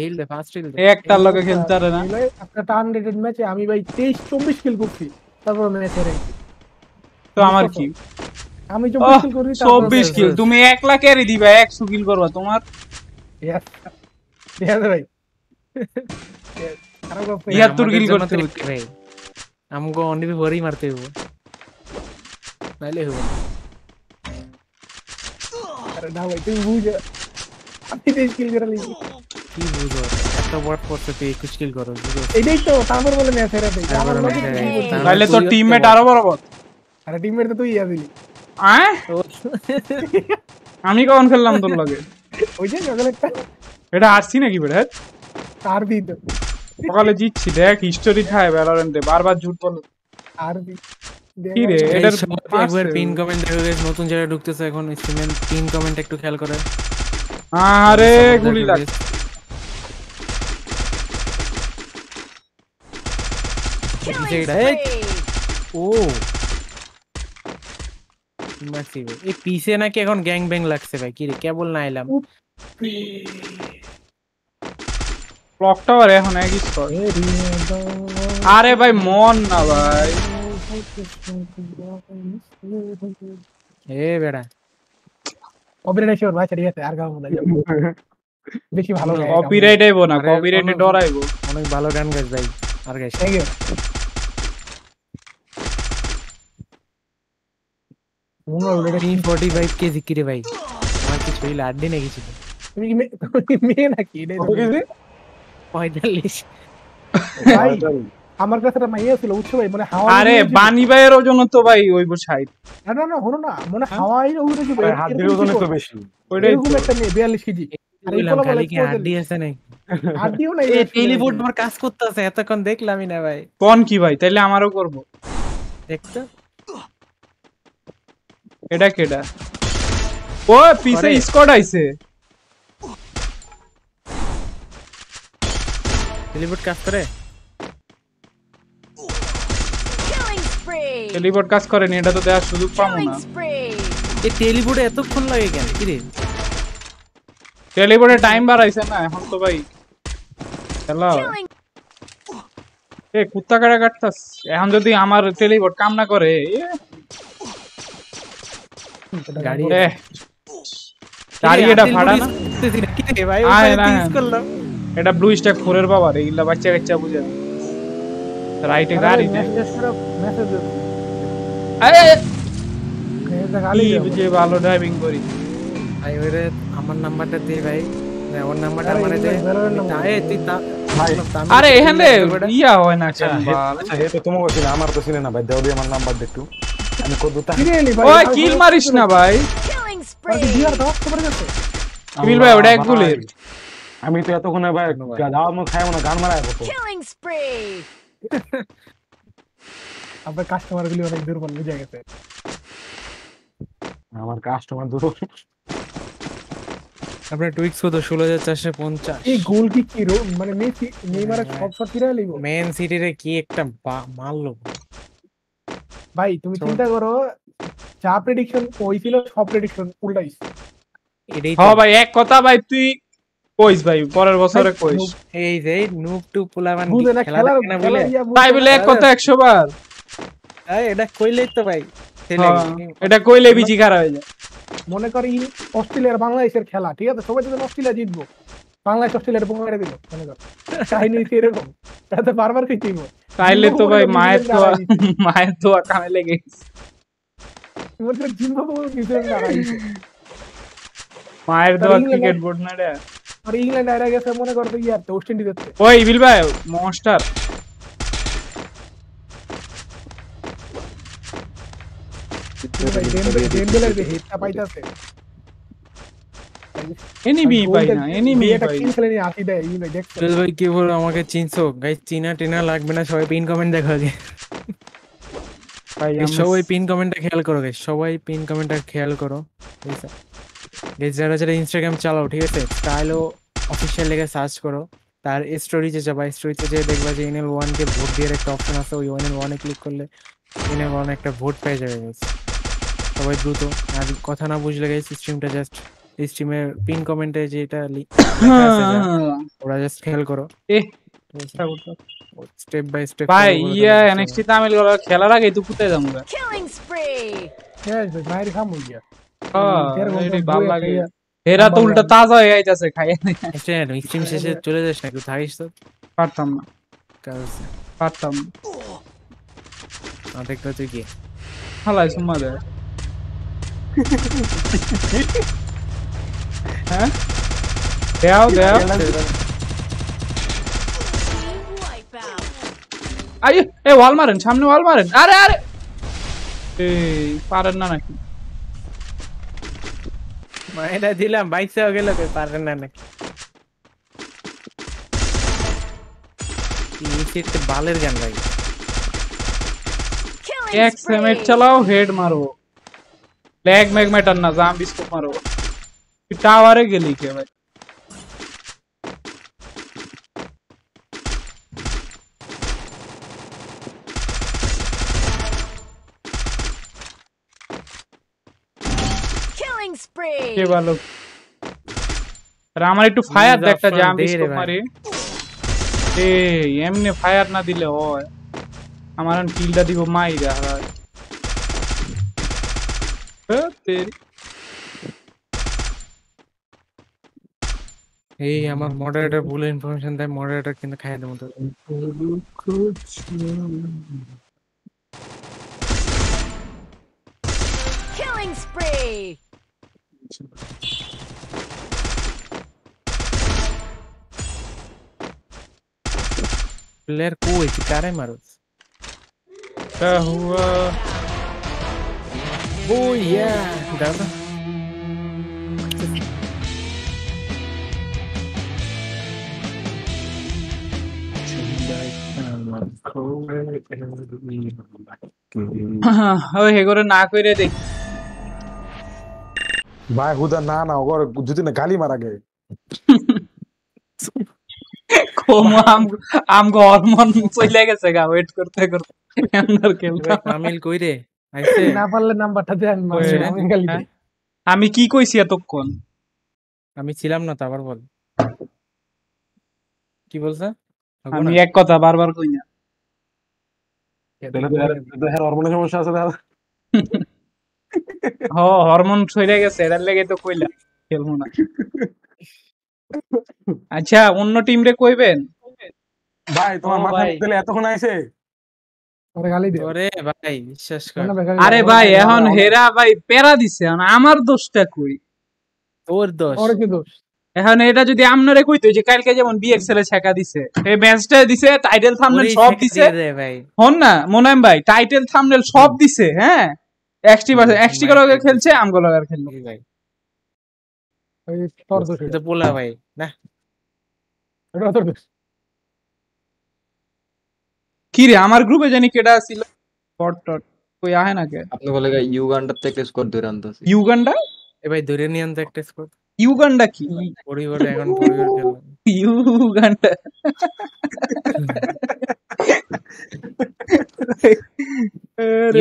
একটা লগে খেলতে পারে না একটা টার্ন রেটেড ম্যাচে আমি ভাই 23 24 কিল করছি তারপর ম্যাচ হেরে তো আমার কি আমি যে কিল করি 24 কিল তুমি 1 লাখ ক্যারি দিবা 100 কিল করবা তোমার ইয়া দে ভাই ইয়া তোর কিল করতে হবে আমগো অনলি वरी মারতে হবে पहले हो अरे ना भाई तू बुझ আমি কখন খেললাম তোর লগে এটা আসছি নাকি সকালে জিতছি দেখ হিস্টোরি খায় বেলারেন্টে বারবার ঝুট বল একবার পিন কমেন্ট দেখো নতুন যারা ঢুকতেছে এখন স্ট্রিমে পিন কমেন্ট একটু খেয়াল করে আরে গুলি লাগ ও এই পিছে নাকি এখন গ্যাং ব্যাং লাগছে ভাই কি রে কেবল এখন আরে ভাই মন এ বেড়া কপিরাইট ওর ভাই ঠিক আছে আর গাও না বেশি ভালো কপিরাইট আইবো না কপিরাইট ডর আইবো অনেক ভালো গান গাইছ ভাই আর গাইছ থ্যাংক ইউ भाई। আমার কাছে একটা মাইয়া ছিল ভাই মানে হাওয়া আরে বানি ভাইয়ের ওজন তো ভাই না না হলো না মানে হ্যাঁ? হাওয়াই ওজন কি ভাই ওজন তো বেশি এরকম একটা 42 কেজি কি আছে নাই নাই এই কাজ করতেছে এতক্ষণ দেখলামই না ভাই কোন কি ভাই তাইলে আমারও করব এটা কেডা ও পিছে স্কোয়াড আইছে টেলিপোর্ট কাজ করে টেলিপোর্ট কাজ করেনি এটা তো দেওয়ার সুযোগ পাবো না এই টেলিপোর্টে এতক্ষণ লাগে কেন কি রে টেলিপোর্টে টাইম বাড়াইছে না এখন তো ভাই হ্যালো এ কুত্তা কাটা কাটতাস এখন যদি আমার টেলিপোর্ট কাম না করে গাড়ি গাড়ি এটা ফাড়া এটা ব্লু স্ট্যাক ফোরের বাবার এইগুলা বাচ্চা কাচ্চা বুঝে রাইটে গাড়ি আমার নাম্বারটা দে ভাই ওর নাম্বারটা মানে আচ্ছা, আচ্ছা, আমার তো না ভাই আমার নাম্বার আমি মারিস না ভাই তো এতক্ষণ ভাই আমি তো এতক্ষণে ভাই না গান মারা আপনার কাস্টমার গুলি অনেক দুর্বল বুঝে গেছে আমার কাস্টমার দুর্বল আপনার টুইক্স কত ষোলো হাজার চারশো পঞ্চাশ এই গোল কি কি মানে মেসি নেইমার হ্যাঁ। সব শট ফিরে লিব মেন সিটির কি একটা মারলো ভাই তুমি চিন্তা করো যা প্রেডিকশন ছিল সব প্রেডিকশন উল্টাইছ এটাই হ্যাঁ ভাই এক কথা ভাই তুই কইস ভাই পরের বছরে কইস এই যে নুব টু পোলামান খেলা না বলে তাই বলে এক কথা 100 বার কইলে হ্যাঁ, বিচি খারাপ হয়ে যায় মনে করি অস্ট্রেলিয়ার বাংলাদেশের খেলা ঠিক আছে সবাই যদি অস্ট্রেলিয়া জিতবো বাংলাদেশ অস্ট্রেলিয়ার দিল মনে কর কাহিনী এরকম তাতে বারবার তাইলে তো ভাই মায়ের তো মায়ের তো কামে লেগে মায়ের দোয়া ক্রিকেট বোর্ড না রে আর ইংল্যান্ড আইরা গেছে মনে করতে ইয়ার ওয়েস্ট ইন্ডিজ ওই বিল ভাই মনস্টার ইনস্টাগ্রাম চালাও ঠিক আছে স্টাইলো অফিসিয়াল লেগে সার্চ করো তার স্টোরিজে যাবা স্টোরিতে যে দেখবা যে এনএল কে ভোট দিয়ে একটা অপশন আছে ওই এনএল ওয়ানে ক্লিক করলে এনএল ওয়ান একটা ভোট পেয়ে যাবে সবাই দ্রুত আর কথা না বুঝলে গেছে স্ট্রিমটা জাস্ট স্ট্রিমের পিন কমেন্টে যেটা ওরা জাস্ট খেয়াল করো স্টেপ বাই স্টেপ ভাই ইয়া এনএক্সটি তামিল গলা খেলার আগে তো কুতে যামু গা কিলিং স্প্রে হ্যাঁ মাইর খামু গিয়া হ্যাঁ, এরা তো উল্টা তাজা হয়ে যাইতাছে খাই স্ট্রিম হ্যাঁ, শেষে চলে যাস না কেউ থাকিস তো পারতাম না পারতাম না দেখতে তুই কি হালাই সুমা দেয় हैं दे आओ दे आओ আরে এ ওয়াল মারেন সামনে ওয়াল মারেন আরে আরে এই পারেন না নাকি মায়েরা দিলাম বাইসে গেল কই পারেন না নাকি নিচে বালের গান ভাই এক সেমেট চালাও হেড মারো लैग मैग में टन नजाम इसको मरो टावर के लिखे भाई के बालो रामारी टू फायर देखता जाम इसको मरे ए एम ने फायर ना दिले ओ हमारा फील्ड दी वो मार ही रहा है এই আমার মডারেটর ভুল ইনফরমেশন দেয় মডারেটর কিন্তু খাইয়ে দেবো তো Killing spree. प्लेयर को एक तारे मारो क्या हुआ Oh yeah, Dada. ඔය හෙකොර නාක්වරේති බය आम आम को वेट करते करते अंदर खेलता मामिल कोई रे হ্যাঁ। আমি কি কইছি এতক্ষণ আমি ছিলাম না তো আবার বল কি বলছে আমি এক কথা বারবার কই না হরমোনের সমস্যা আছে হরমোন গেছে লেগে তো কইলা খেলবো না আচ্ছা অন্য টিম রে কইবেন ভাই তোমার মাথায় এতক্ষণ আইছে পরে ভাই এখন হেরা ভাই প্যারা দিছে আমার দোষটা যদি আমনারে কইতো যে কালকে যেমন বিএক্সএল এ ছেকা দিছে দিছে টাইটেল থাম্বনেল সব দিছে হন না মোনায়েম ভাই টাইটেল থাম্বনেল সব দিছে হ্যাঁ এক্সটি ভার্সেস এক্সটি গলগার খেলছে আমগলগার খেললো ভাই ভাই কি রে আমার গ্রুপে জানি কেডা ছিল টট টট কই আহে না কে আপনি বলে ইউগান্ডা থেকে স্কোর ধরে আনতাছি ইউগান্ডা এ ভাই ধরে নিয়ে আনতে একটা স্কোর ইউগান্ডা কি পরিবারে এখন পরিবার খেলা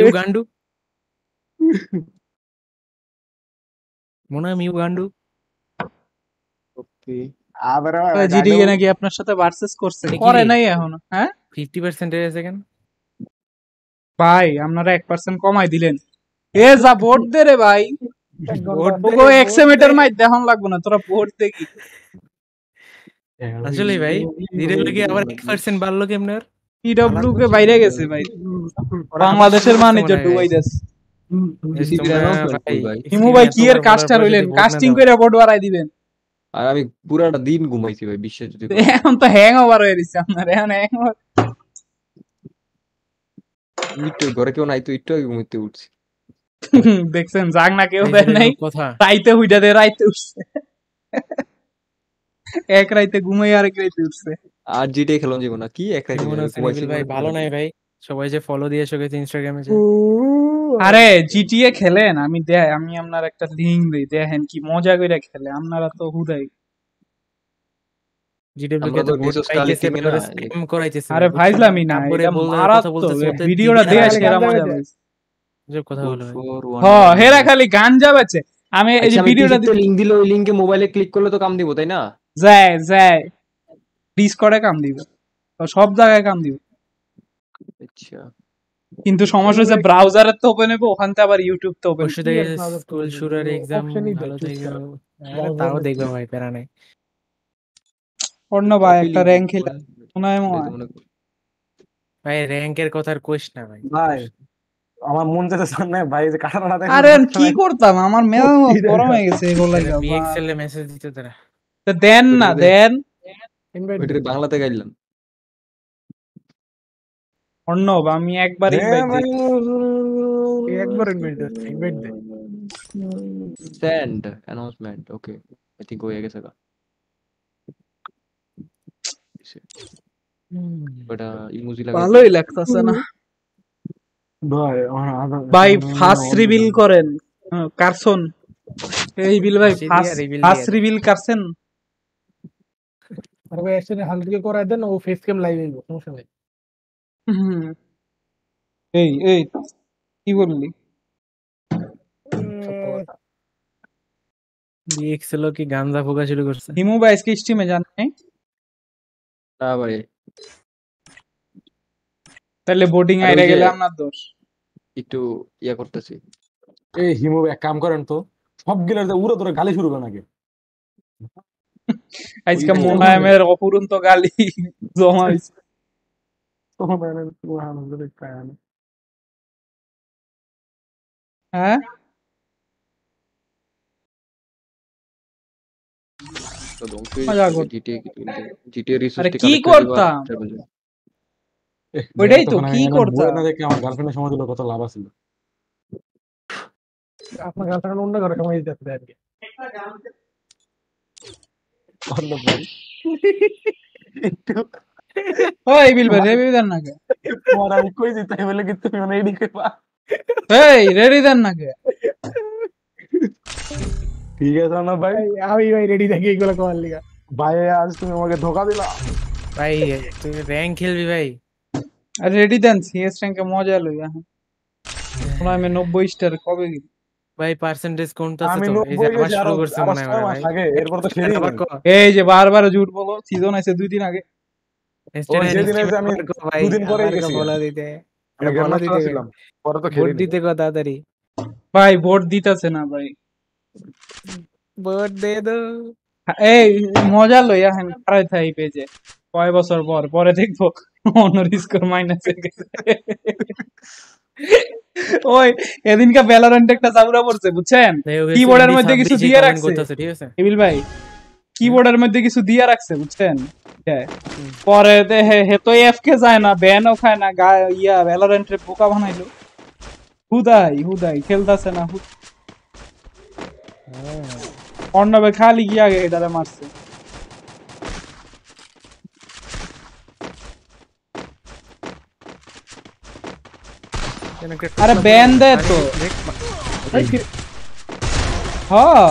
ইউগান্ডা ইউগান্ডু মনে হয় ইউগান্ডু সত্যি আবারও নাকি আপনার সাথে ভার্সেস করছে করে নাই এখন হ্যাঁ ফিফটি পার্সেন্ট আছে কেন ভাই আপনারা এক পার্সেন্ট কমাই দিলেন এ যা ভোট দে রে ভাই ভোট গো এক্সেমিটার মাই দেখন লাগবো না তোরা ভোট দেখি আসলে ভাই ধীরে ধীরে আবার 1% বাড়লো কেমনে আর পিডব্লিউ কে বাইরে গেছে ভাই বাংলাদেশের বাণিজ্য ডুবাই যাচ্ছে হিমু ভাই কি এর কাজটা রইলেন কাস্টিং করে ভোট বাড়াই দিবেন আর আমি পুরাটা দিন ঘুমাইছি ভাই বিশ্বাস যদি এখন তো হ্যাং ওভার হয়ে গেছে আপনার এখন হ্যাং ওভার একটু ঘরে কেউ নাই তো একটু আগে ঘুমাইতে উঠছি দেখছেন জাগ না কেউ দেন নাই রাইতে হুইটা দিয়ে রাইতে উঠছে এক রাইতে ঘুমাই আর এক রাইতে উঠছে আর জিটে খেলন জীবন কি এক রাইতে ভাই ভালো নাই ভাই সবাই যে ফলো দিয়েছো গেছে ইনস্টাগ্রামে আরে জিটিএ খেলেন আমি দেখ আমি আপনার একটা লিঙ্ক দিই দেখেন কি মজা করে খেলে আপনারা তো হুদাই আমি আচ্ছা, ওই মোবাইলে ক্লিক করলে তো কাম দিব তাই না যায় কাম দিব সব জায়গায় কাম দিব আচ্ছা কিন্তু সমস্যা হচ্ছে ব্রাউজারে তো ওপেন হবে ওখান থেকে আবার ইউটিউব তো ওপেন হবে স্কুল শুরুর एग्जाम তাও দেখবে ভাই প্যারা নাই অন্য ভাই একটা র‍্যাঙ্ক খেলা শোনায় মো ভাই র‍্যাঙ্কের কথা আর কোশ না ভাই ভাই আমার মন যেতে চান না ভাই যে কাটা না আরে কি করতাম আমার মেয়া গরম হয়ে গেছে এগুলা বিএক্সএল এ মেসেজ দিতে তারা দেন না দেন ইনভাইট বাংলাতে গাইলাম অর্ণব আমি একবার ইনভাইট হ্যাঁ, দিই একবার invite invite send announcement okay I think হয়ে গেছে গা uh, ইমোজি লাগে ভালোই লাগতাছে না ভাই ভাই ফার্স্ট রিভিল করেন হ্যাঁ, কারসন এই বিল ভাই ফাস্ট রিভিল কারসন আর ভাই এসে হালকা করে দেন ও ফেস ক্যাম লাইভ হইব সমস্যা নাই এই, এই কি বললি? সত্য কথা। ডিএক্সএল কি গাঞ্জা ফোকা শুরু করছে? হিমু বা এসকে স্ট্রিমে যান নাই? হ্যাঁ? না ভাই। তাহলে বোর্ডিং আইরে গেলে আপনার দোষ। একটু ইয়া করতেছি। এই হিমু এক কাম করেন তো সব সবগুলো উড়ে ধরে গালি শুরু করেন আগে আজকে মোনায়েমের অপুরন্ত গালি জমা হয়েছে সুবহানাল্লাহ সুবহানাল্লাহ কায়াম হ্যাঁ তো ধ্বংস মজা করতে জিটিএ আমার গার্লফ্রেন্ডের সময় কত লাভ আছে আপনার গার্লফ্রেন্ড অন্য করে সময় দিতে পারে একটু ओए ಬಿಲ್ಬರ್ ರೇವಿ ಇದನ್ನಗೆ ಮೋರ ಉಕ್ಕೋಯ್ ದಿತ ಇವೆಲ್ಲ ಗಿತ್ತು ಇವನ ಹಿಡಿಕೆ ಬಾ ಏಯ್ ರೆಡಿ ಇದನ್ನಗೆ ठीक है साना भाई आओ ही भाई रेडी देंगे इगला कॉल लिया भाई आज तुमने मुझे धोखा दिला भाई तू रैंक खेल भी भाई अरे रेडी देन सीएस रैंक का मजा लो यहां थोड़ा मैं 90 स्टार কবে গিয়ে ভাই পার্সেন্টেজ কোনটা আছে তো এই যে আমার শুরু করছে মনে হয় ভাই এরপর তো খেলি এই যে বারবার জুট বলো সিজন আছে দুই দিন আগে এই মজা লইয়া হেন কয় বছর পর পরে দেখবো অন্যর স্কোর মাইনাস ওই এদিনকার ভ্যালোরেন্ট একটা সাবুরা পড়ছে বুঝছেন কিবোর্ডের মধ্যে কিছু দিয়ে রাখছে ঠিক আছে ভাই কিবোর্ডের মধ্যে কিছু দিয়ে রাখছে বুঝছেন পরে হে তো এফ কে যায় না ব্যানও খায় না গা ইয়া ভ্যালোরেন্টের পোকা বানাইলো হুদাই হুদাই খেলতাছে না হু অর্ণবে খালি গিয়া আগে এটারে মারছে আরে ব্যান দেয় তো হ্যাঁ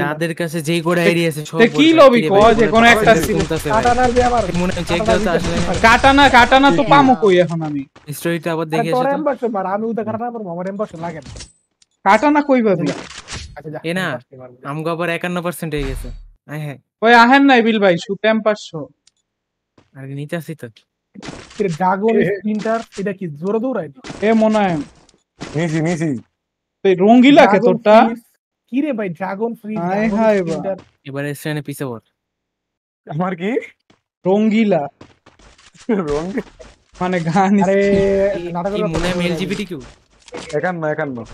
যাদের কাছে যেই করে আইডি সব কি লবি ক যে কোন একটা কাটানা কাটানা তো পামো কই এখন আমি স্টোরিটা আবার দেখে আমি লাগে না কাটানা কই পাবি আচ্ছা, এ না আমগো আবার 51% হয়ে গেছে আয় হ্যাঁ ওই আহেন নাই বিল ভাই সু প্যাম 500 আর নিতে আসি তো ড্রাগন স্প্রিন্টার এটা কি জোরে দৌড়ায় এ মনে হয় নিছি নিছি রঙ্গিলা কে তোরটা কি রে ভাই ড্রাগন ফ্রি হায় হায় এবারে স্ট্যান্ডে পিছে বল আমার কি রঙ্গিলা মানে গান আরে নাটকের মনে মেল কিউ 51 51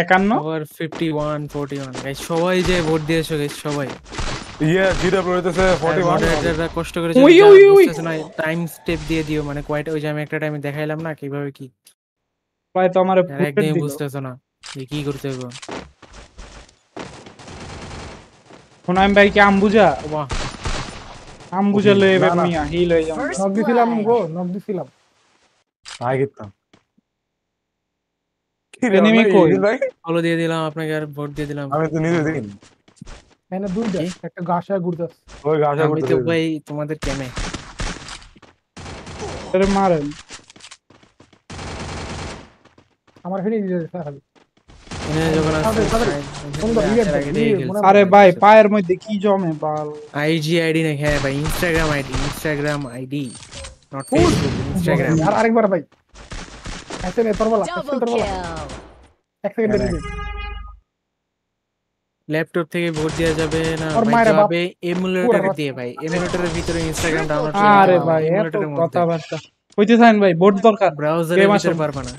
51 ওভার 51 41 সবাই যে ভোট দিয়েছো সবাই ইয়ে, হ্যাঁ, কষ্ট করে টাইম স্টেপ দিয়ে দিও মানে কয়টা ওই যে আমি একটা টাইমে দেখাইলাম না কিভাবে কি ভাই তো আমারে একদমই বুঝতেছ না যে কি করতে হবে হুনাইম ভাই কি আমবুজা বাহ আমবুজা লয়ে এবার মিয়া হিল হয়ে যাম নক দিছিলাম গো নক দিছিলাম আই গেতাম এনিমি কই ভাই দিয়ে দিলাম আপনাকে আর ভোট দিয়ে দিলাম আমি তো নিজে দেখিনি এখানে দুইটা একটা গাশা গুড়দাস ওই গাশা গুড়দাস আমি তো ভাই তোমাদের কেমে আরে মারেন আমার ফিনিশ দিয়ে দিতে খালি আরে ভাই পায়ের মধ্যে কি জমে বাল আইজি আইডি না হ্যাঁ ভাই Instagram ID Instagram ID not Instagram আর আরেকবার ভাই এসে নে তোর বলা তোর বলা এক সেকেন্ড দেরি ল্যাপটপ থেকে ভোট দেয়া যাবে না যাবে এমুলেটর দিয়ে ভাই এমুলেটরের ভিতরে ইনস্টাগ্রাম ডাউনলোড আরে ভাই এত কথাবার্তা কোথায় আছেন ভাই বোট দরকার ব্রাউজার ফেমন পারপানা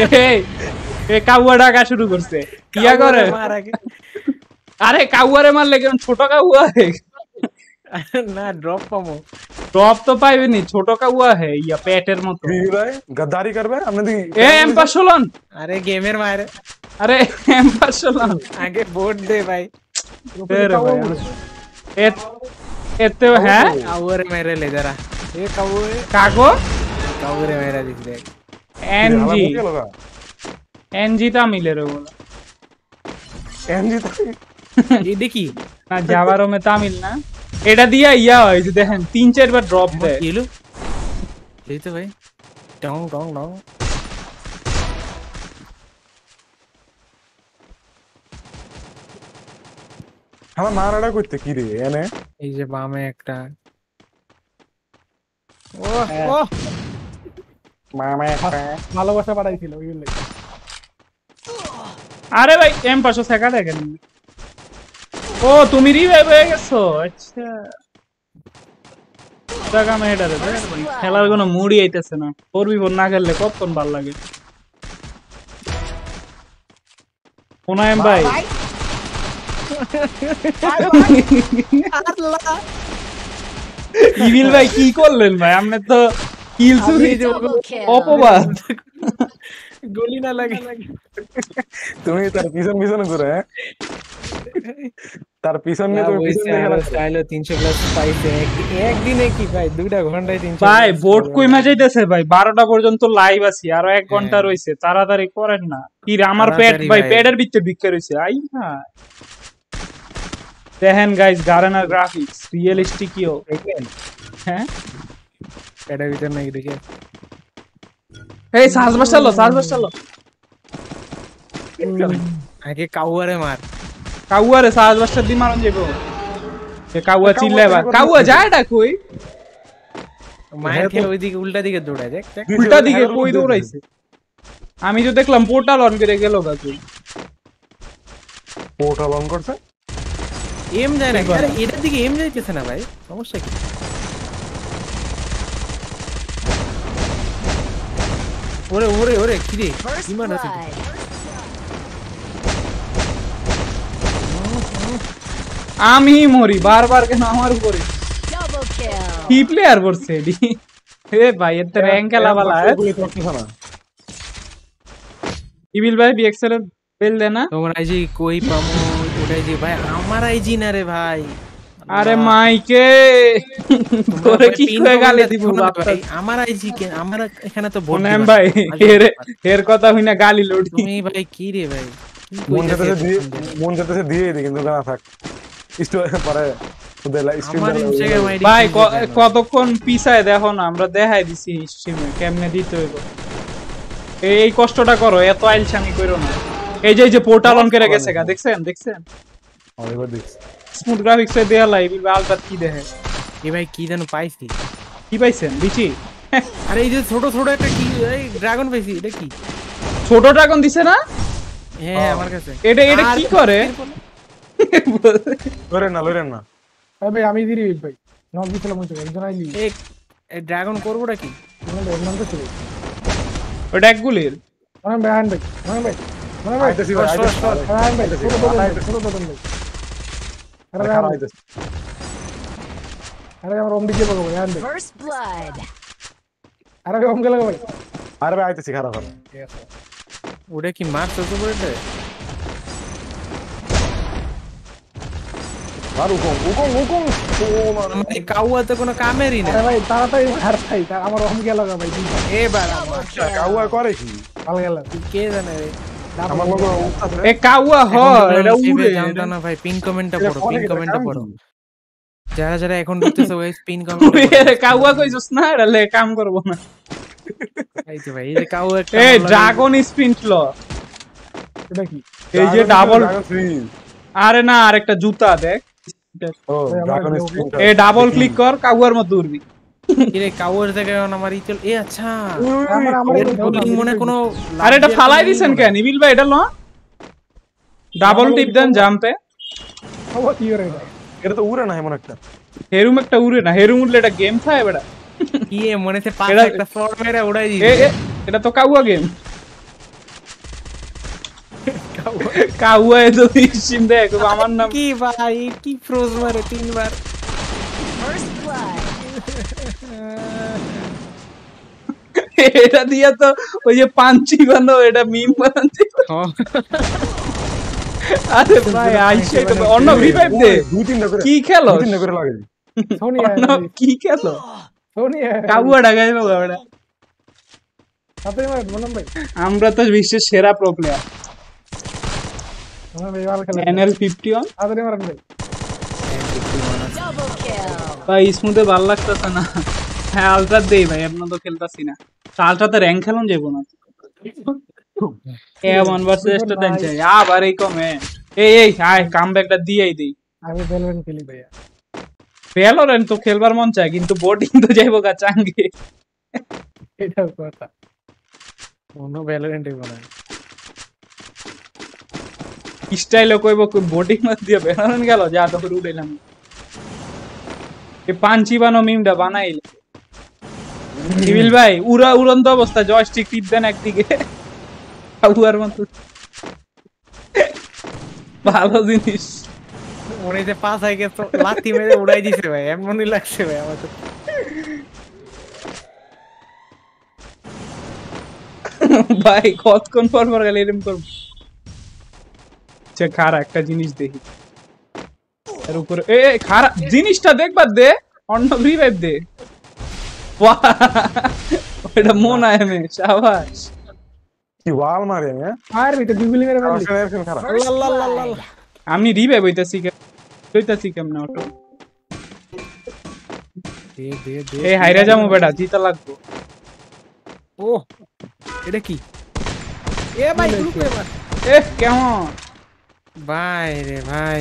এহে কে কাওয়াডা গা শুরু করছে কিয়া করে আরে কাওয়ারে মার লাগিও ছোট কাওয়া হে না ড্রপ পাবো ড্রপ তো পাইবইনি ছোট কাওয়া হে ইয়া প্যাটার মতো ভি ভাই গদদারি করবে আপনি দেখি এ এমপার শলান আরে গেমের মারে আরে এমপার শলান আগে বোট দে ভাই পুরো কাওয়া एते तो है कौर मेरे ले जरा ये काको मेरा दिख एनजी एनजी मिले रहे बोला एनजी तो ये देखी ना हाँ, जावारो में ता तो मिलना एटा दिया या इज देखन तीन चार बार ड्रॉप दे ये लो ले तो भाई डाउन डाउन डाउन আমার নাড়াটা করতে কি রে এনে এই যে বামে একটা ও ও মামে একটা ভালোবাসা পাঠাইছিল ওই লাগে আরে ভাই এম পাশে থাকা দেখেন ও তুমি ভাই হয়ে গেছো আচ্ছা টাকা রে খেলার কোনো মুড়ি আইতেছে না ফোর বি ফোর না খেললে কতক্ষণ ভাল লাগে এম ভাই ইভিল ভাই কি করলেন ভাই আপনি তো অপবাদ না লাগে তুমি তার পিছন পিছন হ্যাঁ? তার তুমি প্লাস পাইছে একদিনে কি ভাই দুইটা ঘন্টায় 300 ভাই বোর্ড কই যাইতেছে ভাই বারোটা পর্যন্ত লাইভ আছি আরো এক হ্যাঁ। ঘন্টা রইছে তাড়াতাড়ি করেন না কি আমার পেট ভাই পেটের ভিতরে ভিক্ষা রইছে আই না Then guys, Garana graphics, realistic yo again. এটা ভিতর নাই দেখে এই সাজ বাস চলো সাজ বাস চলো আগে কাউয়ারে মার কাউয়ারে সাজ বাস দি মারন যাইবো সে কাউয়া চিল্লায় বা কাউয়া যায় এটা কই মায়ের খেলে ওইদিকে উল্টা দিকে দৌড়ায় দেখ উল্টা দিকে কই দৌড়াইছে আমি তো দেখলাম পোর্টাল অন করে গেল গা তুই পোর্টাল অন করছে এম যায় না আরে এটার দিকে এম যাইতেছে না ভাই সমস্যা কি ওরে ওরে ওরে কি রে ইমান আছে আমি মরি বারবার কেন আমার উপরে কি প্লেয়ার করছে এডি এ ভাই এত র‍্যাঙ্ক খেলা वाला है ইবিল ভাই বিএক্সএল বেল দেনা তোমরা জি কই পামো আইজি ভাই আমার আইজি না রে ভাই আরে মাইকে তোরে কি কয়ে গালি দিব আমার আইজি কে আমার এখানে তো ভাই এর এর কথা হই না গালি লড়ি তুমি ভাই কি রে ভাই মন যেতেছে দিয়ে মন যেতেছে দিয়ে দি কিন্তু না থাক স্টোর পরে ভাই কতক্ষণ পিছায় দেখো না আমরা দেখাই দিছি কেমনে দিতে হইব এই কষ্টটা করো এত আইলছামি করো না এই যে এই যে পোর্টাল অন করে গেছে গা দেখছেন দেখছেন এবার দেখছি স্মুথ গ্রাফিক্স এ দেয়া লাই বিল আলবাত কি দেখে এ ভাই কি জানো পাইছি কি পাইছেন বিচি আরে এই যে ছোট ছোট একটা কি এই ড্রাগন পাইছি এটা কি ছোট ড্রাগন দিছে না হ্যাঁ, হ্যাঁ আমার কাছে এটা এটা কি করে লরেন না লরেন না আরে আমি দিরি ভাই নক দিছিলাম ওই তো একজন আইলি এক ড্রাগন করবোটা কি ওটা একগুলির মানে ব্যান্ড ভাই মানে ভাই udah kim mas tuh berarti baru kong kong kong kong kau ada kuna kamera ini tapi tara tara hari tara amar om gelo gak baik eh barang kau ada kau ada sih kalau gelo kira nih এ হ এটা উড়ে জানতা না ভাই pin কমেন্টটা পড়ো pin কমেন্টটা পড়ো যারা যারা এখন ওই পিন কমেন্ট কইছস না লে কাম করব না এই ভাই এই যে এ ড্রাগন স্পিন লো এটা কি এই যে ডাবল আরে না আরেকটা জুতা দেখ ও ড্রাগন স্পিন এ ডাবল ক্লিক কর কাউয়ার মধ্যে উড়বি কিরে কাওয়ার থেকে না মারি চল এ আচ্ছা বোলিং মনে কোনো আরে এটা ফালাই দিছেন কেন ইবিল ভাই এটা ল ডাবল টিপ দেন জামতে ও ইউরে এটা তো উড়ে না এমন একটা হেরুম একটা উড়ে না হেরুম উড়লে এটা গেম থাকে বেটা কি এ মনে সে পাঁচ একটা ফর্ম মেরে উড়াই দি এটা তো কাউয়া গেম কাউয়া এত সিম দেখ আমার নাম কি ভাই কি ফ্রোজ মারে তিনবার এটা দিয়া তো ওই যে পাঞ্চি বানো এটা মিম হ্যাঁ। আরে ভাই অন্য রিভাইভ দে তিন করে কি তিন করে লাগে সোনিয়া কি সোনিয়া আমরা তো বিশ্বের সেরা প্রো প্লেয়ার এনএল 51 আদরে ভাই ভাই স্মুথে ভাল লাগতাছে না चालটা দেই ভাই আমরা তো খেলতেছি না চালটা তো র‍্যাঙ্ক খেলন যাইবো না এ 1 বর্স স্টা দেন চাই আবারই কমে এইস হাই কমব্যাকটা দিই দেই আমি খেলবেন খেলে ভাইয়া খেলো রে তুই খেলবার মন চায় কিন্তু বডিং তো যাইবোগা চাঙ্গে এটা কোথা কোন ভ্যালোরেন্ট ই হলো কি স্টাইল কইবো কই বডিং মত দিবে রানন গেল যা তো উড়াইলাম এ পাঁচিবা নো মিম দবানা ই সিভিল ভাই উড়া উড়ন্ত অবস্থা জয়স্টিক টিপ দেন একদিকে আবুয়ার মতো ভালো জিনিস মনে যে পাস হয়ে গেছে লাথি মেরে উড়াই দিছে ভাই এমনই লাগছে ভাই আমার তো ভাই কতক্ষণ পর পর গেলে এরম করবো আচ্ছা খারা একটা জিনিস দেখি তার উপরে এ খারা জিনিসটা দেখবার দে অন্য ভাই দে वाह बेटा मोन आया मैं शाबाश কি ওয়াল মারে হ্যাঁ আর এটা বিবিলিং এর মারে সেন সেন খারাপ আল্লাহ আমি রিভাই বইতাছি কে কইতাছি কেমনে অটো দে দে দে এই হাইরা যামু বেটা জিতা লাগবো ও এটা কি এ ভাই গ্রুপ এ ভাই এ কেমন ভাই রে ভাই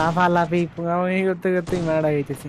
লাভা লাভি পুরা করতে করতে মারা গেছে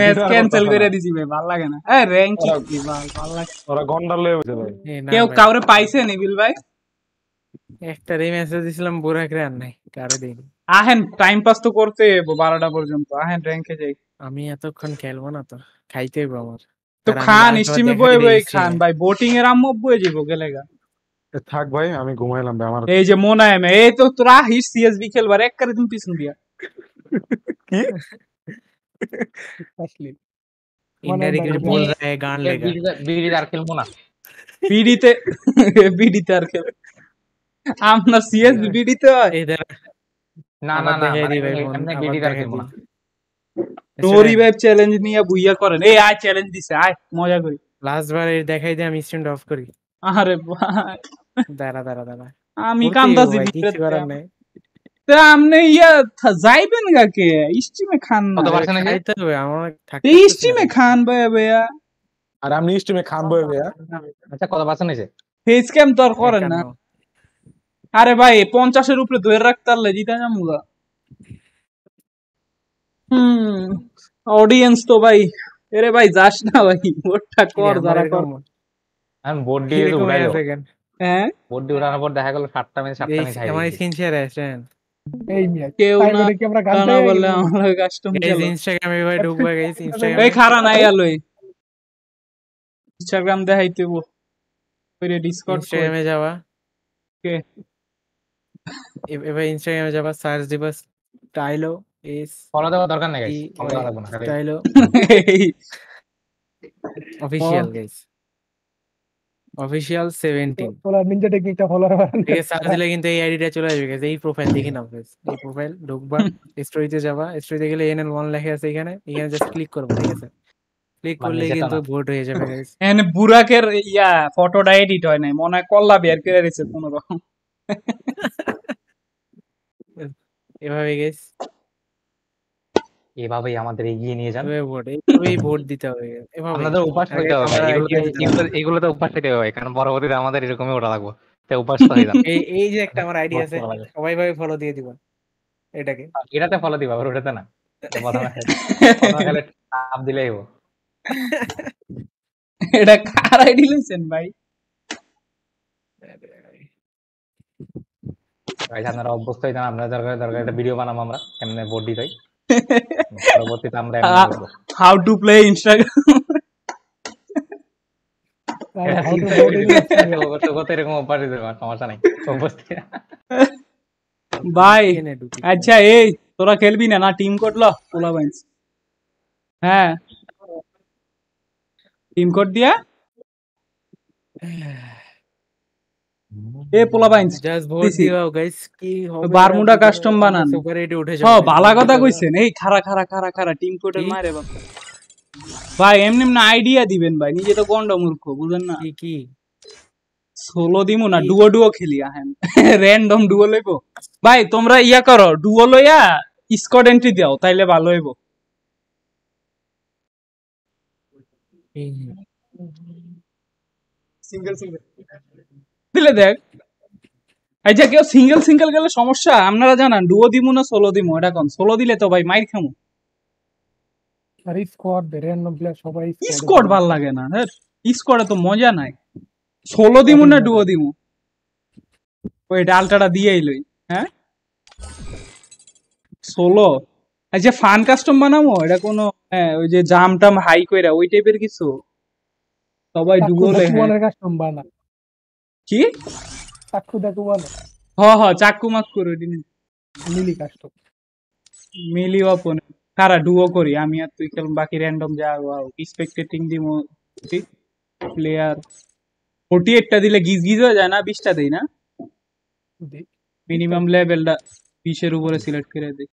ম্যাচ ক্যান্সেল করে দিছি ভাই ভালো লাগে না এ র‍্যাঙ্ক কি ভাই ভালো লাগে ওরা গন্ডার লয়ে হইছে ভাই কেউ কাউরে পাইছে নিবিল ভাই একটা রে মেসেজ দিছিলাম বুরাক রে আর নাই কারে দেই আহেন টাইম পাস তো করতে এবো 12টা পর্যন্ত আহেন র‍্যাঙ্কে যাই আমি এতক্ষণ খেলবো না তো খাইতে হইবো আমার তো খান স্টিমে বই বই খান ভাই বোটিং এর আম্মু বই যাইবো গেলেগা থাক ভাই আমি ঘুমাইলাম ভাই আমার এই যে মোনা এম এই তো তোরা হিস সিএসবি খেলবার এক করে দিন পিছন দিয়া কি চ্যালেঞ্জ নিয়ে করেন এই আয় চ্যালেঞ্জ দিছে আয় মজা করি লাস্ট দেখাই দিয়ে আমি কান্দাজি অফ করি আরে আমি করার নাই তা আপনি ইয়া যাইবেন কাকে স্টিমে খান স্টিমে খান ভাইয়া ভাইয়া আর আপনি স্টিমে খান ভাইয়া আচ্ছা কথা বাসা ফেস ক্যাম তো আর করেন না আরে ভাই পঞ্চাশের উপরে ধরে রাখতে পারলে হুম অডিয়েন্স তো ভাই এরে ভাই যাস না ভাই ভোটটা কর যারা কর আমি ভোট দিয়ে উড়াই হ্যাঁ ভোট দিয়ে উড়ানোর পর দেখা গেল সাতটা মিনিট সাতটা মিনিট আমার স্ক্রিন শেয়ার ইনস্টাগ্রামে ইনস্টাগ্রাম খারা নাই ইনস্টাগ্রাম এবার ইনস্টাগ্রামে যাবা সার্চ দেওয়া দরকার নাই অফিসিয়াল অফিশিয়াল 17 তোরা নিনজা টেকনিকটা ফলো কর সার্চ দিলে কিন্তু এই আইডিটা চলে আসবে गाइस এই প্রোফাইল দেখে নাও गाइस এই প্রোফাইল ঢুকবা স্টোরিতে যাবা স্টোরিতে গেলে এনএল 1 লেখা আছে এখানে এখানে জাস্ট ক্লিক করবে ঠিক আছে ক্লিক করলে কিন্তু ভোট হয়ে যাবে गाइस এন বুরাকের ইয়া ফটোটা এডিট হয় নাই মনে হয় কল্লা বিয়ার করে রেছে কোনো রকম এভাবে गाइस এভাবেই আমাদের এগিয়ে নিয়ে যান ভোট দিতে হবে এগুলো তো উপাস থেকে হবে কারণ পরবর্তীতে আমাদের এরকমই ওটা লাগবো তাই উপাস তো এই যে একটা আমার আইডিয়া আছে সবাই ভাবে ফলো দিয়ে দিবেন এটাকে এটাতে ফলো দিবা ওটাতে না এটা ভাই ভাই আপনারা অভ্যস্ত হইতেন আপনারা দরকার দরকার একটা ভিডিও বানাবো আমরা কেমনে ভোট দিতে হ্যাঁ, পরবর্তীতে আমরা হাউ টু প্লে ইনস্টাগ্রাম বাই আচ্ছা এই তোরা খেলবি না না টিম কোড পোলা বাইন্স হ্যাঁ টিম কোড দিয়া হ্যাঁ। খাড়া খাড়া খাড়া খাড়া ভাই এমনি আইডিয়া দিবেন ভাই নিজে তো সোলো দিমু না ডুও ডুও খেলি আহেন র্যান্ডম ডুও লইব ভাই তোমরা ইয়া করো ডুয়ো লইয়া স্কট এন্ট্রি দাও তাইলে ভালো হইব সিঙ্গেল সিঙ্গেল দিলে দেখ যে কেউ সিঙ্গেল সিঙ্গেল গেলে সমস্যা আপনারা জানান ডুও দিমু না সোলো দিমু এটা কোন সোলো দিলে তো ভাই মাইর খামু আর স্কোয়াড সবাই স্কোয়াড e ভাল লাগে না হ্যাঁ স্কোয়াডে e তো মজা নাই সোলো দিমু না দিমু ওই ডালটাটা দিয়েই লই হ্যাঁ সোলো ফান কাস্টম বানামো এটা কোনো হ্যাঁ ওই যে জাম টাম হাই কইরা ওই টাইপের কিছু সবাই ডুবো কাস্টম কি চাকু দাকু বলে হ হ চাকু মাকু রেডি নেই মিলি কাস্ট মিলি ওপেন সারা ডুও করি আমি আর তুই খেলুম বাকি র্যান্ডম যা এক্সপেক্টেটিং দিমো প্লেয়ার ফোর্টি এইটটা দিলে গিজ গিজ হয়ে যায় না বিশটা দেই না মিনিমাম লেভেলটা বিশের উপরে সিলেক্ট করে দিই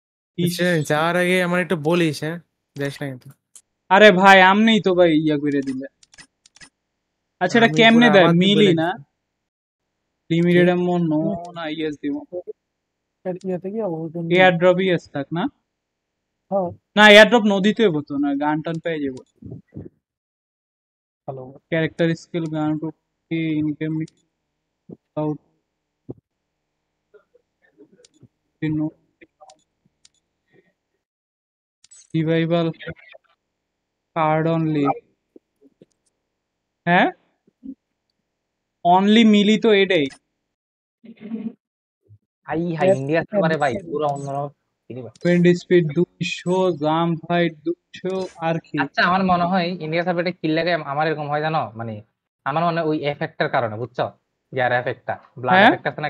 আচ্ছা, যাওয়ার আগে আমার একটু বলিস হ্যাঁ যাস না কিন্তু আরে ভাই আমনেই তো ভাই ইয়া করে দিলে আচ্ছা এটা কেমনে দেয় মিলি না लिमिटेड एमो नो ना आईएस दिमो এয়ার ড্রপই এস থাক না হ্যাঁ। না এয়ার ড্রপ নদীতে হতো না গান টান পেয়ে যাবো হ্যালো ক্যারেক্টার স্কিল গান প্রতি income out revival card only হ্যাঁ অনলি er মিলি তো এটাই আই হাই ইন্ডিয়া সার্ভারে ভাই পুরো অন্যরকম উইন্ড স্পিড দুইশো জাম ফাইট দুইশো আর কি আচ্ছা আমার মনে হয় ইন্ডিয়া সার্ভারে কিল লাগে আমার এরকম হয় জানো মানে আমার মনে হয় ওই এফেক্টটার কারণে বুঝছো ইয়ার এফেক্টটা ব্লাড এফেক্ট আছে না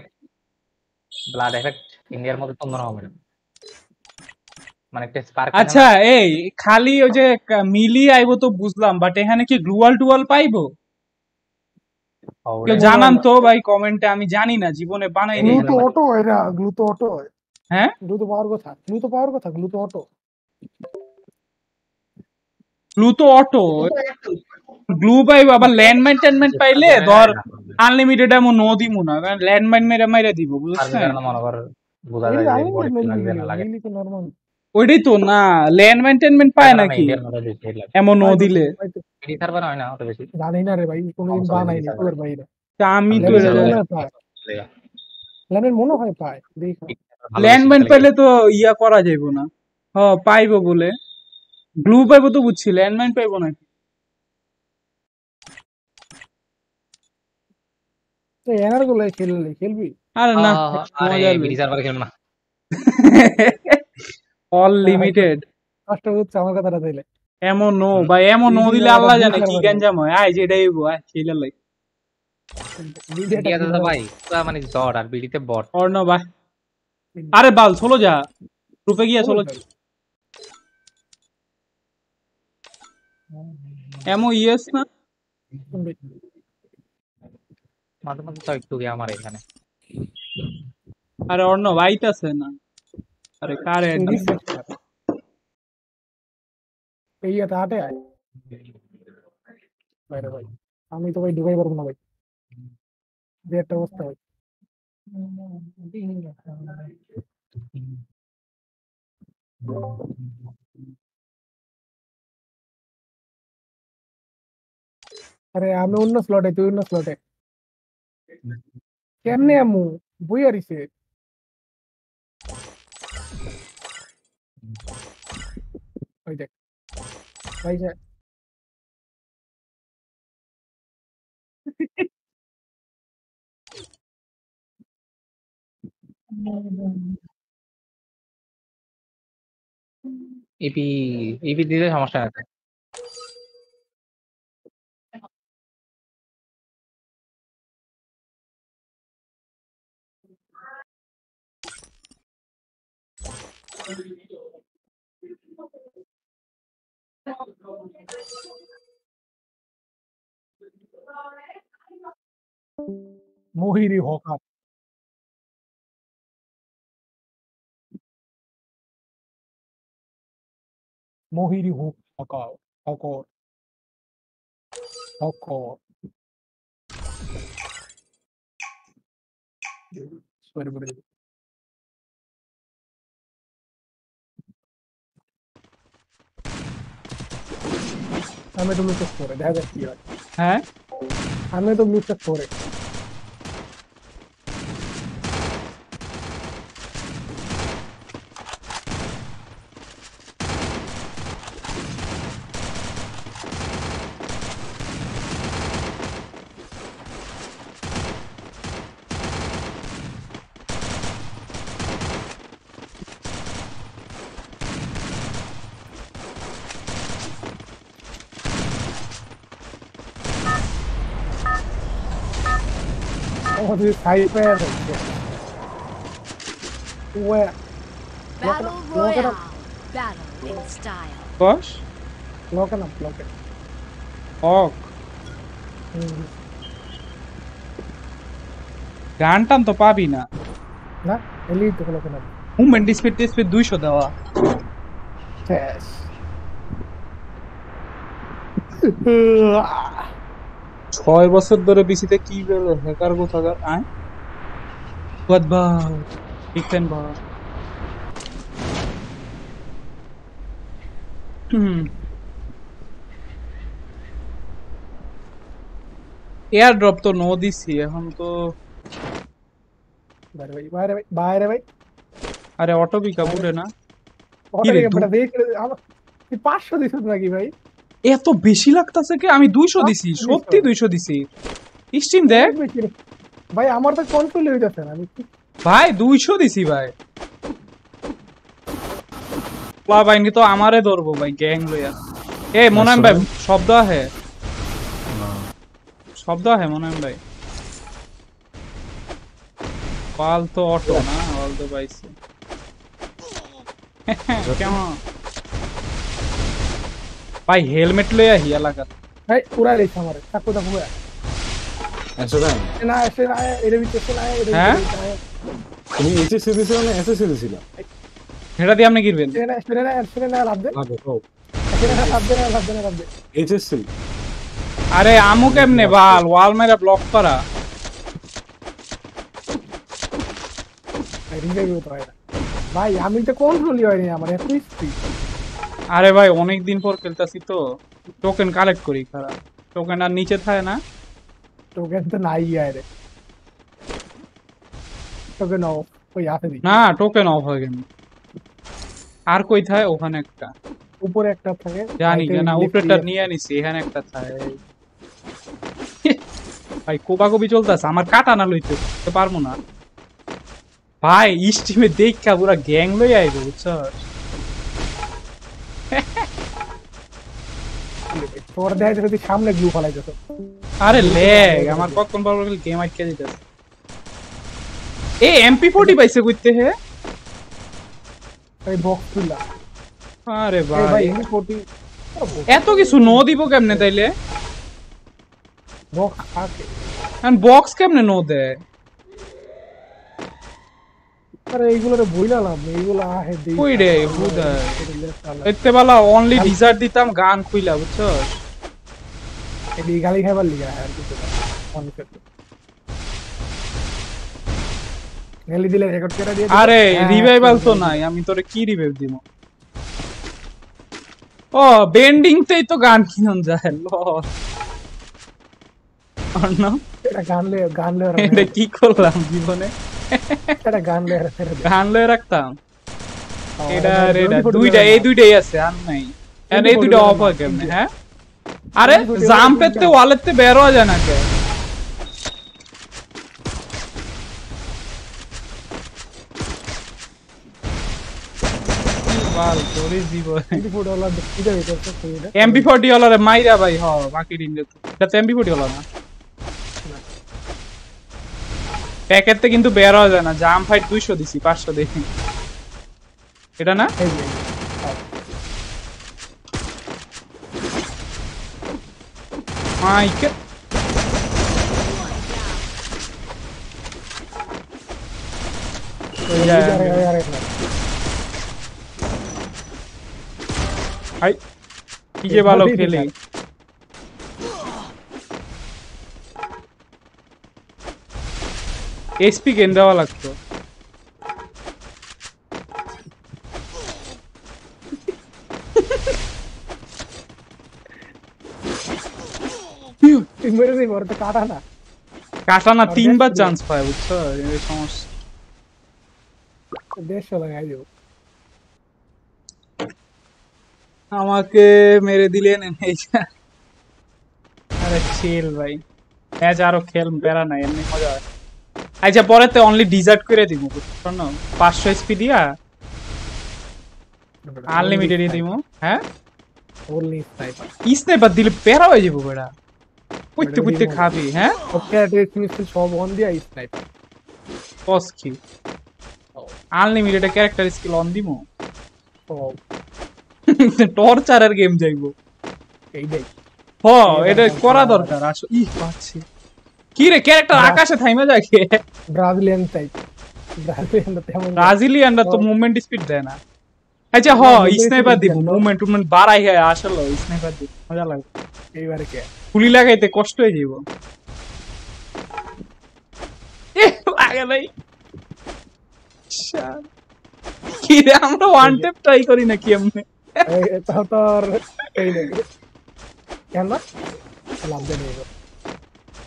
ব্লাড এফেক্ট ইন্ডিয়ার মধ্যে তোমরা হবে না মানে একটা স্পার্ক আচ্ছা এই খালি ওই যে মিলি আইবো তো বুঝলাম বাট এখানে কি গ্লুয়াল টুয়াল পাইবো জানান তো ভাই কমেন্টে আমি জানি না জীবনে তো অটো গ্লু তো অটো হ্যাঁ গ্লু তো পাওয়ার কথা গ্লু তো পাওয়ার কথা গ্লু তো অটো গ্লু তো অটো গ্লু ভাই আবার ল্যান্ডমাইন ট্যান্ডমাইন পাইলে ধর আনলিমিটেড এমন নো দিমু না কারণ মাইন মেরে মাইরা দিব বুঝলি মনে কর বুঝা যায় লাগে ওইটাই তো না ল্যান্ড মেইনটেইনমেন্ট পায় নাকি এমন ও দিলে না অত বেশি জানি আমি তো ল্যান্ড মেইন পেলে তো ইয়া করা যাইব না হ পাইবো বলে গ্লু পাইবো তো বুঝছি ল্যান্ড মেইন পাইব নাকি তো এনার গুলো খেলবি আরে না আরে বিডি সার্ভার খেলবো না অনলিমিটেড হ্যাঁ, কষ্ট হচ্ছে আমার কথাটা দিলে এমন নো হ্যাঁ। ভাই এমন নো দিলে আল্লাহ জানে কি গঞ্জাম হয় আয় যেটাই আয় সেইটা লাগ দাদা ভাই মানে জ্বর আর বিড়িতে বট অর্ণ ভাই আরে বাল চলো যা রূপে গিয়া চলো এমন ইয়েস না মাঝে মাঝে তো একটু গিয়ে আমার এখানে আরে অর্ণ আছে না अरे कार है ये था आटे आए भाई भाई আমি তো ভাই ডুবাই পারবো না ভাই একটা অবস্থা ভাই আরে আমি অন্য স্লটে তুই অন্য স্লটে কেমনে আমু বই আরিছে ওই দেখ ভাই ইপি ইপি দিলে সমস্যা আছে Thank you. मोहिरी होकर मोहिरी हो होकर होकर होकर सॉरी बोल हमें तो लूचस फोर है ध्यान रखिए हैं हमें तो लूचस फोर है ต้องซื้อใช้แป้งด้วย Battle Royale. Battle in style. Boss? Lock it up, lock it. Hawk. Gantam to pabi na. Na? Elite ko lock it up. Movement speed test pe 200 dawa. Yes. কয় বছর ধরে বিসিতে কি বেলে হ্যাকার কোথাকার আয় বাদ বা ঠিক বা এয়ার ড্রপ তো নো দিছি এখন তো বাইরে ভাই বাইরে ভাই বাইরে ভাই আরে অটো বিকা বুড়ে না অটো পিকআপ দেখ 500 দিছ নাকি ভাই এত বেশি লাগতাছে কি আমি দুইশো দিছি সত্যি দুইশো দিছি স্টিম দেখ ভাই আমার তো কন্ট্রোল হয়ে যাচ্ছে না ভাই দুইশো দিছি ভাই তো আমারে ধরবো ভাই গ্যাং লইয়া এ মোনাম ভাই আচ্ছা। শব্দ আহে শব্দ আহে মোনাম ভাই পাল তো অটো না অল তো পাইছে কেমন ভাই হেলমেট লই আহি এলাকাত ভাই পুরা রেছ আমারে থাকো থাকো আচ্ছা, ভাই এসে না না হ্যাঁ? এসে না এর ভিতরে এর হ্যাঁ তুমি এসে ছিল না এসে ছিল আপনি গিরবেন না এসে না এসে না লাভ দে লাভ দে লাভ দে লাভ দে লাভ দে এইচএসসি আরে আমু কেমনে আচ্ছা। বাল ওয়াল মেরা ব্লক করা ভাই আমি তো কন্ট্রোলই হয়নি আমার এত স্পিড আরে ভাই অনেকদিন পর খেলতেছি তো টোকেন কালেক্ট করি খারাপ টোকেন আর নিচে থাকে না টোকেন তো নাই রে টোকেন অফ ওই হাতে দি না টোকেন অফ হয়ে গেছে আর কই থাকে ওখানে একটা উপরে একটা থাকে জানি না উপরেটা নিয়ে আনিছি এখানে একটা থাকে ভাই কোবা কোবি চলতেছে আমার কাটা না লইতে পারবো না ভাই স্টিমে দেখা পুরা গ্যাং লই আইবো বুঝছো তোর দেখাই যদি সামনে গ্লু ফলাই যেত আরে ল্যাগ আমার কখন বার বার গেম আটকে দিতেছে এ এমপি পাইছে কইতে হে এই বক্স তুলা আরে ভাই এত কিছু ন দিব কেমনে তাইলে বক্স বক্স কেমনে নো দেয় হ্যাঁ, নাই আমি তোরে কি রিভাইভ দিব ও বেন্ডিং তেই তো গান কিনন যায় ল এটা গান গান মানে- কি করলাম জীবনে এটা গান লয়ে রাখতাম গান লয়ে রাখতাম এটা রে দুইটা এই দুইটাই আছে আর নাই আর এই দুইটা অফ হয় কেমনে হ্যাঁ আরে জাম্পের তে ওয়ালেট বের হওয়া যায় না কে বাল তোরে জীবন এমপি মাইরা ভাই হ বাকি দিন তো এটা এমপি ফোর্টি ওলা না প্যাকেটে কিন্তু বের হওয়া যায় না জাম ফাইট 200 দিছি 500 দেখি এটা না মাইক কি যে ভালো খেলি एस पी घेऊन द्यावा लागतो কাটানা তিনবার চান্স পায় বুঝছো এই সমস্যা দেড়শো লাগাই দেবো আমাকে মেরে দিলেন আরে চিল ভাই ম্যাচ আরো খেল বেড়া নাই এমনি মজা হয় আচ্ছা পরে তো অনলি ডিজার্ট করে দিব শোনো পাঁচশো এসপি দিয়া আনলিমিটেড দিব হ্যাঁ অনলি স্নাইপার স্নাইপার দিলে পেরা হয়ে যাবো বেড়া পুইতে পুইতে খাবি হ্যাঁ ওকে অ্যাড্রেস মিস্টার সব অন দিয়া স্নাইপার পস কি আনলিমিটেড ক্যারেক্টার স্কিল অন দিমু টর্চারের গেম যাইবো এইটাই হ এটা করা দরকার আসো ই পাচ্ছি কি রে ক্যারেক্টার আকাশে থাইমে যায় ব্রাজিলিয়ান টাইপ ব্রাজিলিয়ানরা তো মুভমেন্ট স্পিড দেয় না আচ্ছা হ স্নাইপার দিব মুভমেন্ট মুভমেন্ট বাড়াই হয় আসলে স্নাইপার দিব মজা লাগে এইবারে কে গুলি লাগাইতে কষ্ট হয়ে যাইব লাগে ভাই কি রে আমরা ওয়ান ট্যাপ ট্রাই করি নাকি এমনি তো তোর কেন লাভ দেবে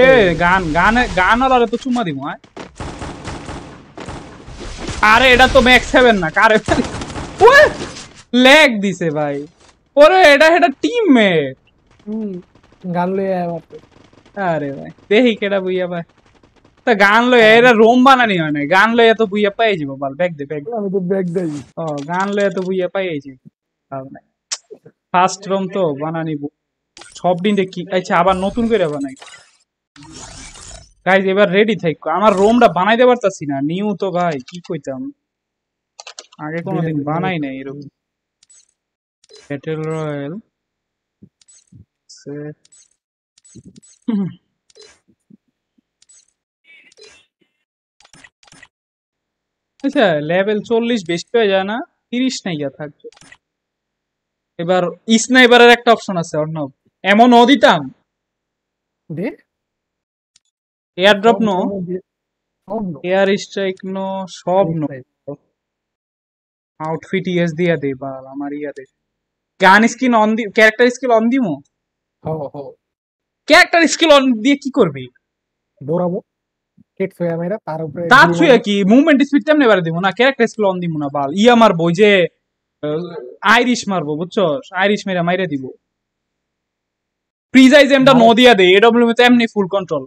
এ গান গান গান তো চুমা দিব আরে এটা তো ম্যাক্স সেভেন না কারে ল্যাগ দিছে ভাই ওরে এটা এটা টিমমেট গান লয়ে আবার আরে ভাই দেখি কেডা বুইয়া ভাই তা গান লয়ে এটা রুম বানানি হয় না গান লইয়া তো বুইয়া পাই যাব বল ব্যাগ দে ব্যাগ আমি তো ব্যাগ দেই ও গান লইয়া তো বুইয়া পাই যাই ফার্স্ট রুম তো বানানি সব দিন দেখি আচ্ছা আবার নতুন করে বানাই গাইজ এবার রেডি থাকো আমার রোমটা বানাইতে পারতাছি না নিউ তো ভাই কি কইতাম আগে কোনোদিন বানাই নাই এরকম ব্যাটেল রয়্যাল আচ্ছা লেভেল চল্লিশ বেশি হয়ে যায় না তিরিশ নাই গিয়া থাকবে এবার স্নাইপারের একটা অপশন আছে অর্ণব এমন ও দিতাম air drop no air strike no সব নো আউটফিট ইয়েস দিয়া দে বাল আমার ইয়া দে গান স্কিন অন দি ক্যারেক্টার স্কিল অন দিমো হো হো ক্যারেক্টার স্কিল অন দিয়ে কি করবি দৌড়াবো কেট ছুঁয়া মেরা তার উপরে তার ছুঁয়া কি মুভমেন্ট স্পিড তেমনি বাড়ে দিব না ক্যারেক্টার স্কিল অন দিব না বাল ইয়া মারবো যে আইরিশ মারবো বুঝছো আইরিশ মেরা মাইরা দিব প্রিজাইজ এমটা ন দিয়া দে এডব্লিউ এমনি ফুল কন্ট্রোল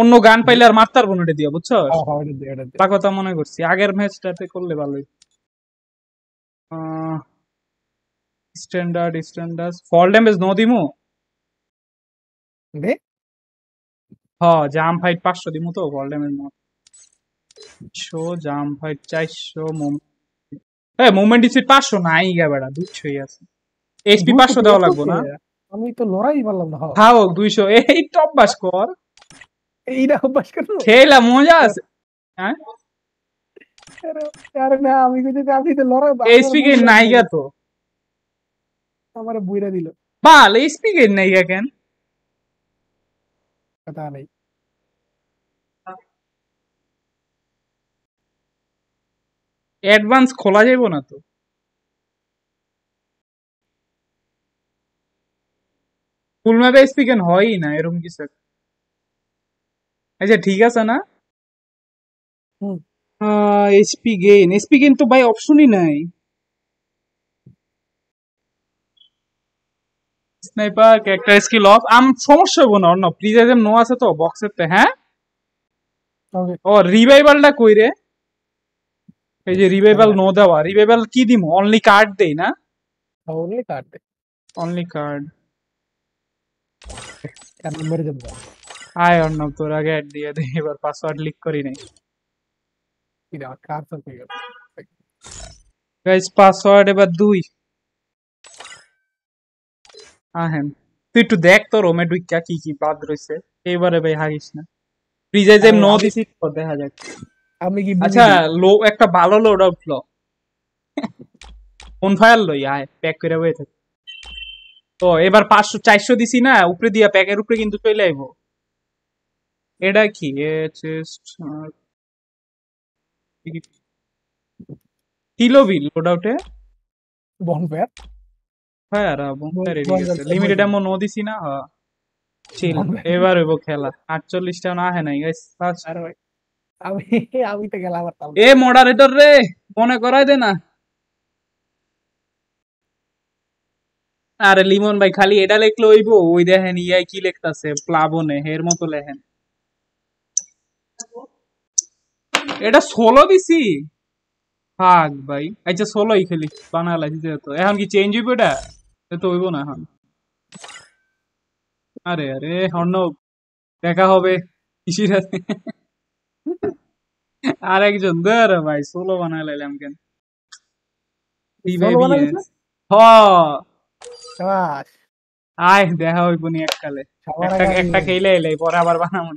অন্য গান পাইলে আর মারতার বোন এটা দিয়া বুঝছো হ্যাঁ, হ্যাঁ, তা কথা মনে করছি আগের ম্যাচটাতে করলে ভালোই standard standard fall damage no দিমু দে হ জাম ফাইট 500 দিমু তো ফল ড্যামেজ নো শো জাম ফাইট 400 মোম এ মোমেন্ট স্পিড 500 নাই গা বেড়া দুঃখই আছে এইচপি 500 দেওয়া লাগবো না আমি তো লড়াই পারলাম না হাও হ্যাঁ। 200 এই টপ বাস কর এইটা অভ্যাস করো খেলা মজা আছে হ্যাঁ আরে না আমি কইতে আপনি তো নাইগা তো আমারে বুইরা দিল বাল নাইগা কেন কথা নাই অ্যাডভান্স খোলা যাইব না তো ফুল ম্যাপে স্পিকেন হয়ই না এরকম কিছু একটা আচ্ছা ঠিক আছে না এসপি গেইন এসপি গেইন তো ভাই অপশনই নাই স্নাইপার ক্যারেক্টার স্কিল অফ আম সমস্যা হবো না অন্য প্লিজ আইটেম নো আছে তো বক্সের তে হ্যাঁ ও রিভাইভালটা কই রে এই যে রিভাইভাল নো দেওয়া রিভাইভাল কি দিম অনলি কার্ড দেই না অনলি কার্ড দেই অনলি কার্ড আমি মরে যাবো আয় অর্ণব তোর আগে অ্যাড দিয়ে দে এবার পাসওয়ার্ড লিক করি নাই গাইস পাসওয়ার্ড এবার দুই আহেন তুই একটু দেখ তো রোমে ডুইকা কি কি বাদ রইছে এইবারে ভাই হাগিস না ফ্রিজে যে নো দিছি দেখা যাক আমি কি আচ্ছা লো একটা ভালো লোড উঠলো ফোন ফায়ার লই আয় প্যাক করে বই থাকি তো এবার পাঁচশো চারশো দিছি না উপরে দিয়া প্যাকের উপরে কিন্তু চলে আইবো এটা কি চেস্ট টিলোবিল লোড বনফায়ার হ্যাঁ বনফায়ার লিমিটেড দিছি না চিল এবার হইব খেলা 48 টা না হে নাই গাইস আর ভাই আমি আমি তো খেলা এ মডারেটর রে মনে করাই দে না আরে লিমন ভাই খালি এটা লেখলো হইব ওই দেখেন ইয়াই কি লেখতাছে প্লাবনে এর মতো লেখেন এটা ষোলো দিছি থাক ভাই আচ্ছা ষোলোই খেলি বানা লাগছি যেহেতু এখন কি চেঞ্জ হইব এটা তো হইব না এখন আরে আরে অন্য দেখা হবে কিসির আর একজন ধর ভাই ষোলো বানা লাইলাম কেন আয় দেখা হইব নি এককালে একটা খেলে এলাই পরে আবার বানাবো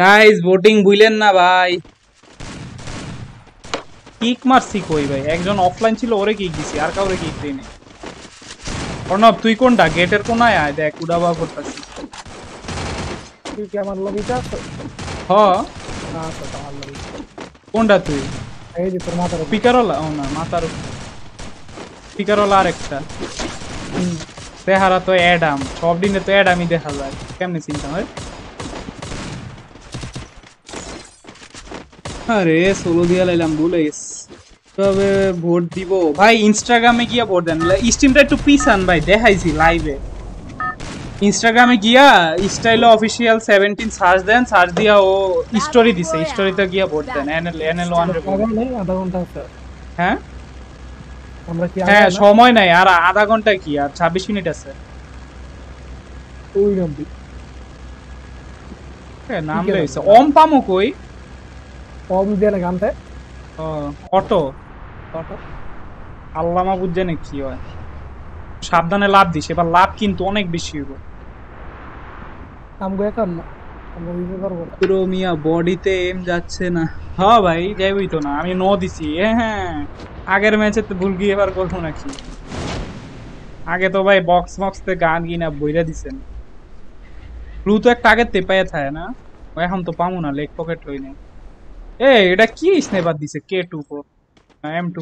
গাইস বোটিং বুইলেন না ভাই কিক মারছি কই ভাই একজন অফলাইন ছিল ওরে কিক দিছি আর কাউরে কিক দিইনি অর্ণব তুই কোনটা গেটের কোনায় আয় দেখ উড়াবা করতাছিস তুই কি আমার লবি হ না আচ্ছা, তো কোনটা তুই এই যে তোর মাথার পিকারলা ও না মাথার স্পিকারওয়ালা আরেকটা দেহারা তো অ্যাডাম সব দিনে তো অ্যাডামই দেখা যায় কেমনে চিন্তা হয় আরে সোলো দিয়া লাইলাম ভুলে তবে ভোট দিব ভাই ইনস্টাগ্রামে গিয়া ভোট দেন স্ট্রিমটা একটু আন ভাই দেখাইছি লাইভে ইনস্টাগ্রামে গিয়া স্টাইল অফিসিয়াল সেভেন্টিন সার্চ দেন সার্চ দিয়া ও স্টোরি দিছে স্টোরিতে গিয়া ভোট দেন এনএল এনএল ওয়ান হ্যাঁ হ্যাঁ সময় নাই আর আধা ঘন্টা কি আর ছাব্বিশ মিনিট আছে হ্যাঁ, নাম রয়েছে অম পামো কই ফর্ম দিয়ে না অটো বুঝছে না কি হয় সাবধানে লাভ দিস এবার লাভ কিন্তু অনেক বেশি হইব আমগো না পুরো মিয়া বডিতে এম যাচ্ছে না হ্যাঁ ভাই যাইবই তো না আমি ন দিছি হ্যাঁ আগের ম্যাচে তো ভুল গিয়ে এবার করবো নাকি আগে তো ভাই বক্স বক্স তে গান গিনা বইরা দিছেন ক্লু তো একটা আগের তেপাইয়া পায়ে থাকে না এখন তো পামো না লেগ পকেট হই না এ এটা কি স্নাইপার দিছে কে টু কো এম টু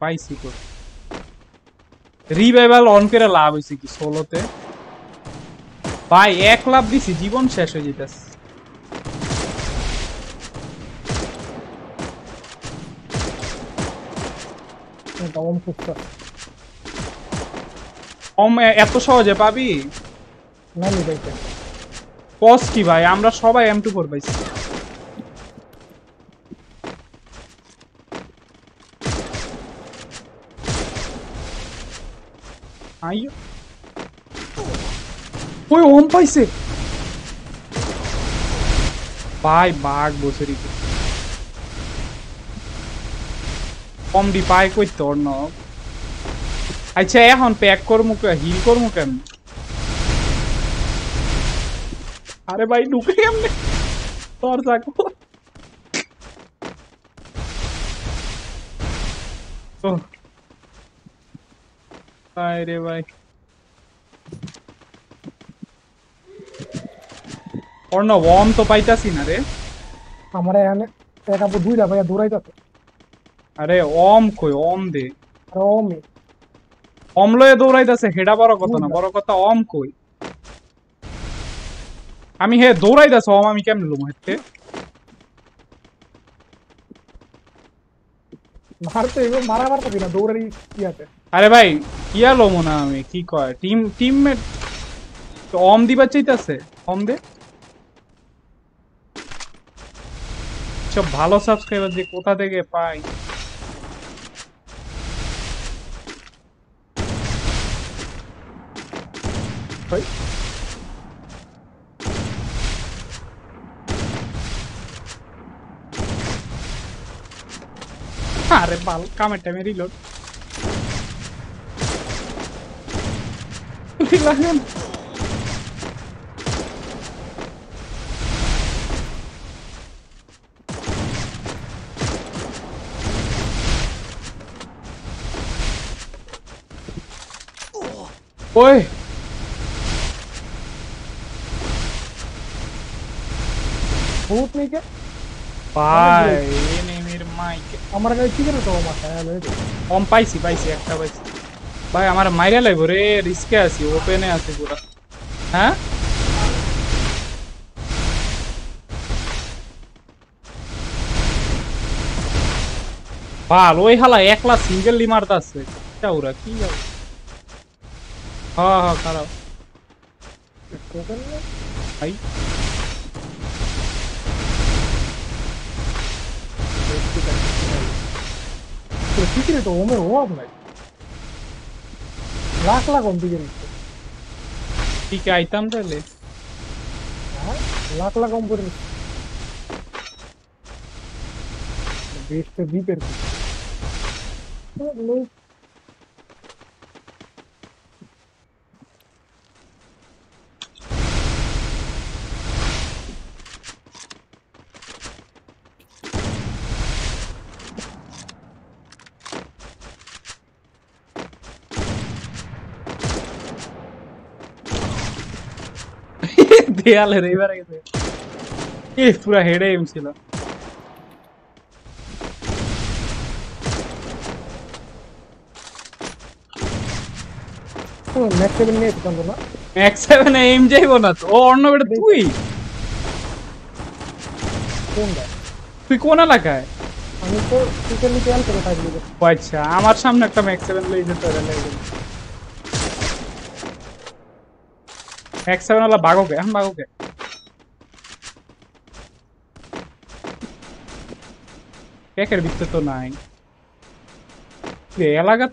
পাইছি কো রিভাইভাল অন করে লাভ হয়েছে কি ষোলোতে ভাই এক লাভ দিছি জীবন শেষ হয়ে যেতেছে এত সহজে পাবি না কস কি ভাই আমরা সবাই এম টু ফোর পাইছি ওই ওম পাইছে ভাই বাঘ বসে রিখে কম ডি পাই কই তোর ন আচ্ছা এখন প্যাক করমু হিল করমু কেন আরে ভাই ঢুকে কেমনে রে ভাই অর্ণ ওম তো পাইতাছি না রে আমার এখানে এটা দুইটা ভাইয়া দৌড়াইতাছে আরে ওম কই ওম দে ওম ওম লয়ে দৌড়াইতাছে হেডা বড় কথা না বড় কথা অম কই আমি হে দৌড়াই দাস আমি কেমন লুম হেতে মারতে এগো মারা মারতে বিনা দৌড়ারি ইয়াতে আরে ভাই কিয়া লমো না আমি কি কয় টিম টিমমেট তো অম দিবা চাইতাছে অম দে সব ভালো সাবস্ক্রাইবার যে কোথা থেকে পাই হয় अरे बाल काम है मेरी लोड ओए भूत नहीं क्या भाई ये नहीं मेरे माइक আমার কাছে ঠিক আছে তো কম পাইছি পাইছি একটা পাইছি ভাই আমার মাইরা লাগবো রে রিস্কে আছি ওপেনে আছি পুরা হ্যাঁ ভাল ওই হালা একলা সিঙ্গেল লি মারতাছে চাউরা কি যাও হ হ খারাপ ভাই Thank you. れできると思う弱くない लाख लाख होम दिखे ठीक है आइटम दे ले लाख लाख होम पूरे बेस्ट भी पर नहीं গেছে পুরো হেডে এম ছিল সেভেন এম ও অন্য বেটা তুই তুই কোন এলাকায় আমি তো আচ্ছা, আমার সামনে একটা ম্যাক্স সেভেন যেতে एक्स सेवन वाला भागोगे প্যাকের ভিতরে তো নাই গা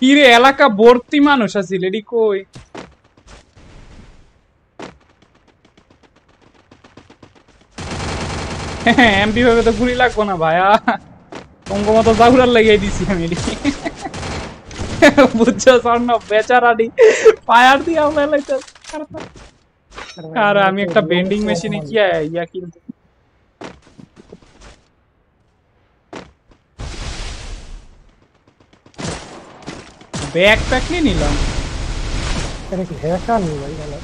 কিরে এলাকা ভর্তি মানুষ আছিল এটি কই হ্যাঁ, এমপি ভাবে তো ঘুরি লাগবো না ভাইয়া অঙ্গ মতো জাগুরার লাগিয়ে দিছি আমি বুঝছো স্বর্ণ বেচারানি ফায়ার দিয়া মেলে আর আমি একটা বেন্ডিং মেশিনে কি ইয়া কিনতে ব্যাকপ্যাক নিয়ে নিলাম अरे हैका नहीं भाई वाला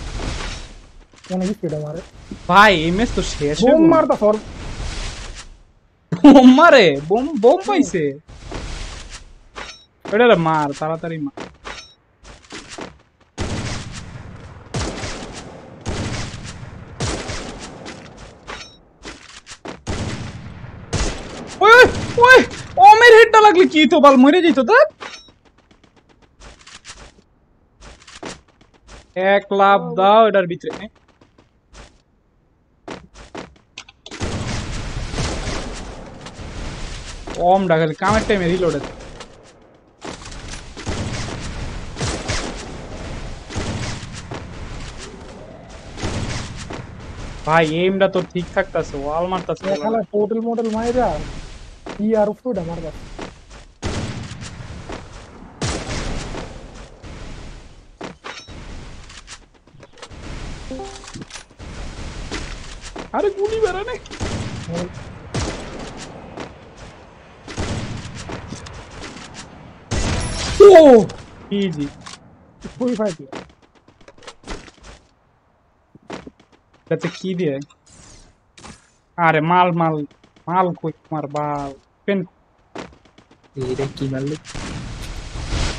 क्या नहीं स्पीड हमारे भाई एमएस तो शेष है बम मारता फॉर बम मारे बम बम पैसे ওটা মার তাড়াতাড়ি মার ওই অমের হেডটা লাগলে কি তো বাল মরে যেত তো এক লাভ দাও এটার ভিতরে ওম ডাকালি কামের টাইমে রিলোড আছে ভাই এইমটা তো ঠিকঠাক আছে ওয়াল মারতাছে এখানে টোটাল মডেল মাইরা কি আর ফুড আমার কাছে আরে গুলি বেরা না ও ইজি ফুল ফাইট এটাতে কি দিয়ে আরে মাল মাল মাল কই তোমার বাল পেন এইটা কি মাল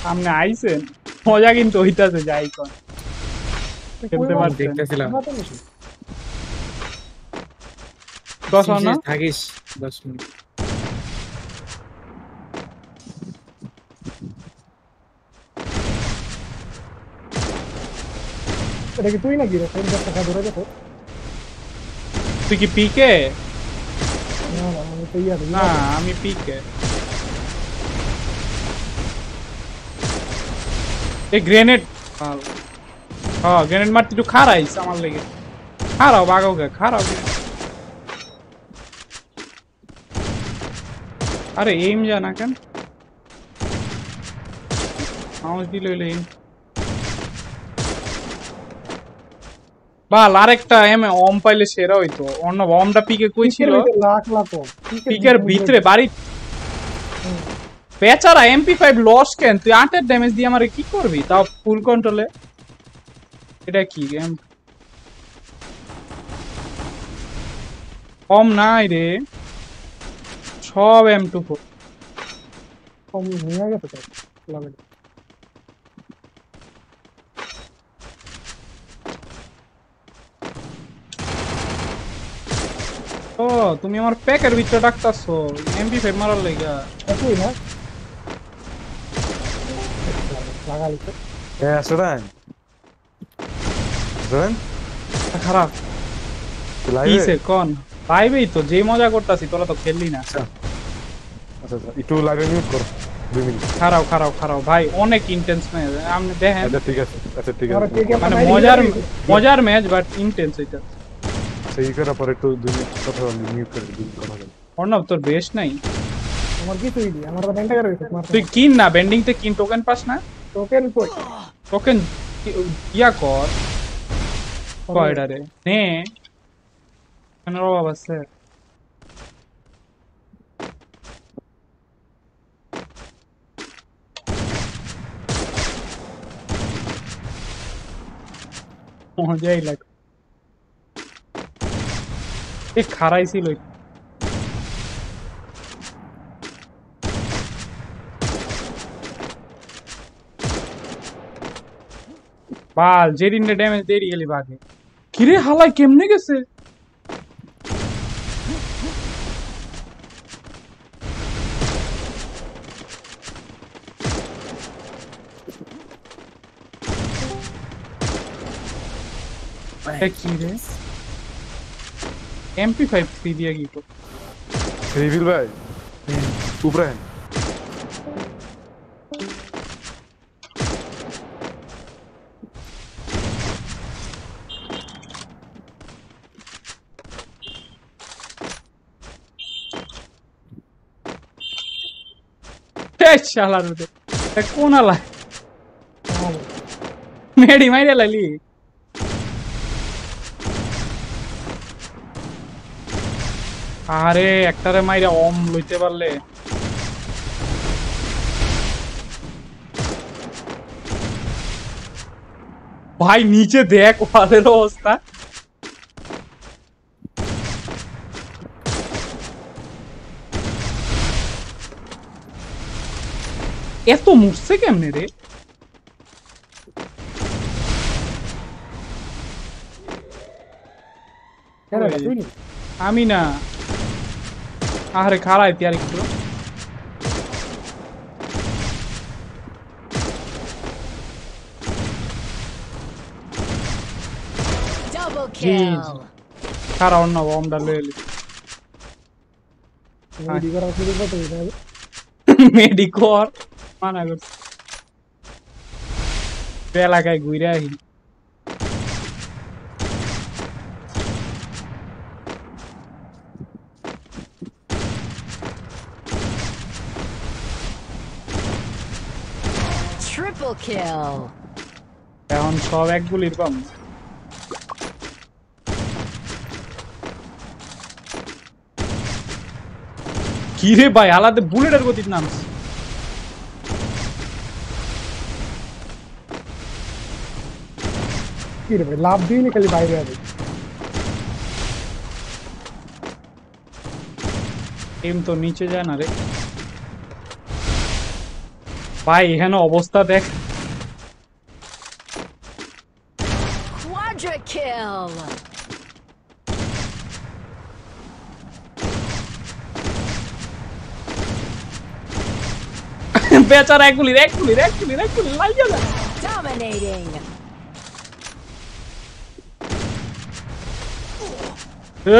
সামনে আইছেন মজা কিন্তু হইতাছে যাই কোন খেলতে পারছে দেখতেছিলাম দশ না থাকিস দশ মিনিট এটা কি তুই নাকি রে তোর দেখা ধরে দেখো তুই কি পিকে না না আমি না আমি পিকে अरे एम जाना क्या ले বাল আরেকটা এম পাইলে সেরা হইতো অন্য পিকে কই ছিল পিকের ভিতরে বাড়ি বেচারা এমপি ফাইভ লস কেন তুই আটের ড্যামেজ দিয়ে কি করবি তাও ফুল কন্ট্রোলে এটা কি গেম কম নাই রে সব এম টু ফোর কম গেছে তো ও তুমি আমার প্যাকের ভিতরে ডাকতাছো এমপি ফাইভ মারার লাগা একই না লাগালি তো হ্যাঁ মজা করতাছি তোরা তো খেললি না আচ্ছা আচ্ছা, আচ্ছা একটু লাইভে মিউট কর দুই ভাই অনেক ইন্টেন্স ম্যাচ আপনি দেখেন আচ্ছা, ঠিক আছে আচ্ছা, ঠিক আছে মানে মজার মজার ম্যাচ বাট ইন্টেন্স এটা ಈಗರ ಪರೆಟ್ಟು ದುನಿಯಾ ಕರೆ ದುನಿಯಾ অর্ণ তোর বেশ নাই তোমার কি তুই আমার ব্যান্ডটা করে তুই কিন না বেন্ডিং তে কিন টোকেন পাস না টোকেন কই টোকেন ইয়া কর কয়ডা রে নে কেন রবা বাসে মজাই লাগে एक खारा इसी लो बाल जेरी ने डैमेज दे रही है बागे किरे हालाय केमने कैसे Aqui, né? MP5 खरीदिया की तो रिवील भाई ऊपर है शाला नुते कोणाला मेडी माहिती आली আরে একটারে মাইরা অম লইতে পারলে ভাই নিচে দেখ ওয়ালের অবস্থা এত মুড়ছে কেমনে রে আমি না आरे खारा है त्यारी कुछ जीज खारा उन्नो वॉम डाल ले ली मेडिकल आपसे क्या तो इधर मेडिकल माना कुछ पहला क्या गुइरा ही kill. এখন সব এক গুলির কম কি রে ভাই আলাদা বুলেটের গতির নাম কি রে ভাই লাভ দিয়ে খালি বাইরে হবে টিম তো নিচে যায় না রে ভাই এখানে অবস্থা দেখ বেচারা এগুলি এগুলি এগুলি এগুলি লাগিয়ে না dominating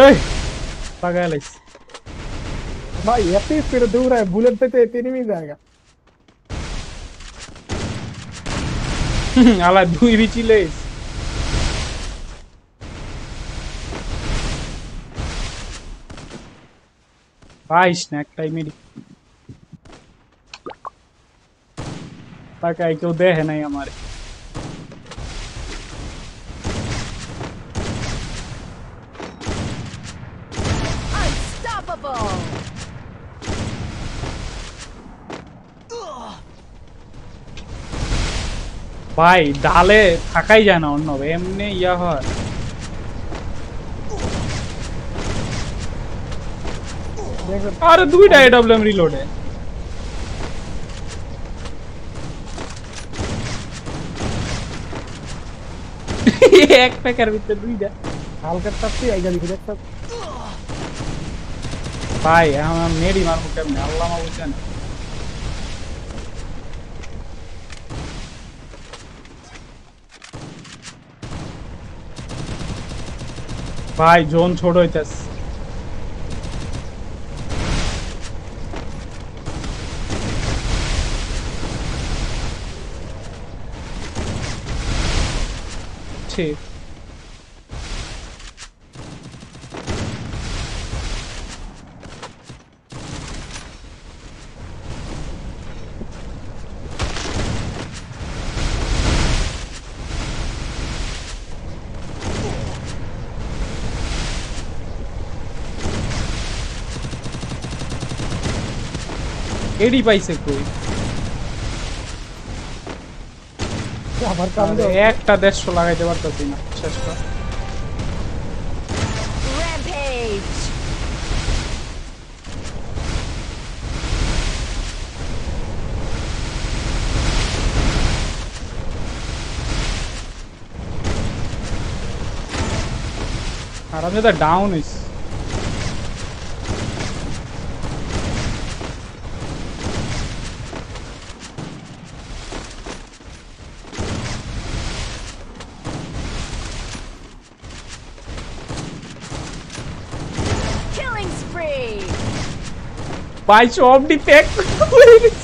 এই পাগল है भाई ऐसी स्पीड दूर है बुलेट से तो इतनी भी जाएगा আলা দুই বিচিলে ভাই স্ন্যাক টাইমে पता क्या है क्यों दे है नहीं हमारे भाई डाले थका ही जाना अन्न एमने यह अरे दुईटा एडब्ल्यू एम रिलोड है এক প্যাকের ভিতরে দুইটা হালকা চাপছি আইগা লিখে দেখছ ভাই আমার মেরি মারবো কেমনে আল্লাহ মা বুঝছেন ভাই জোন ছোট হইতেছে छः एडी बाइसेप कोई একটা দেড়শো লাগাইতে পারতেছি না শেষ কর আর আমি তো ডাউন হয়েছি Pai, deixa defect. homem de pé com eles.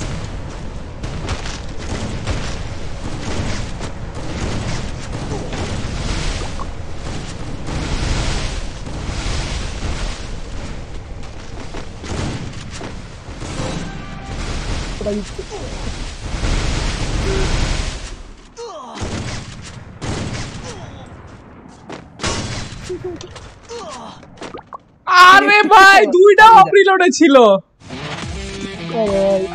আরে ভাই দুইটা অপ্রিলোডে ছিল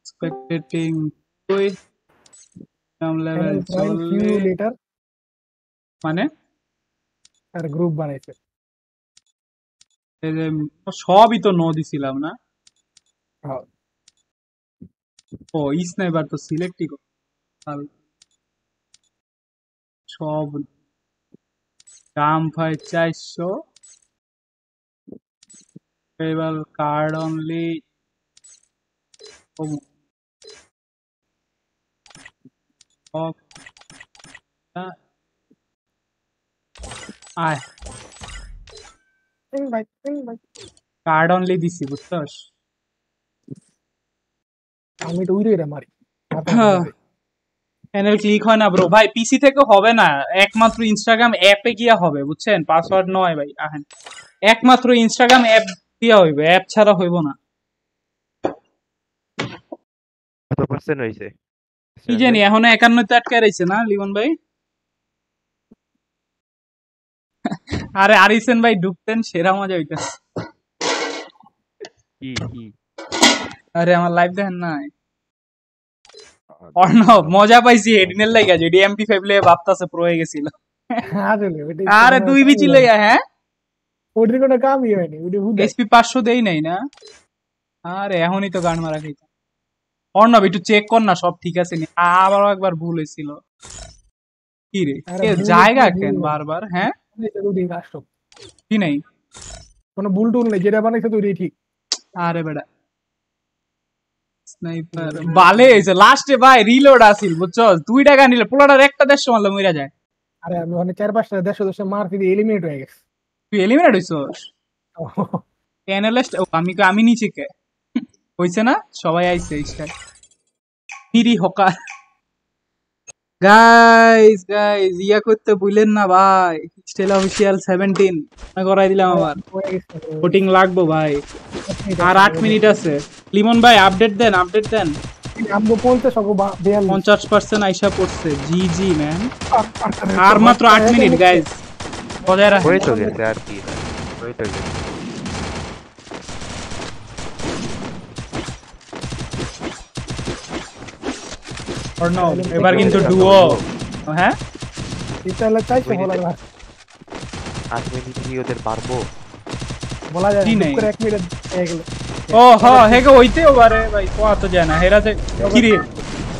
expecting level later মানে আর গ্রুপ বানাইছে এই যে সবই তো নো দিছিলাম না হ্যাঁ। ও স্নাইপার তো সিলেক্টই কর সব দাম ফাই চারশো এবার কার্ড অনলি Hop. Ja. আয় কার্ড অনলি দিছি বুঝছস আমি তো উইরে মারি প্যানেল ক্লিক হয় না ব্রো ভাই পিসি থেকে হবে না একমাত্র ইনস্টাগ্রাম অ্যাপে গিয়া হবে বুঝছেন পাসওয়ার্ড নয় ভাই আহেন একমাত্র ইনস্টাগ্রাম অ্যাপ দিয়া হইবে অ্যাপ ছাড়া হইব না কত পার্সেন্ট হইছে কি জানি এখনো একান্নতে আটকে রয়েছে না লিমন ভাই আরে আরিসেন ভাই ডুবতেন সেরা মজা হইতা আরে আমার লাইভ দেখেন অর্ণব মজা পাইছি হেডিনের লাগা যেডি এমপি ফাইভ লে ভাবতাছে প্রো হয়ে গেছিল আরে তুই বিচি লইয়া হ্যাঁ ওটির কোনো কামই হয়নি এসপি পাঁচশো দেই নাই না আরে এখনই তো গান মারা খেয়েছে অর্ণব একটু চেক কর না সব ঠিক আছে আবার একবার ভুল হয়েছিল কি রে জায়গা কেন বারবার হ্যাঁ কি নাই কোনো ভুল টুল নেই যেটা বানাইছে তুই ঠিক আরে বেটা স্নাইপার বালে এসে লাস্টে ভাই রিলোড আসিল বুঝছো দুই টাকা নিলে পোলাটার একটা দেড়শো মারলে মরে যায় আরে আমি ওখানে চার পাঁচটা দেড়শো দেড়শো মার দিয়ে এলিমিনেট হয়ে গেছে তুই এলিমিনেট হইছ এনালিস্ট আমি আমি নিচে কে হয়েছে না সবাই আইছে স্টার ফিরি হকার গাইস গাইস ইয়া করতে ভুলেন না ভাই স্টেল অফিসিয়াল সেভেন্টিন করাই দিলাম আবার ভোটিং লাগবো ভাই আর আট মিনিট আছে লিমন ভাই আপডেট দেন আপডেট দেন পঞ্চাশ পার্সেন্ট আইসা পড়ছে জি জি ম্যান আর মাত্র আট মিনিট গাইস বজায় রাখেন হয়ে তো গেছে আর কি হয়ে তো গেছে অর্ণব এবার কিন্তু হ্যাঁ আজ মিনিট ওদের পারবো বলা যায় না ও হ্যাঁ ভাই কোয়া তো হেরাতে কি রে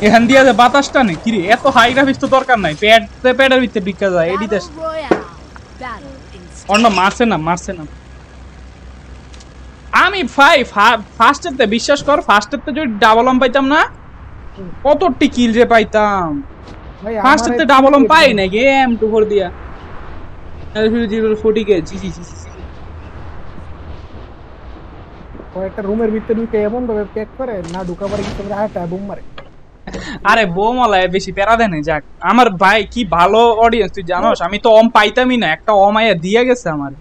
এখান দিয়ে যে বাতাসটা নেই কিরে এত হাই গ্রাফিক্স তো দরকার নাই প্যাড প্যাডের ভিতরে বিকা যায় এডি দেশ অন্য মারছে না মারছে না আমি ফাই ফার্স্টেতে বিশ্বাস কর তে যদি ডাবল অম পাইতাম না কত টিকিল যে পাইতাম ডাবল পাই নাকি এম টু ফোর দিয়া জি জি জি কয়েকটা রুমের ভিতরে ঢুকে এমন ভাবে প্যাক করে না ঢুকা পারে কিন্তু হাটা বোম মারে আরে বোমলায় বেশি প্যারা দেনে যাক আমার ভাই কি ভালো অডিয়েন্স তুই জানোস আমি তো অম পাইতামই না একটা অম আয়া দিয়ে গেছে আমার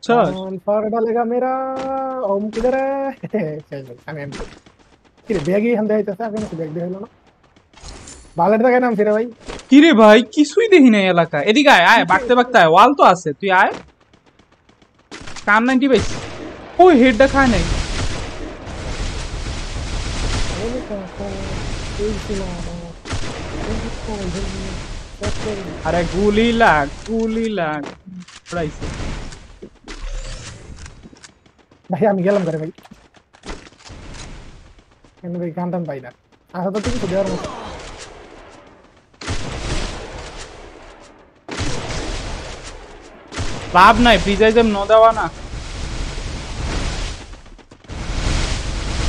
अच्छा फार डालेगा मेरा ओम किधर है किरे बैग ही हम दे देते हैं आगे बैग दे लो ना বালের টাকা নাম ফিরে ভাই কি রে ভাই কিছুই দেখি নাই এলাকা এদিকে আয় আয় বাড়তে বাড়তে আয় ওয়াল তো আছে তুই আয় কাম নাইনটি বাইশ ওই হেডটা খায় নাই আরে গুলি লাগ গুলি লাগ দহিয়াম গেম করে ভাই এমন গাধাম ভাই না আচ্ছা তো কিছু বের না লাভ নাই ফ্রিজাইজম নো দেওয়ানা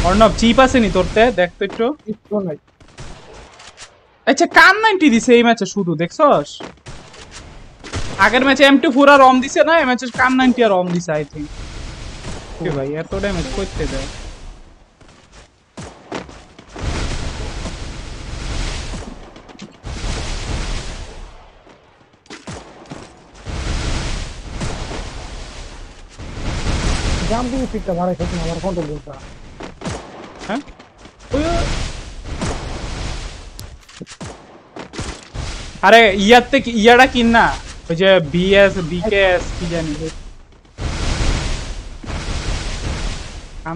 অর না চিফা সে নি তোরতে দেখ তো একটু ইস তো নাই আচ্ছা K90 দিছে এই ম্যাচে শুধু দেখছস আগের ম্যাচে M24 আর অম দিছে না এই ম্যাচে K90 আর অম দিছে আই থিং ओके भाई यार तो डैमेज को इतने दे जाम भी पिक का हमारा खेत में हमारा कौन तो बोलता है अरे ইয়ার থেকে ইয়ারা কিন না ওই যে বিএস বিকেএস কি জানি আর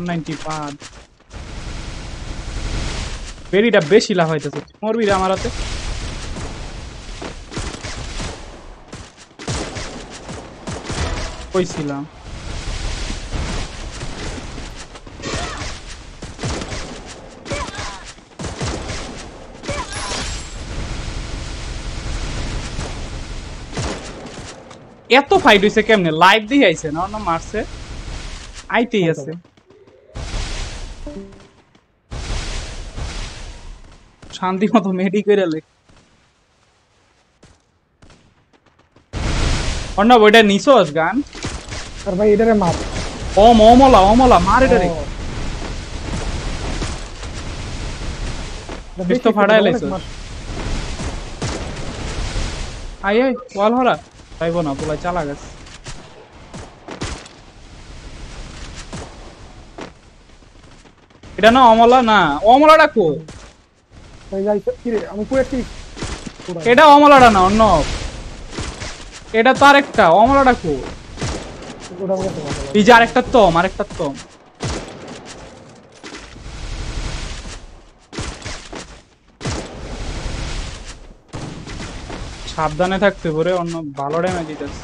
বেরিটা বেশি লাভ হইতেছে মরবি রে আমার হাতে কইছিলাম এত ফাইট হয়েছে কেমনে লাইভ দিয়ে আইছে না মারছে আইতেই হ্যাঁ, আছে শান্তি মতো মেডি করে লে অর্ণব ওইটা নিছোস গান আর ভাই এটারে মার ওম ওমলা ওমলা মার এটারে তো ফাড়ায় লাইছো আই আই ওয়াল হরা পাইবো না বলে চালা গেছে এটা না অমলা না অমলা ডাকো এটা অমলাটা না অন্য এটা তো আরেকটা অমলাটা কো এই যে আরেকটা তম আরেকটা তম সাবধানে থাকতে পারে অন্য ভালো ড্যামেজ দিতেছে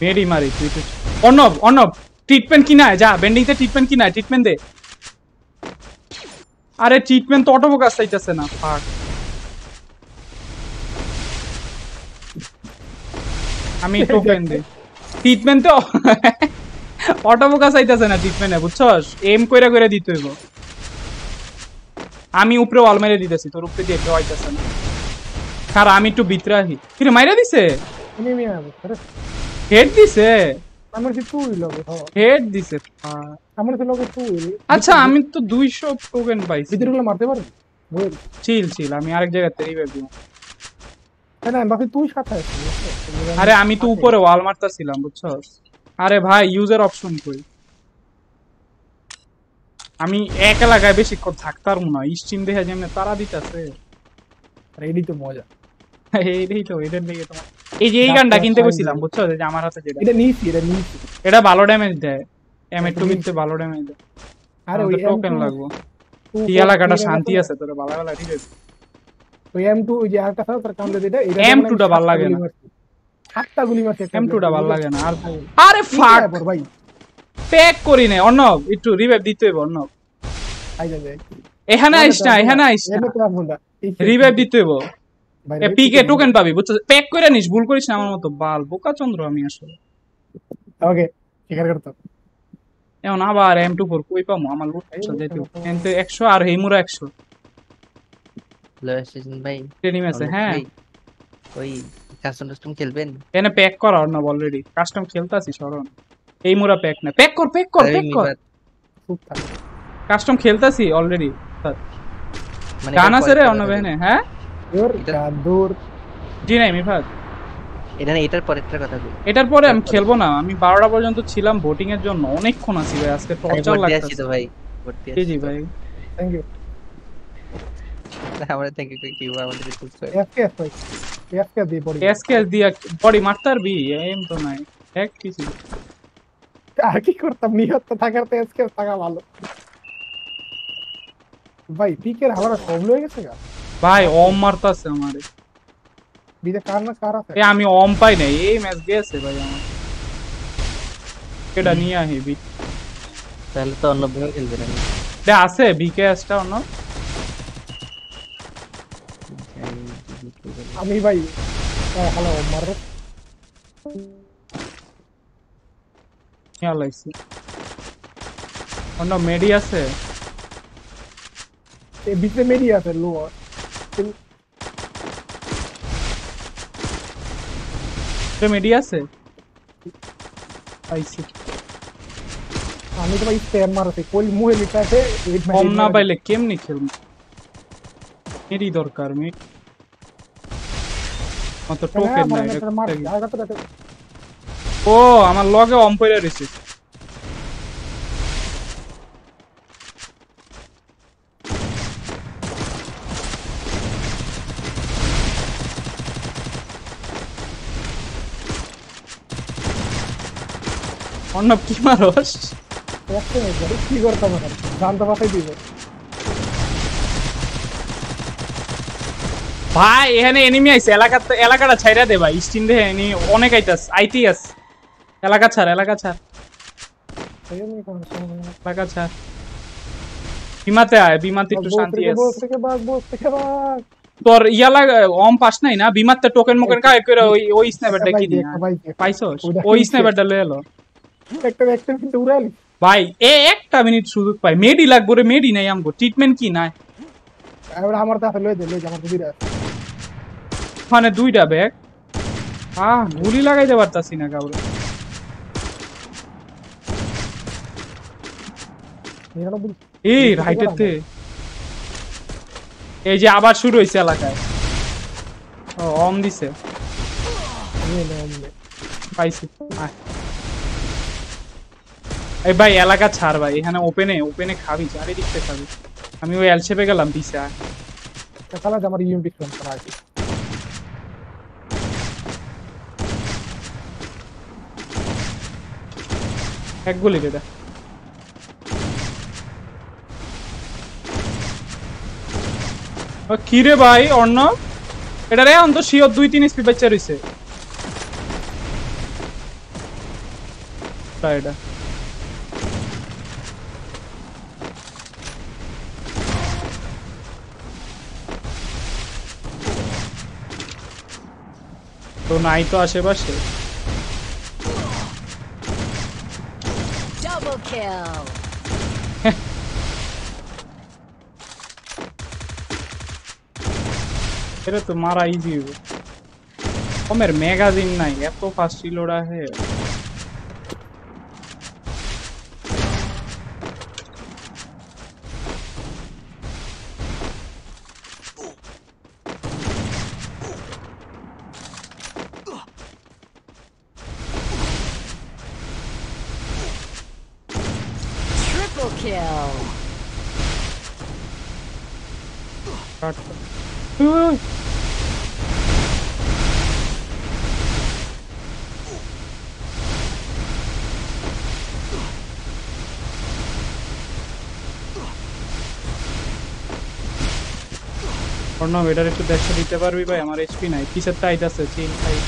মেরি মারি তুই অর্ণব অর্ণব ট্রিটমেন্ট কিনা যা বেন্ডিংতে ট্রিটমেন্ট কিনা ট্রিটমেন্ট দে আরে ট্রিটমেন্ট তো কাজ চাইতেছে না ফাক আমি টোকেন দিই ট্রিটমেন্ট তো কাজ চাইতেছে না ট্রিটমেন্টে বুঝছস এম কইরা কইরা দিতে হইব আমি উপরে ওয়াল মেরে দিতেছি তোর উপরে দিয়ে হইতাছে না কার আমি একটু বিতরাহি কিরে মাইরা দিছে হেড দিছে হ্যাঁ। আচ্ছা, আমি তো টোকেন পাইছি ভিতরগুলো মারতে পারো চিল চিল আমি আরেক জায়গাতে হ্যাঁ, আরে আমি তো উপরে ওয়াল মারতাছিলাম আরে ভাই ইউজার অপশন কই আমি এক এলাকায় বেশিক্ষণ থাকতাম না স্টিম দেখে যেমনি তারা দিতেছে আর তো মজা এটাই তো এটার লেগে তোমার এই যে এই গানটা কিনতে গেছিলাম বুঝছো যে আমার হাতে যেটা এটা নিয়েছি এটা নিয়েছি এটা ভালো ড্যামেজ দেয় এমএ টু মিটতে ভালো ড্যামেজ দেয় আরে ওই টোকেন লাগবো টিয়ালা কাটা শান্তি আছে তোর ভালো ভালো ঠিক আছে ওই এম টু ওই যে আরেকটা সাথে তার কাউন্টার এটা এম টুটা ভাল লাগে না সাতটা গুলি মারছে এম টুটা ভালো লাগে না আর আরে ফাক ভাই প্যাক করি নে অর্ণব একটু রিভাইভ দিতে হবে অর্ণব এখানে আইস না এখানে আইস না রিভাইভ দিতে হবে পিকে টোকেন পাবি বুঝছো প্যাক করে নিস ভুল করিস না আমার মতো বাল বোকা চন্দ্র আমি আসলে ওকে স্বীকার করতাম এখন আবার এম টু ফোর কই পাবো আমার লুট যেহেতু কিন্তু একশো আর হেমুরা একশো ভাই ট্রেনিং আছে হ্যাঁ ওই কাস্টম টাস্টম খেলবেন এনে প্যাক কর অর্ণব অলরেডি কাস্টম খেলতাছি শরণ এই মুরা প্যাক না প্যাক কর প্যাক কর প্যাক কর কাস্টম খেলতাছি অলরেডি গান আছে রে অর্ণব এনে হ্যাঁ এটার পরে আমি খেলবো না আমি 12টা পর্যন্ত ছিলাম ভোটিং এর জন্য অনেকক্ষণ আছি ভাই আজকে টর্চার ভাই এম তো নাই এক কিছু আর কি করতাম নিহত থাকার তো এফকে থাকা ভালো ভাই পিকের হাওড়া কম হয়ে গেছে গা ভাই ওম মারতাছে আমারে বিদে কার না কার আছে আমি ওম পাই না এই ম্যাচ গেছে ভাই আমার কেডা নিয়ে আহি তাহলে তো অন্য ভাবে খেলবে না দে আছে বিকেএসটা অন্য আমি ভাই হ্যালো ওম মারো খেয়াল লাগছে অন্য মেডি আছে এ বিতে মেডি আছে লোয়ার মিডি আছে আমি তো ভাই স্প্যাম মারতে কোল মুহে লিটাতে কম না পাইলে কেমনি খেলব মেরি দরকার মিট টোকেন নাই ও আমার লগে অম্পায়ার এসেছে কি মারস কি করতাম জানতে পাঠাই দিব ভাই এখানে এনিমি আইছে এলাকা এলাকাটা ছাইরা দে ভাই স্টিম এনি অনেক আইতাস আস এলাকা ছাড় এলাকা ছাড় এলাকা ছাড় বিমাতে আয় বিমাতে একটু শান্তি তোর ইয়া লাগ অম পাস নাই না বিমাতে টোকেন মোকেন কায় করে ওই ওই স্নাইপারটা কি দিন পাইছস ওই স্নাইপারটা লয়ে এলো একটা ভ্যাকসিন কিন্তু উড়ালি ভাই এ একটা মিনিট সুযোগ পাই মেডি লাগবো রে মেডি নাই আমগো ট্রিটমেন্ট কি নাই এবার আমার তাহলে লই দে লই আমার দিরা মানে দুইটা ব্যাগ আহ গুলি লাগাইতে পারতাছি না কাউরে এই রাইটেতে এই যে আবার শুরু হইছে এলাকায় ও অম দিছে পাইছি আয় এই ভাই এলাকা ছাড় ভাই এখানে ওপেনে ওপেনে খাবি চারিদিকতে খাবি আমি ওই এল শেপে গেলাম পিসা সালা আমার ইউএমপি e ফোন করা আছে এক গুলি দে ও কি রে ভাই অন্য এটা রে অন্ত সিও দুই তিন স্পিড বাচ্চা রইছে এটা তো নাই তো আশেপাশে এটা তো মারা ইজি কমের ম্যাগাজিন নাই এত ফাস্ট ছিল ওরা অর্ণব এটার একটু দেখতে দিতে পারবি ভাই আমার এইচপি নাই কিসের টাইট আছে চিল ভাই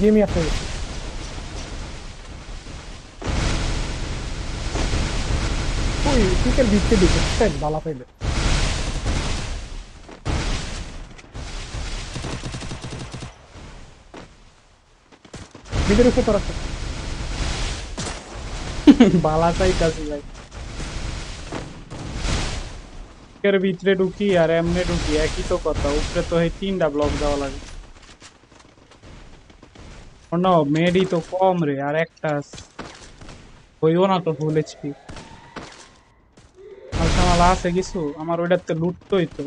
জিমি আছে ওই টিকের দিতে দিতে টাইট বালা পাইলে ভিতরে উপর আছে বালা চাইতাছি ভাই ব্লকের ভিতরে ঢুকি আর এমনে ঢুকি একই তো কথা উপরে তো এই তিনটা ব্লক যাওয়া লাগে মেডি তো কম রে আর একটা হইব না তো ফুল এইচপি আমার আছে কিছু আমার ওইটাতে লুটতোই তো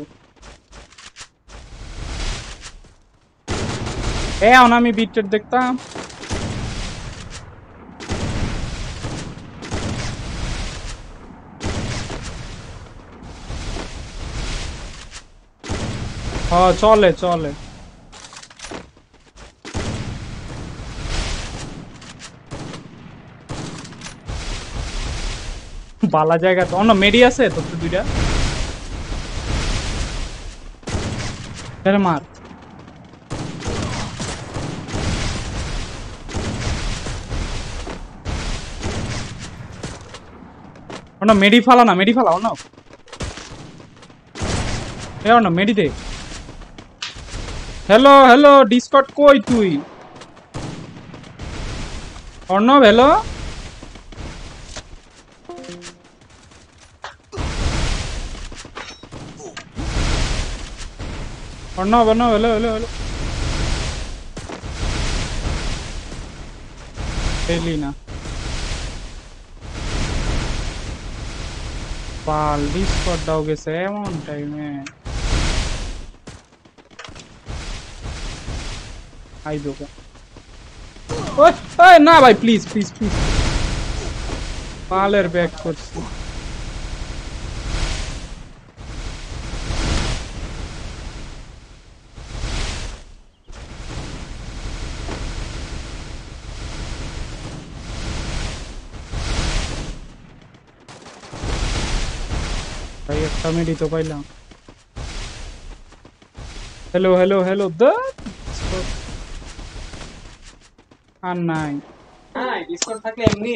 এ আমি বিটের দেখতাম হ্যাঁ, চলে চলে বালা জায়গা তো অন্য মেডি আছে তো দুইটা মার মেডি ফালা না মেডি ফালা অন্য এ অন্য মেডি দে হ্যালো হ্যালো ডিসকট কই তুই Arnab hello Arnab Arnab hello hello hello পেলি না পাল ডিসকট দাওগে সেমন টাইমে हाइड हो ओए ना भाई प्लीज प्लीज प्लीज मालर बैक कर भाई तो हेलो हेलो हेलो द আর নাই হ্যাঁ ডিসকর্ড থাকলে এমনি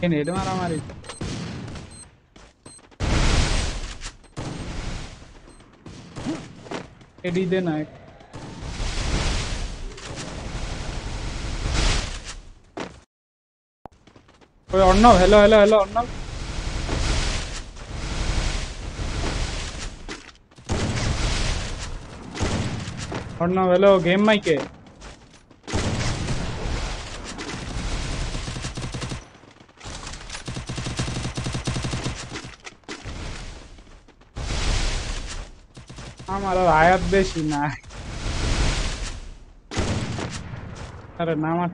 কেন হেড মারামারি এডি দে না ওই Arnab hello hello hello Arnab ಅಣ್ಣ ಎಲ್ಲೋ ಗೇಮ್ ಮೈಕೆ ಮಾರೋ ಆಯತ್ ಬೇಸಿನ ಅರೆ ನಾ ಮಾಡ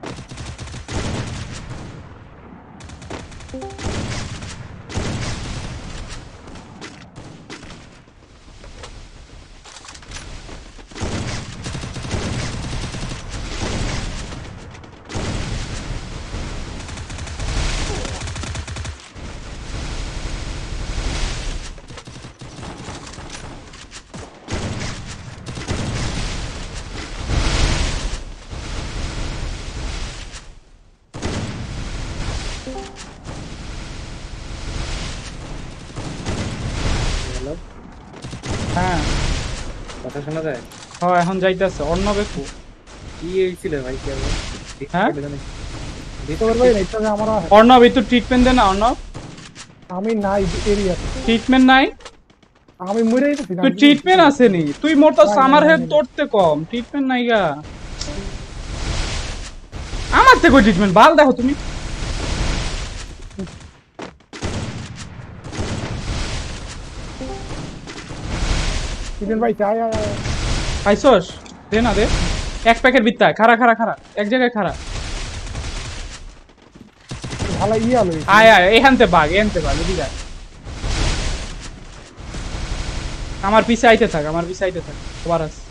এখন যাইতাছে অন্য বেকু কি হইছিল ভাই কি হ্যাঁ দিতে পারবে না এটা আমার অর্ণব একটু ট্রিটমেন্ট দে না অর্ণব আমি নাই এরিয়া ট্রিটমেন্ট নাই আমি মরে গেছি তুই ট্রিটমেন্ট আছে নি তুই মোর তো সামার হেড তোরতে কম ট্রিটমেন্ট নাই গা আমার তে কই ট্রিটমেন্ট বাল দেখো তুমি ইদেন ভাই চাই আয় পাইছস দে না দে এক প্যাকেট বিত্তা খারা খারা খারা এক জায়গায় খারা ভালো ইয়া লই আয় আয় এখানতে বাগ এখানতে বাগ এদিকে আয় আমার পিছে আইতে থাক আমার পিছে আইতে থাক তোমার আছে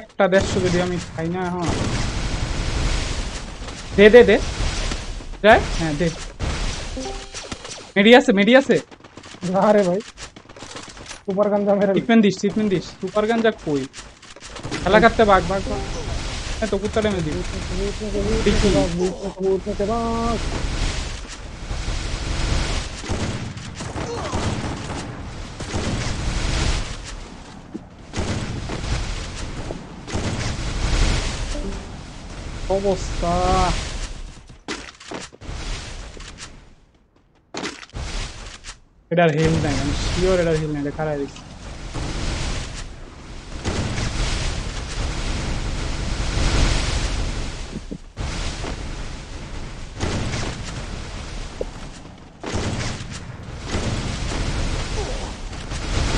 একটা দেড়শো যদি আমি খাই না হ্যাঁ दे दे दे जाए हाँ दे मीडिया से मीडिया से जा अरे भाई सुपर गंजा मेरे tiffin this tiffin this super गंजा कोई हला करते भाग भाग मैं तो कुत्ते में दी Almost, uh... इधर हिल नहीं हम श्योर इधर हिल नहीं दिखा रहा है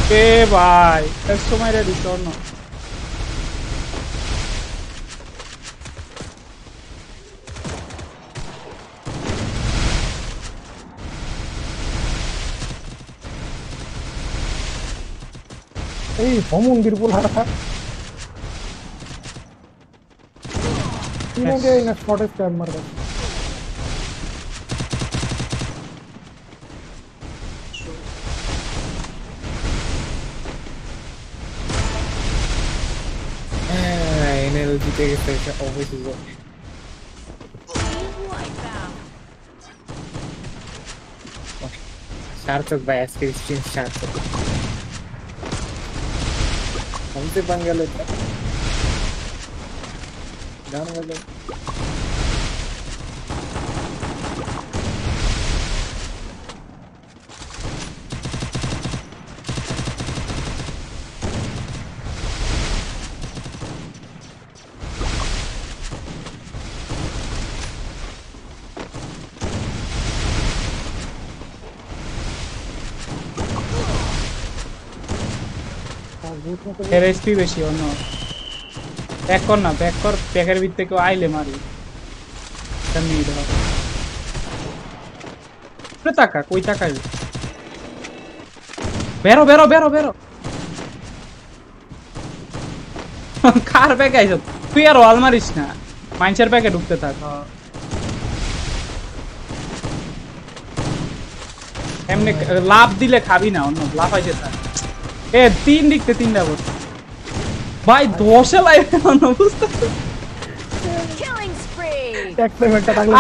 Okay, bye. Let's go my 에이 범웅기를 골라라 तीनों के इन स्पॉटेड स्टैब मर गए energy take effect always work Sartok by S16 Sartok से पंगा लेता गान कर এর এসপি বেশি অন্য কর না কর আইলে মারি ধর তাকা কই বেরো বেরো বেরো বেরো কার ব্যাগ আইস তুই আর ওয়াল মারিস না মাইনসের ব্যাগে ঢুকতে থাক হ্যাঁ। এমনি লাভ দিলে খাবি না অন্য লাভ আইসে থাক এ তিন দিকতে তিনটা ভাই দশে লাইভ বুঝতে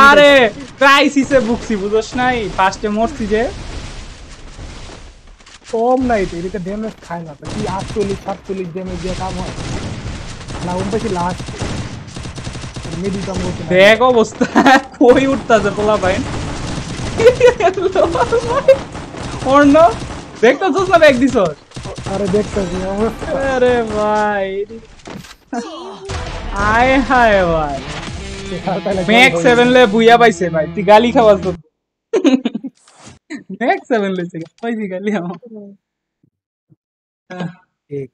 আরে ক্রাইসিসে ভুগছি নাই ফার্স্টে মরছি যে কম নাই তো এদিকে ড্যামেজ খায় না তো কি আটচল্লিশ সাতচল্লিশ ড্যামেজ দিয়ে কাম হয় না ওম লাস্ট দেখ অবস্থা কই উঠতেছে পোলা ভাই অন্য না ব্যাগ দিছস अरे देख कर तो दिया अरे भाई हाय हाय भाई मैक सेवन ले बुया भाई से भाई ती गाली खावास तो मैक सेवन ले से भाई ती गाली हम ठीक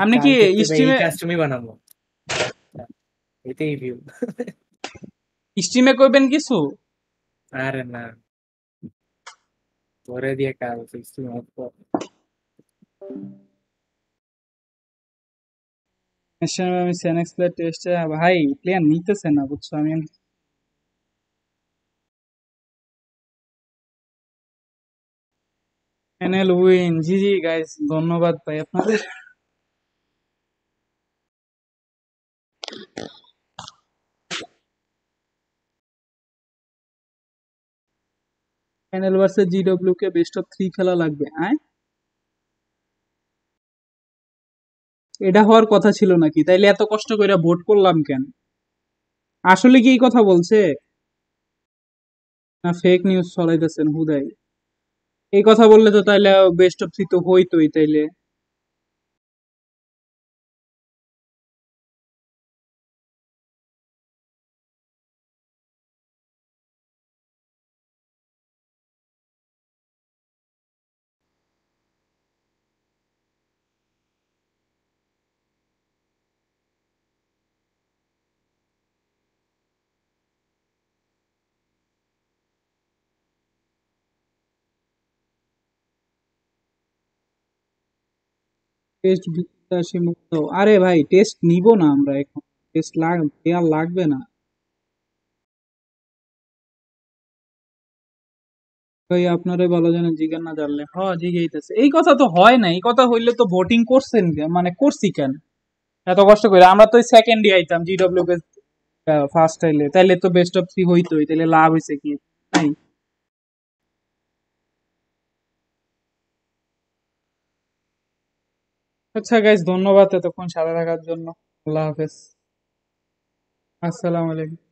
हमने की हिस्ट्री में कस्टम तो ही बनाबो এতে রিভিউ স্টিমে কইবেন अरे ना बोरे दिया দিয়ে কাজ স্টিম में ভাই প্লেয়ার নিতেছে না বুঝছো আমি NL win G G guys ধন্যবাদ ভাই আপনাদের এনএল ভার্সেস জিডব্লিউ কে বেস্ট অফ থ্রি খেলা লাগবে আয় এটা হওয়ার কথা ছিল নাকি তাইলে এত কষ্ট করে ভোট করলাম কেন আসলে কি এই কথা বলছে না ফেক নিউজ ছড়াইতেছেন হুদাই এই কথা বললে তো তাইলে বেস্ট অফ সি তো হইতোই তাইলে টেস্ট বিশ্বাসী মুক্ত আরে ভাই টেস্ট নিব না আমরা এখন টেস্ট লাগ আর লাগবে না ভাই আপনারে ভালো জানে জিগান না জানলে হ জিজ্ঞাইতেছে এই কথা তো হয় না এই কথা হইলে তো ভোটিং করছেন মানে করছি কেন এত কষ্ট করে আমরা তো সেকেন্ডই আইতাম জিডব্লিউ কে ফার্স্ট আইলে তাইলে তো বেস্ট অফ থ্রি হইতোই তাইলে লাভ হইছে কি আচ্ছা গাইজ ধন্যবাদ এতক্ষণ সাথে থাকার জন্য আল্লাহ হাফেজ আসসালামু আলাইকুম